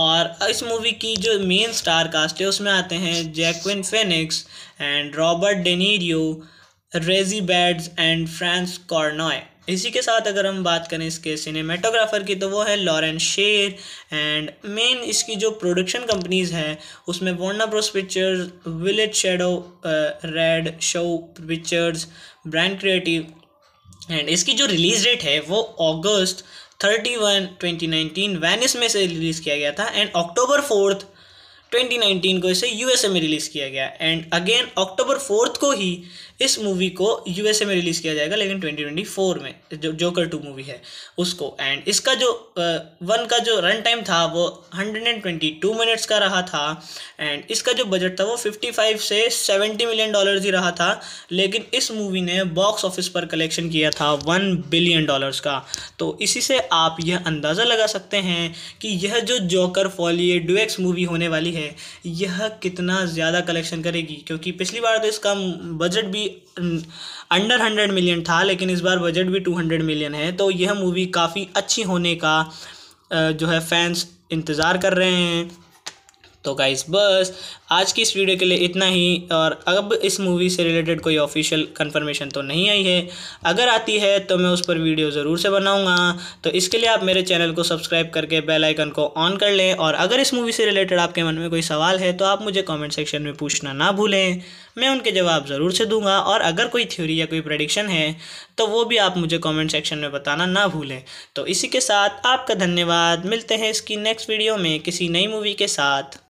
और इस मूवी की जो मेन स्टार कास्ट है उसमें आते हैं Joaquin Phoenix and Robert De Niro Zazie Beetz and Frances कॉर्नॉय इसी के साथ अगर हम बात करें इसके सिनेमेटोग्राफर की तो वो है लॉरेंस शेर एंड मेन इसकी जो प्रोडक्शन कंपनीज हैं उसमें वोना Bros Pictures Village shadow red show Pictures brand Creative and इसकी जो रिलीज डेट है वो अगस्त thirty one twenty nineteen Venice में से रिलीज़ किया गया था एंड अक्टूबर फोर्थ 2019 को इसे यूएसए में रिलीज़ किया गया एंड अगेन अक्टूबर फोर्थ को ही इस मूवी को यूएसए में रिलीज़ किया जाएगा लेकिन 2024 में जो जोकर टू मूवी है उसको एंड इसका जो वन का जो रन टाइम था वो 122 मिनट्स का रहा था एंड इसका जो बजट था वो 55 से 70 मिलियन डॉलर ही रहा था लेकिन इस मूवी ने बॉक्स ऑफिस पर कलेक्शन किया था वन बिलियन डॉलर्स का तो इसी से आप यह अंदाज़ा लगा सकते हैं कि यह जो जोकर फॉलिए डुएक्स मूवी होने वाली है यह कितना ज़्यादा कलेक्शन करेगी क्योंकि पिछली बार तो इसका बजट भी अंडर हंड्रेड मिलियन था लेकिन इस बार बजट भी टू हंड्रेड मिलियन है तो यह मूवी काफ़ी अच्छी होने का जो है फैंस इंतज़ार कर रहे हैं तो गाइस बस आज की इस वीडियो के लिए इतना ही और अब इस मूवी से रिलेटेड कोई ऑफिशियल कंफर्मेशन तो नहीं आई है अगर आती है तो मैं उस पर वीडियो ज़रूर से बनाऊंगा तो इसके लिए आप मेरे चैनल को सब्सक्राइब करके बेल आइकन को ऑन कर लें और अगर इस मूवी से रिलेटेड आपके मन में कोई सवाल है तो आप मुझे कमेंट सेक्शन में पूछना ना भूलें मैं उनके जवाब ज़रूर से दूंगा और अगर कोई थ्योरी या कोई प्रडिक्शन है तो वो भी आप मुझे कमेंट सेक्शन में बताना ना भूलें तो इसी के साथ आपका धन्यवाद मिलते हैं इसकी नेक्स्ट वीडियो में किसी नई मूवी के साथ